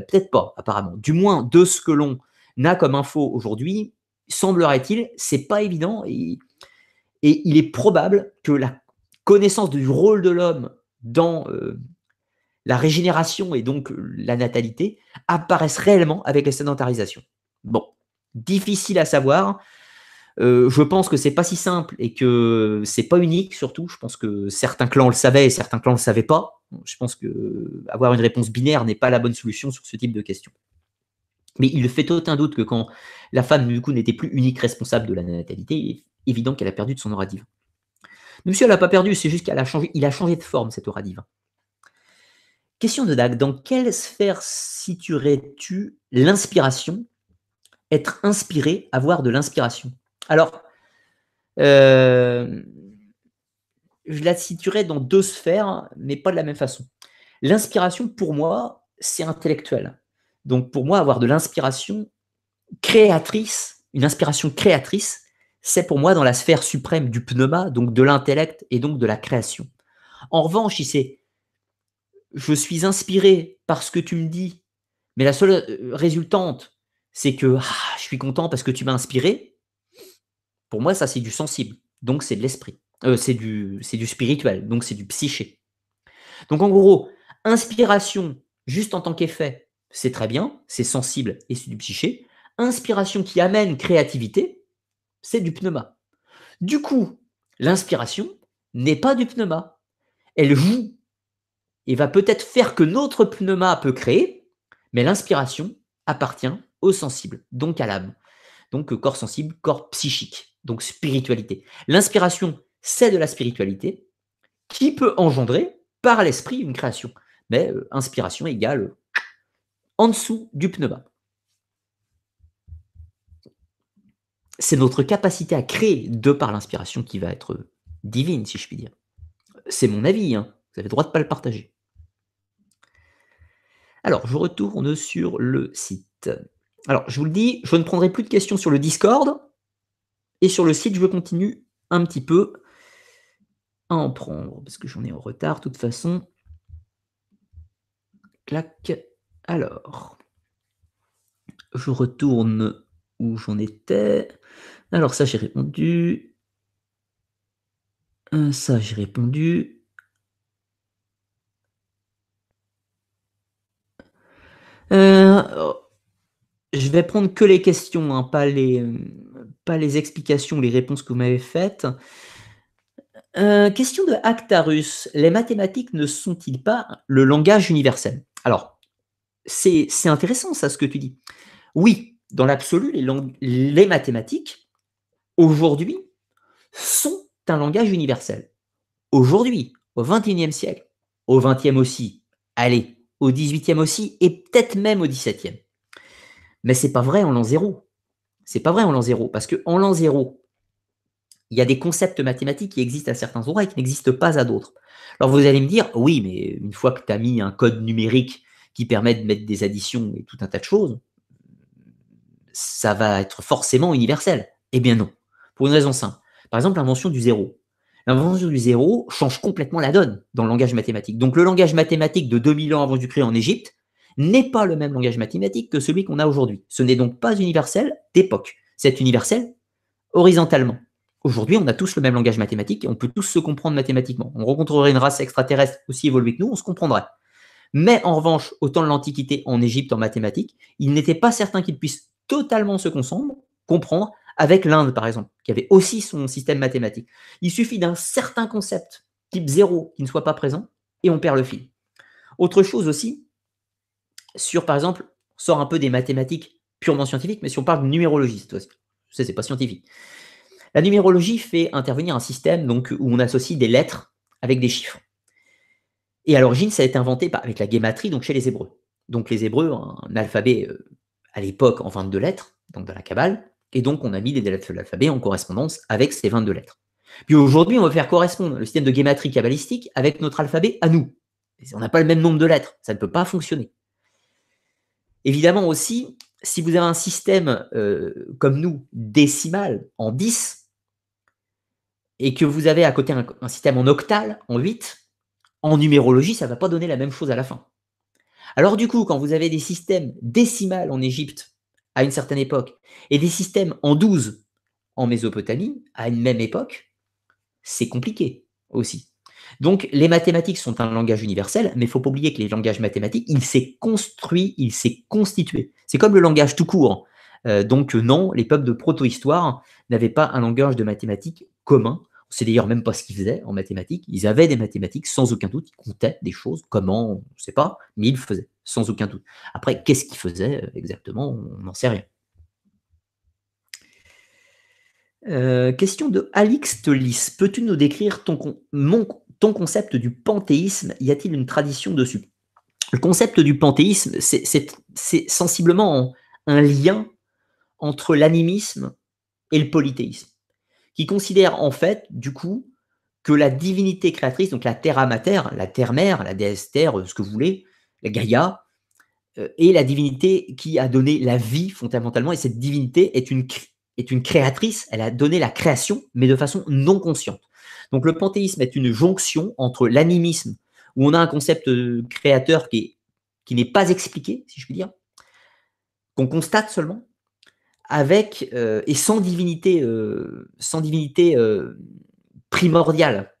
peut-être pas, apparemment. Du moins, de ce que l'on a comme info aujourd'hui, semblerait-il, c'est pas évident et, il est probable que la connaissance du rôle de l'homme dans euh, la régénération et donc euh, la natalité apparaissent réellement avec la sédentarisation. Bon, difficile à savoir. Euh, je pense que c'est pas si simple et que c'est pas unique surtout. Je pense que certains clans le savaient et certains clans le savaient pas. Je pense que euh, avoir une réponse binaire n'est pas la bonne solution sur ce type de question. Mais il le fait aucun doute que quand la femme du coup n'était plus unique responsable de la natalité, il est évident qu'elle a perdu de son aura divin. Monsieur, elle n'a pas perdu, c'est juste qu'elle a changé, il a changé de forme cet aura divin. Question de Dag, dans quelle sphère situerais-tu l'inspiration Être inspiré, avoir de l'inspiration Alors, euh, je la situerais dans deux sphères, mais pas de la même façon. L'inspiration, pour moi, c'est intellectuel. Donc, pour moi, avoir de l'inspiration créatrice, une inspiration créatrice, c'est pour moi dans la sphère suprême du pneuma, donc de l'intellect et donc de la création. En revanche, si c'est je suis inspiré par ce que tu me dis, mais la seule euh, résultante, c'est que ah, je suis content parce que tu m'as inspiré, pour moi, ça, c'est du sensible. Donc, c'est de l'esprit. Euh, c'est du, du spirituel. Donc, c'est du psyché. Donc, en gros, inspiration, juste en tant qu'effet, c'est très bien, c'est sensible et c'est du psyché. Inspiration qui amène créativité, c'est du pneuma. Du coup, l'inspiration n'est pas du pneuma. Elle joue et va peut-être faire que notre pneuma peut créer, mais l'inspiration appartient au sensible, donc à l'âme. Donc euh, corps sensible, corps psychique, donc spiritualité. L'inspiration, c'est de la spiritualité qui peut engendrer par l'esprit une création. Mais euh, inspiration égale en dessous du pneuma. C'est notre capacité à créer de par l'inspiration qui va être divine, si je puis dire. C'est mon avis, hein. vous avez le droit de ne pas le partager. Alors, je retourne sur le site. Alors, je vous le dis, je ne prendrai plus de questions sur le Discord. Et sur le site, je continue un petit peu à en prendre, parce que j'en ai en retard, de toute façon. Clac. Alors, je retourne où j'en étais. Alors, ça, j'ai répondu. Euh, ça, j'ai répondu. Euh, je vais prendre que les questions, hein, pas, les, pas les explications, les réponses que vous m'avez faites. Euh, question de Actarus. Les mathématiques ne sont-ils pas le langage universel Alors, c'est intéressant ça ce que tu dis. Oui, dans l'absolu, les, les mathématiques, aujourd'hui, sont un langage universel. Aujourd'hui, au XXIe siècle, au XXe aussi, allez, au 18e aussi, et peut-être même au 17e. Mais c'est pas vrai en l'an zéro. C'est pas vrai en l'an zéro, parce qu'en l'an zéro, il y a des concepts mathématiques qui existent à certains endroits et qui n'existent pas à d'autres. Alors vous allez me dire, oui, mais une fois que tu as mis un code numérique qui permet de mettre des additions et tout un tas de choses, ça va être forcément universel. Eh bien non, pour une raison simple. Par exemple, l'invention du zéro. L'invention du zéro change complètement la donne dans le langage mathématique. Donc le langage mathématique de 2000 ans avant du christ en Égypte n'est pas le même langage mathématique que celui qu'on a aujourd'hui. Ce n'est donc pas universel d'époque, c'est universel horizontalement. Aujourd'hui, on a tous le même langage mathématique et on peut tous se comprendre mathématiquement. On rencontrerait une race extraterrestre aussi évoluée que nous, on se comprendrait. Mais en revanche, au temps de l'Antiquité en Égypte en mathématiques, il n'était pas certain qu'ils puissent totalement se comprendre, comprendre avec l'Inde, par exemple, qui avait aussi son système mathématique. Il suffit d'un certain concept, type zéro, qui ne soit pas présent, et on perd le fil. Autre chose aussi, sur, par exemple, on sort un peu des mathématiques purement scientifiques, mais si on parle de numérologie, cette c'est pas scientifique. La numérologie fait intervenir un système donc, où on associe des lettres avec des chiffres. Et à l'origine, ça a été inventé avec la guématrie, donc chez les Hébreux. Donc les Hébreux, un alphabet euh, à l'époque en 22 lettres, donc dans la Kabbale, et donc, on a mis les lettres de l'alphabet en correspondance avec ces 22 lettres. Puis aujourd'hui, on va faire correspondre le système de gématrie cabalistique avec notre alphabet à nous. On n'a pas le même nombre de lettres, ça ne peut pas fonctionner. Évidemment aussi, si vous avez un système euh, comme nous, décimal, en 10, et que vous avez à côté un, système en octal, en 8, en numérologie, ça ne va pas donner la même chose à la fin. Alors du coup, quand vous avez des systèmes décimales en Égypte à une certaine époque, et des systèmes en 12 en Mésopotamie à une même époque, c'est compliqué aussi. Donc les mathématiques sont un langage universel, mais il faut pas oublier que les langages mathématiques, il s'est construit, il s'est constitué. C'est comme le langage tout court. Euh, donc euh, non, les peuples de proto-histoire n'avaient pas un langage de mathématiques commun. C'est d'ailleurs même pas ce qu'ils faisaient en mathématiques. Ils avaient des mathématiques sans aucun doute, ils comptaient des choses, comment, on ne sait pas, mais ils le faisaient sans aucun doute. Après, qu'est-ce qu'il faisait euh, exactement On n'en sait rien. Euh, question de Alix Tolis. Peux-tu nous décrire ton, ton concept du panthéisme Y a-t-il une tradition dessus Le concept du panthéisme, c'est sensiblement un lien entre l'animisme et le polythéisme, qui considère en fait, du coup, que la divinité créatrice, donc la terre amateur, la terre mère, la déesse terre, euh, ce que vous voulez, la Gaïa, euh, et la divinité qui a donné la vie fondamentalement. Et cette divinité est une, est une créatrice, elle a donné la création, mais de façon non consciente. Donc le panthéisme est une jonction entre l'animisme, où on a un concept euh, créateur qui, qui n'est pas expliqué, si je puis dire, qu'on constate seulement, avec euh, et sans divinité, sans divinité primordiale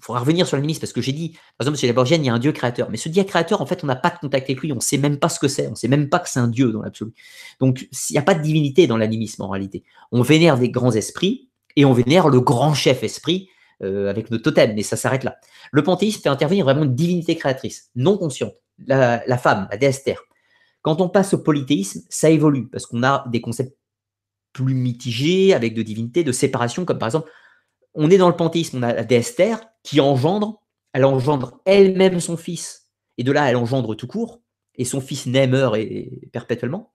faudra revenir sur l'animisme, parce que j'ai dit, par exemple, chez les Borgiennes, il y a un dieu créateur. Mais ce dieu créateur, en fait, on n'a pas de contact avec lui, on ne sait même pas ce que c'est, on ne sait même pas que c'est un dieu dans l'absolu. Donc, il n'y a pas de divinité dans l'animisme en réalité. On vénère des grands esprits et on vénère le grand chef esprit euh, avec nos totems, mais ça s'arrête là. Le panthéisme fait intervenir vraiment une divinité créatrice, non consciente, la, femme, la déesse terre. Quand on passe au polythéisme, ça évolue parce qu'on a des concepts plus mitigés avec de divinités, de séparation, comme par exemple on est dans le panthéisme, on a la déesse qui engendre, elle engendre elle-même son fils, et de là elle engendre tout court, et son fils naît, meurt et, perpétuellement.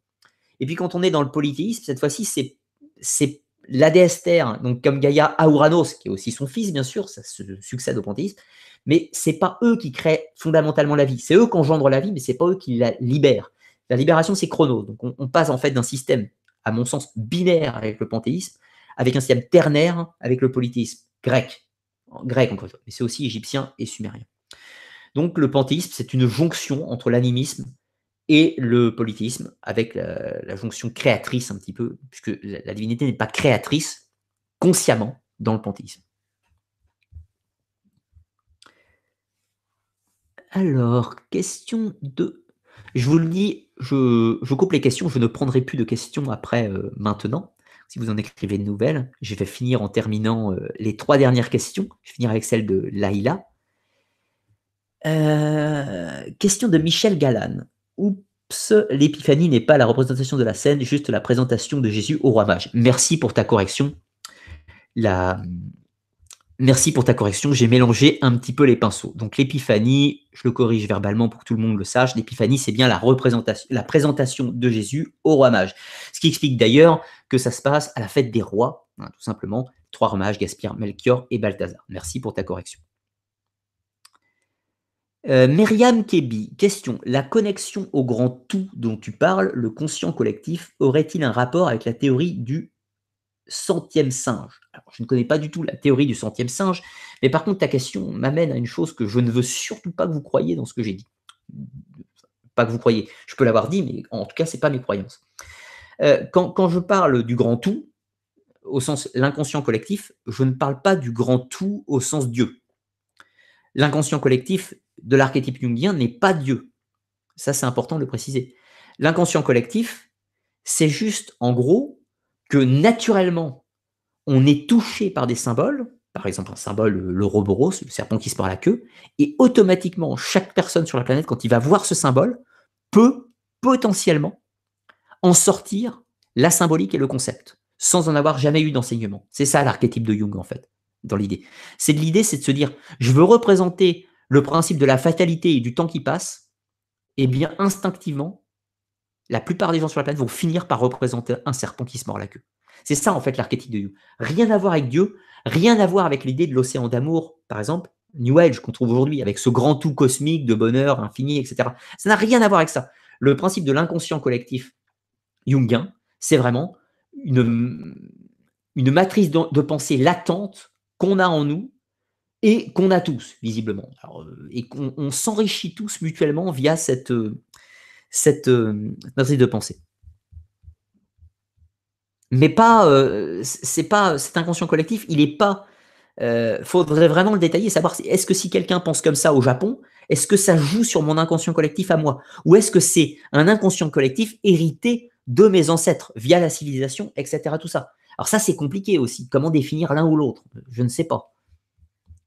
Et puis quand on est dans le polythéisme, cette fois-ci, c'est, la déesse donc comme Gaïa à qui est aussi son fils, bien sûr, ça se succède au panthéisme, mais c'est pas eux qui créent fondamentalement la vie, c'est eux qui engendrent la vie, mais c'est pas eux qui la libèrent. La libération, c'est chrono, donc on, on passe en fait d'un système, à mon sens, binaire avec le panthéisme, avec un système ternaire, avec le polythéisme grec, grec encore mais c'est aussi égyptien et sumérien. Donc le panthéisme, c'est une jonction entre l'animisme et le polythéisme, avec la, jonction créatrice un petit peu, puisque la, divinité n'est pas créatrice consciemment dans le panthéisme. Alors, question 2. Je vous le dis, je, coupe les questions, je ne prendrai plus de questions après euh, maintenant si vous en écrivez de nouvelles. Je vais finir en terminant euh, les trois dernières questions. Je vais finir avec celle de Laïla. Euh, question de Michel Galan. Oups, l'épiphanie n'est pas la représentation de la scène, juste la présentation de Jésus au roi mage. Merci pour ta correction. La... Merci pour ta correction. J'ai mélangé un petit peu les pinceaux. Donc l'épiphanie, je le corrige verbalement pour que tout le monde le sache. L'épiphanie, c'est bien la représentation, la présentation de Jésus au roi mage. Ce qui explique d'ailleurs que ça se passe à la fête des rois, hein, tout simplement. Trois romages, Gaspard, Melchior et Balthazar. Merci pour ta correction. Euh, Myriam Kebi, question. La connexion au grand tout dont tu parles, le conscient collectif, aurait-il un rapport avec la théorie du centième singe Je ne connais pas du tout la théorie du centième singe, mais par contre, ta question m'amène à une chose que je ne veux surtout pas que vous croyiez dans ce que j'ai dit. Pas que vous croyez, Je peux l'avoir dit, mais en tout cas, ce n'est pas mes croyances. Euh, quand, je parle du grand tout, au sens l'inconscient collectif, je ne parle pas du grand tout au sens Dieu. L'inconscient collectif de l'archétype jungien n'est pas Dieu. Ça, c'est important de le préciser. L'inconscient collectif, c'est juste, en gros, que naturellement, on est touché par des symboles, par exemple un symbole, euh, le Roboros, le serpent qui se à la queue, et automatiquement, chaque personne sur la planète, quand il va voir ce symbole, peut potentiellement en sortir la symbolique et le concept, sans en avoir jamais eu d'enseignement. C'est ça l'archétype de Jung, en fait, dans l'idée. C'est de l'idée, c'est de se dire, je veux représenter le principe de la fatalité et du temps qui passe, et eh bien instinctivement, la plupart des gens sur la planète vont finir par représenter un serpent qui se mord la queue. C'est ça, en fait, l'archétype de Jung. Rien à voir avec Dieu, rien à voir avec l'idée de l'océan d'amour, par exemple, New Age qu'on trouve aujourd'hui, avec ce grand tout cosmique de bonheur infini, etc. Ça n'a rien à voir avec ça. Le principe de l'inconscient collectif jungien, c'est vraiment une, matrice de, pensée latente qu'on a en nous et qu'on a tous, visiblement. Euh, et qu'on s'enrichit tous mutuellement via cette, euh, euh, matrice de pensée. Mais pas, c'est pas cet inconscient collectif, il n'est pas. Il faudrait vraiment le détailler, savoir est-ce que si quelqu'un pense comme ça au Japon, est-ce que ça joue sur mon inconscient collectif à moi Ou est-ce que c'est un inconscient collectif hérité de mes ancêtres via la civilisation, etc. Tout ça. Alors ça, c'est compliqué aussi. Comment définir l'un ou l'autre Je ne sais pas.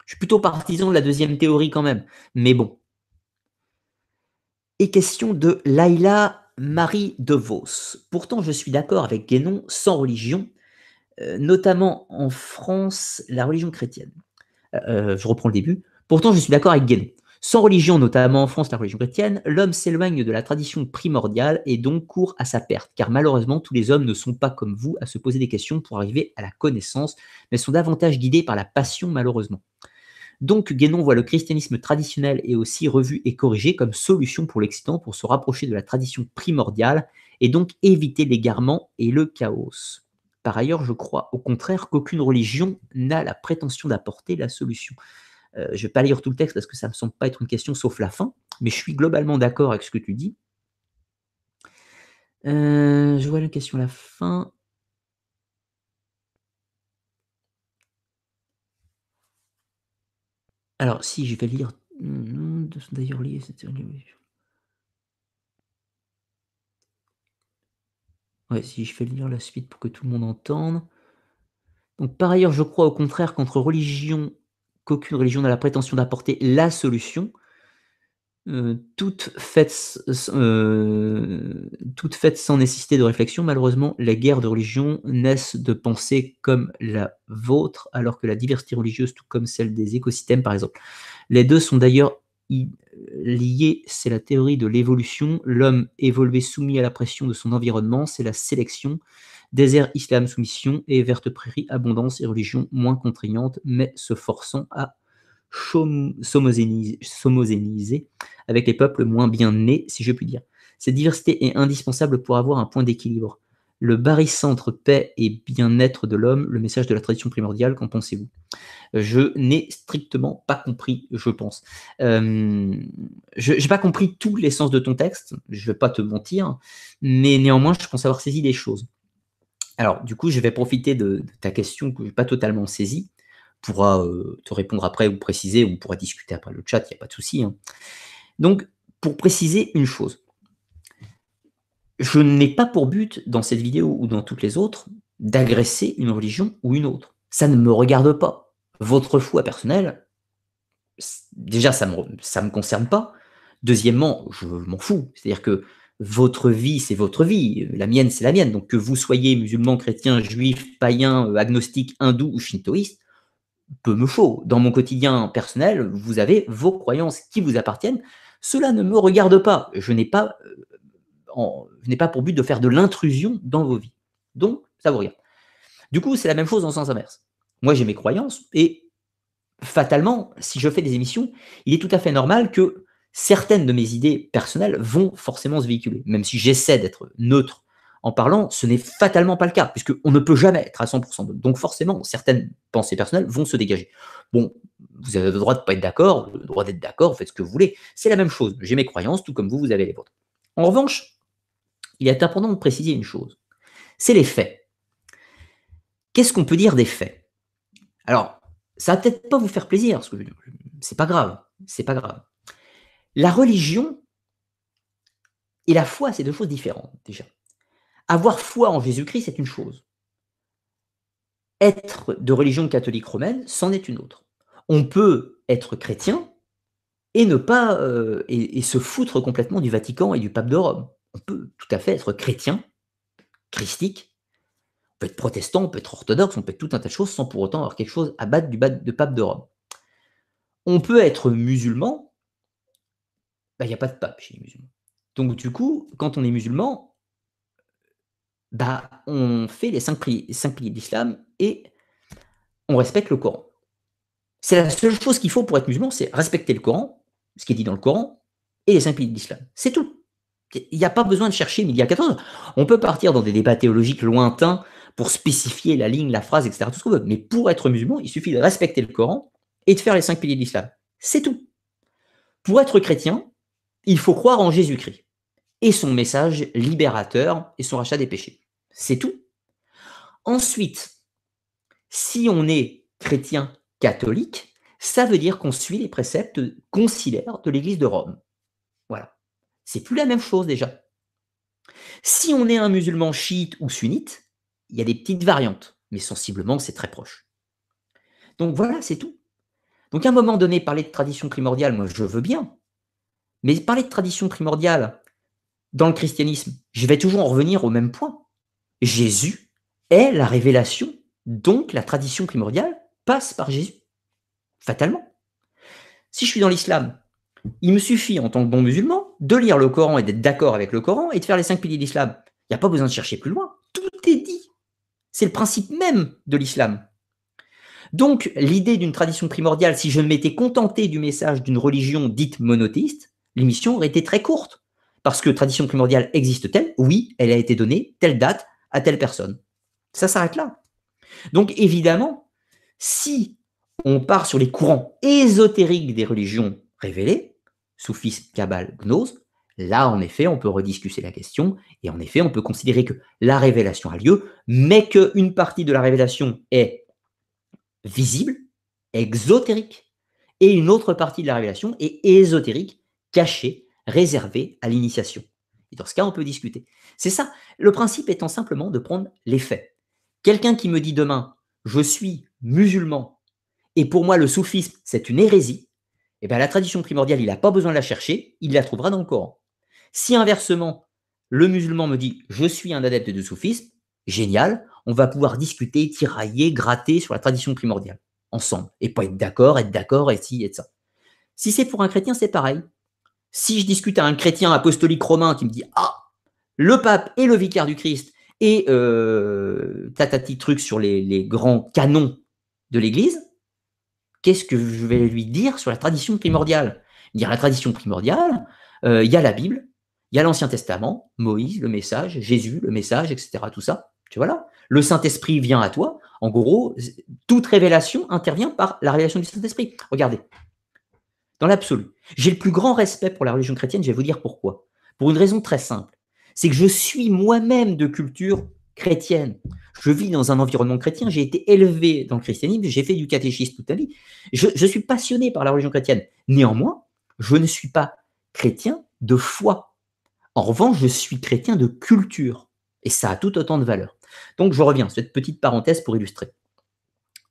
Je suis plutôt partisan de la deuxième théorie quand même. Mais bon. Et question de Laila Marie de Vos. Pourtant, je suis d'accord avec Guénon, sans religion, euh, notamment en France, la religion chrétienne. Euh, euh, je reprends le début. Pourtant, je suis d'accord avec Guénon. Sans religion, notamment en France, la religion chrétienne, l'homme s'éloigne de la tradition primordiale et donc court à sa perte, car malheureusement, tous les hommes ne sont pas comme vous à se poser des questions pour arriver à la connaissance, mais sont davantage guidés par la passion, malheureusement. Donc, Guénon voit le christianisme traditionnel et aussi revu et corrigé comme solution pour l'Occident pour se rapprocher de la tradition primordiale et donc éviter l'égarement et le chaos. Par ailleurs, je crois au contraire qu'aucune religion n'a la prétention d'apporter la solution. Euh, je ne vais pas lire tout le texte parce que ça ne me semble pas être une question sauf la fin, mais je suis globalement d'accord avec ce que tu dis. Euh, je vois la question à la fin. Alors, si je vais lire. D'ailleurs, lié, Ouais, si je fais lire la suite pour que tout le monde entende. Donc, par ailleurs, je crois au contraire qu'entre religion qu'aucune religion n'a la prétention d'apporter la solution. Euh, toute, faite, euh, toute faite sans nécessité de réflexion, malheureusement, les guerres de religion naissent de pensées comme la vôtre, alors que la diversité religieuse, tout comme celle des écosystèmes, par exemple. Les deux sont d'ailleurs liés, c'est la théorie de l'évolution. L'homme évolué soumis à la pression de son environnement, c'est la sélection désert, islam, soumission et verte prairie, abondance et religion moins contraignante, mais se forçant à somoséniser avec les peuples moins bien nés, si je puis dire. Cette diversité est indispensable pour avoir un point d'équilibre. Le barycentre paix et bien-être de l'homme, le message de la tradition primordiale, qu'en pensez-vous Je n'ai strictement pas compris, je pense. Euh, je n'ai pas compris tout l'essence de ton texte, je ne vais pas te mentir, mais néanmoins, je pense avoir saisi des choses. Alors, du coup, je vais profiter de, ta question que je n'ai pas totalement saisie. Pourra euh, te répondre après ou préciser, ou on pourra discuter après le chat, il n'y a pas de souci. Hein. Donc, pour préciser une chose, je n'ai pas pour but, dans cette vidéo ou dans toutes les autres, d'agresser une religion ou une autre. Ça ne me regarde pas. Votre foi personnel, déjà, ça ne me, ça me concerne pas. Deuxièmement, je m'en fous. C'est-à-dire que votre vie, c'est votre vie, la mienne, c'est la mienne. Donc que vous soyez musulman, chrétien, juif, païen, euh, agnostique, hindou ou shintoïste, peu me faut. Dans mon quotidien personnel, vous avez vos croyances qui vous appartiennent. Cela ne me regarde pas. Je n'ai pas, euh, pas pour but de faire de l'intrusion dans vos vies. Donc, ça vous regarde. Du coup, c'est la même chose dans le sens inverse. Moi, j'ai mes croyances et fatalement, si je fais des émissions, il est tout à fait normal que certaines de mes idées personnelles vont forcément se véhiculer. Même si j'essaie d'être neutre en parlant, ce n'est fatalement pas le cas, puisqu'on ne peut jamais être à 100% neutre. Donc forcément, certaines pensées personnelles vont se dégager. Bon, vous avez le droit de ne pas être d'accord, le droit d'être d'accord, faites ce que vous voulez. C'est la même chose. J'ai mes croyances, tout comme vous, vous avez les vôtres. En revanche, il est important de préciser une chose. C'est les faits. Qu'est-ce qu'on peut dire des faits Alors, ça va peut-être pas vous faire plaisir, ce que je... c'est pas grave, c'est pas grave. La religion et la foi, c'est deux choses différentes déjà. Avoir foi en Jésus-Christ, c'est une chose. Être de religion catholique romaine, c'en est une autre. On peut être chrétien et ne pas euh, et, se foutre complètement du Vatican et du pape de Rome. On peut tout à fait être chrétien, christique, on peut être protestant, on peut être orthodoxe, on peut être tout un tas de choses sans pour autant avoir quelque chose à battre du pape de Rome. On peut être musulman bah, il n'y a pas de pape chez les musulmans. Donc du coup, quand on est musulman, bah, on fait les cinq piliers, piliers d'islam et on respecte le Coran. C'est la seule chose qu'il faut pour être musulman, c'est respecter le Coran, ce qui est dit dans le Coran, et les cinq piliers d'islam. C'est tout. Il n'y a pas besoin de chercher midi à 14. On peut partir dans des débats théologiques lointains pour spécifier la ligne, la phrase, etc. Tout ce Mais pour être musulman, il suffit de respecter le Coran et de faire les cinq piliers de l'islam. C'est tout. Pour être chrétien, il faut croire en Jésus-Christ et son message libérateur et son rachat des péchés. C'est tout. Ensuite, si on est chrétien catholique, ça veut dire qu'on suit les préceptes conciliaires de l'Église de Rome. Voilà. C'est plus la même chose déjà. Si on est un musulman chiite ou sunnite, il y a des petites variantes, mais sensiblement, c'est très proche. Donc voilà, c'est tout. Donc à un moment donné, parler de tradition primordiale, moi je veux bien, mais parler de tradition primordiale dans le christianisme, je vais toujours en revenir au même point. Jésus est la révélation, donc la tradition primordiale passe par Jésus. Fatalement. Si je suis dans l'islam, il me suffit en tant que bon musulman de lire le Coran et d'être d'accord avec le Coran et de faire les cinq piliers de l'islam. Il n'y a pas besoin de chercher plus loin. Tout est dit. C'est le principe même de l'islam. Donc l'idée d'une tradition primordiale, si je m'étais contenté du message d'une religion dite monothéiste, l'émission aurait été très courte. Parce que tradition primordiale existe-t-elle Oui, elle a été donnée telle date à telle personne. Ça s'arrête là. Donc évidemment, si on part sur les courants ésotériques des religions révélées, soufisme, kabbale, gnose, là en effet, on peut rediscuter la question et en effet, on peut considérer que la révélation a lieu, mais qu'une partie de la révélation est visible, exotérique, et une autre partie de la révélation est ésotérique, caché, réservé à l'initiation. Et dans ce cas, on peut discuter. C'est ça, le principe étant simplement de prendre les faits. Quelqu'un qui me dit demain, je suis musulman, et pour moi le soufisme, c'est une hérésie, eh bien, la tradition primordiale, il n'a pas besoin de la chercher, il la trouvera dans le Coran. Si inversement, le musulman me dit, je suis un adepte de soufisme, génial, on va pouvoir discuter, tirailler, gratter sur la tradition primordiale, ensemble, et pas être d'accord, être d'accord, et si, et ça. Si c'est pour un chrétien, c'est pareil si je discute à un chrétien apostolique romain qui me dit Ah, le pape et le vicaire du Christ et euh, tatati truc sur les, grands canons de l'Église, qu'est-ce que je vais lui dire sur la tradition primordiale Dire la tradition primordiale, euh, il y a la Bible, il y a l'Ancien Testament, Moïse, le message, Jésus, le message, etc. Tout ça. Tu vois là Le Saint-Esprit vient à toi. En gros, toute révélation intervient par la révélation du Saint-Esprit. Regardez, dans l'absolu. J'ai le plus grand respect pour la religion chrétienne, je vais vous dire pourquoi. Pour une raison très simple, c'est que je suis moi-même de culture chrétienne. Je vis dans un environnement chrétien, j'ai été élevé dans le christianisme, j'ai fait du catéchisme toute ma vie. Je, je suis passionné par la religion chrétienne. Néanmoins, je ne suis pas chrétien de foi. En revanche, je suis chrétien de culture. Et ça a tout autant de valeur. Donc, je reviens, cette petite parenthèse pour illustrer.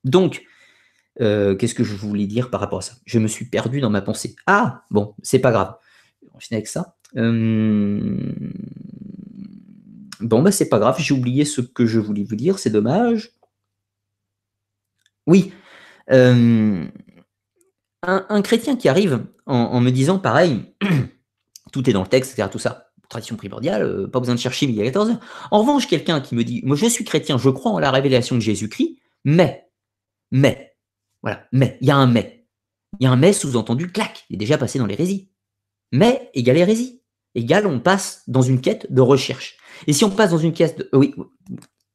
Donc, euh, qu'est-ce que je voulais dire par rapport à ça Je me suis perdu dans ma pensée. Ah, bon, c'est pas grave. On finit avec ça. Euh, bon, bah, c'est pas grave, j'ai oublié ce que je voulais vous dire, c'est dommage. Oui. Euh, un, chrétien qui arrive en, me disant pareil, (clears throat) tout est dans le texte, c'est-à-dire tout ça tradition primordiale, pas besoin de chercher il y a 14 En revanche, quelqu'un qui me dit, moi je suis chrétien, je crois en la révélation de Jésus-Christ, mais, mais, voilà. Mais, il y a un mais. Il y a un mais sous-entendu, clac, il est déjà passé dans l'hérésie. Mais égale hérésie. Égale, on passe dans une quête de recherche. Et si on passe dans une quête de... Euh, oui,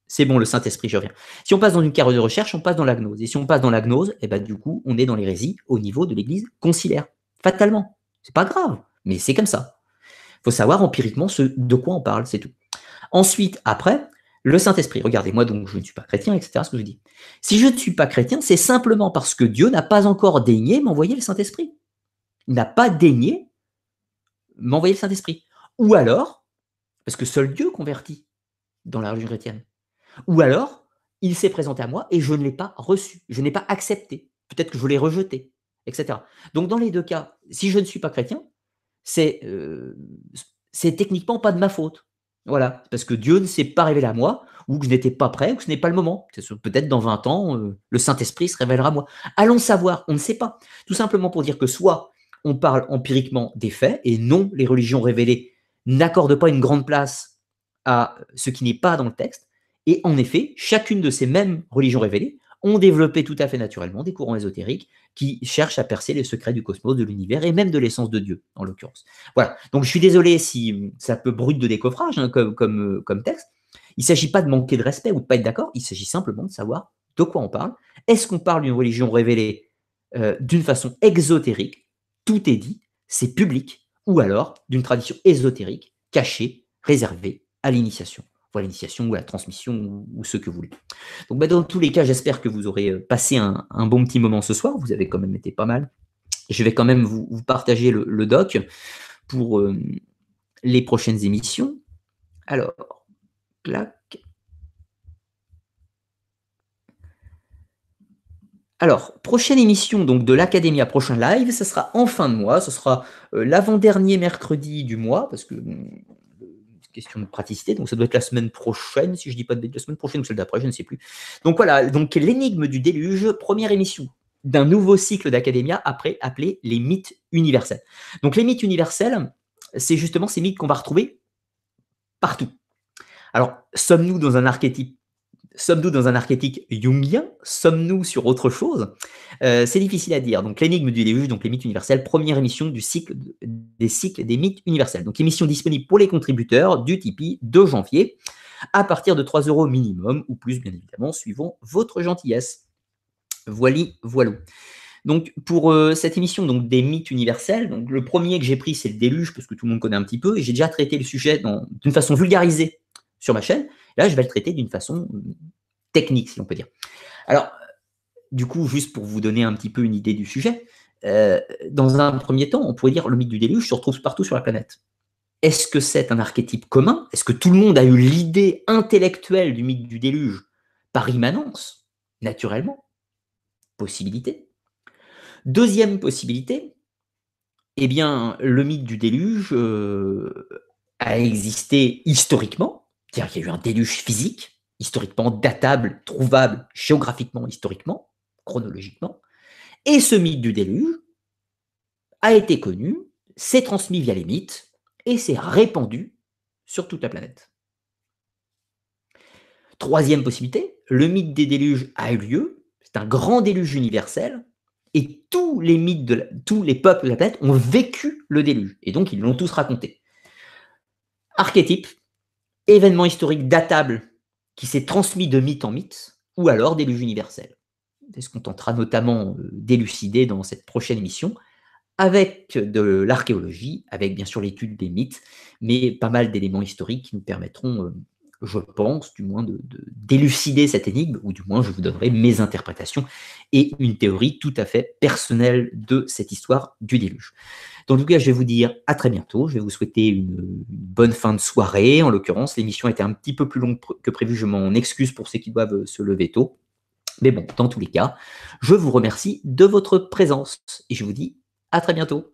c'est bon, le Saint-Esprit, je reviens. Si on passe dans une quête de recherche, on passe dans la gnose. Et si on passe dans la gnose, eh ben, du coup, on est dans l'hérésie au niveau de l'Église conciliaire. Fatalement. C'est pas grave, mais c'est comme ça. Il faut savoir empiriquement de quoi on parle, c'est tout. Ensuite, après, le Saint-Esprit, regardez, moi donc je ne suis pas chrétien, etc. Ce que je dis. Si je ne suis pas chrétien, c'est simplement parce que Dieu n'a pas encore daigné m'envoyer le Saint-Esprit. Il n'a pas daigné m'envoyer le Saint-Esprit. Ou alors, parce que seul Dieu convertit dans la religion chrétienne. Ou alors, il s'est présenté à moi et je ne l'ai pas reçu, je n'ai pas accepté. Peut-être que je l'ai rejeté, etc. Donc dans les deux cas, si je ne suis pas chrétien, c'est euh, techniquement pas de ma faute. Voilà, parce que Dieu ne s'est pas révélé à moi, ou que je n'étais pas prêt, ou que ce n'est pas le moment. Peut-être dans 20 ans, euh, le Saint-Esprit se révélera à moi. Allons savoir, on ne sait pas. Tout simplement pour dire que soit on parle empiriquement des faits, et non, les religions révélées n'accordent pas une grande place à ce qui n'est pas dans le texte, et en effet, chacune de ces mêmes religions révélées ont développé tout à fait naturellement des courants ésotériques qui cherchent à percer les secrets du cosmos, de l'univers et même de l'essence de Dieu, en l'occurrence. Voilà. Donc je suis désolé si ça peut brut de décoffrage hein, comme, euh, comme, texte. Il ne s'agit pas de manquer de respect ou de pas être d'accord. Il s'agit simplement de savoir de quoi on parle. Est-ce qu'on parle d'une religion révélée euh, d'une façon exotérique Tout est dit, c'est public, ou alors d'une tradition ésotérique cachée, réservée à l'initiation l'initiation ou la transmission ou, ce que vous voulez. Donc bah, dans tous les cas, j'espère que vous aurez euh, passé un, bon petit moment ce soir. Vous avez quand même été pas mal. Je vais quand même vous, partager le, doc pour euh, les prochaines émissions. Alors, clac. Alors, prochaine émission donc de l'Académie prochain live, ce sera en fin de mois, ce sera euh, l'avant-dernier mercredi du mois, parce que question de praticité. Donc, ça doit être la semaine prochaine, si je ne dis pas de la semaine prochaine ou celle d'après, je ne sais plus. Donc, voilà. Donc, l'énigme du déluge, première émission d'un nouveau cycle d'académia après appelé les mythes universels. Donc, les mythes universels, c'est justement ces mythes qu'on va retrouver partout. Alors, sommes-nous dans un archétype sommes-nous dans un archétype jungien Sommes-nous sur autre chose euh, C'est difficile à dire. Donc, l'énigme du déluge, donc les mythes universels, première émission du cycle des cycles des mythes universels. Donc, émission disponible pour les contributeurs du Tipeee 2 janvier, à partir de 3 euros minimum, ou plus, bien évidemment, suivant votre gentillesse. Voili, voilou. Donc pour euh, cette émission donc des mythes universels, donc le premier que j'ai pris c'est le déluge parce que tout le monde connaît un petit peu et j'ai déjà traité le sujet d'une façon vulgarisée sur ma chaîne. Là, je vais le traiter d'une façon mm, technique, si on peut dire. Alors, du coup, juste pour vous donner un petit peu une idée du sujet, euh, dans un premier temps, on pourrait dire le mythe du déluge se retrouve partout sur la planète. Est-ce que c'est un archétype commun Est-ce que tout le monde a eu l'idée intellectuelle du mythe du déluge par immanence Naturellement. Possibilité. Deuxième possibilité, eh bien, le mythe du déluge euh, a existé historiquement, c'est-à-dire qu'il y a eu un déluge physique, historiquement datable, trouvable géographiquement, historiquement, chronologiquement. Et ce mythe du déluge a été connu, s'est transmis via les mythes et s'est répandu sur toute la planète. Troisième possibilité, le mythe des déluges a eu lieu, c'est un grand déluge universel, et tous les mythes de tous les peuples de la planète ont vécu le déluge, et donc ils l'ont tous raconté. Archétype, événement historique datable qui s'est transmis de mythe en mythe, ou alors déluge universels. C'est ce qu'on tentera notamment euh, d'élucider dans cette prochaine émission, avec de l'archéologie, avec bien sûr l'étude des mythes, mais pas mal d'éléments historiques qui nous permettront euh, je pense, du moins, d'élucider de, cette énigme, ou du moins, je vous donnerai mes interprétations et une théorie tout à fait personnelle de cette histoire du déluge. Dans tout cas, je vais vous dire à très bientôt. Je vais vous souhaiter une, bonne fin de soirée. En l'occurrence, l'émission était un petit peu plus longue que prévu. Je m'en excuse pour ceux qui doivent euh, se lever tôt. Mais bon, dans tous les cas, je vous remercie de votre présence et je vous dis à très bientôt.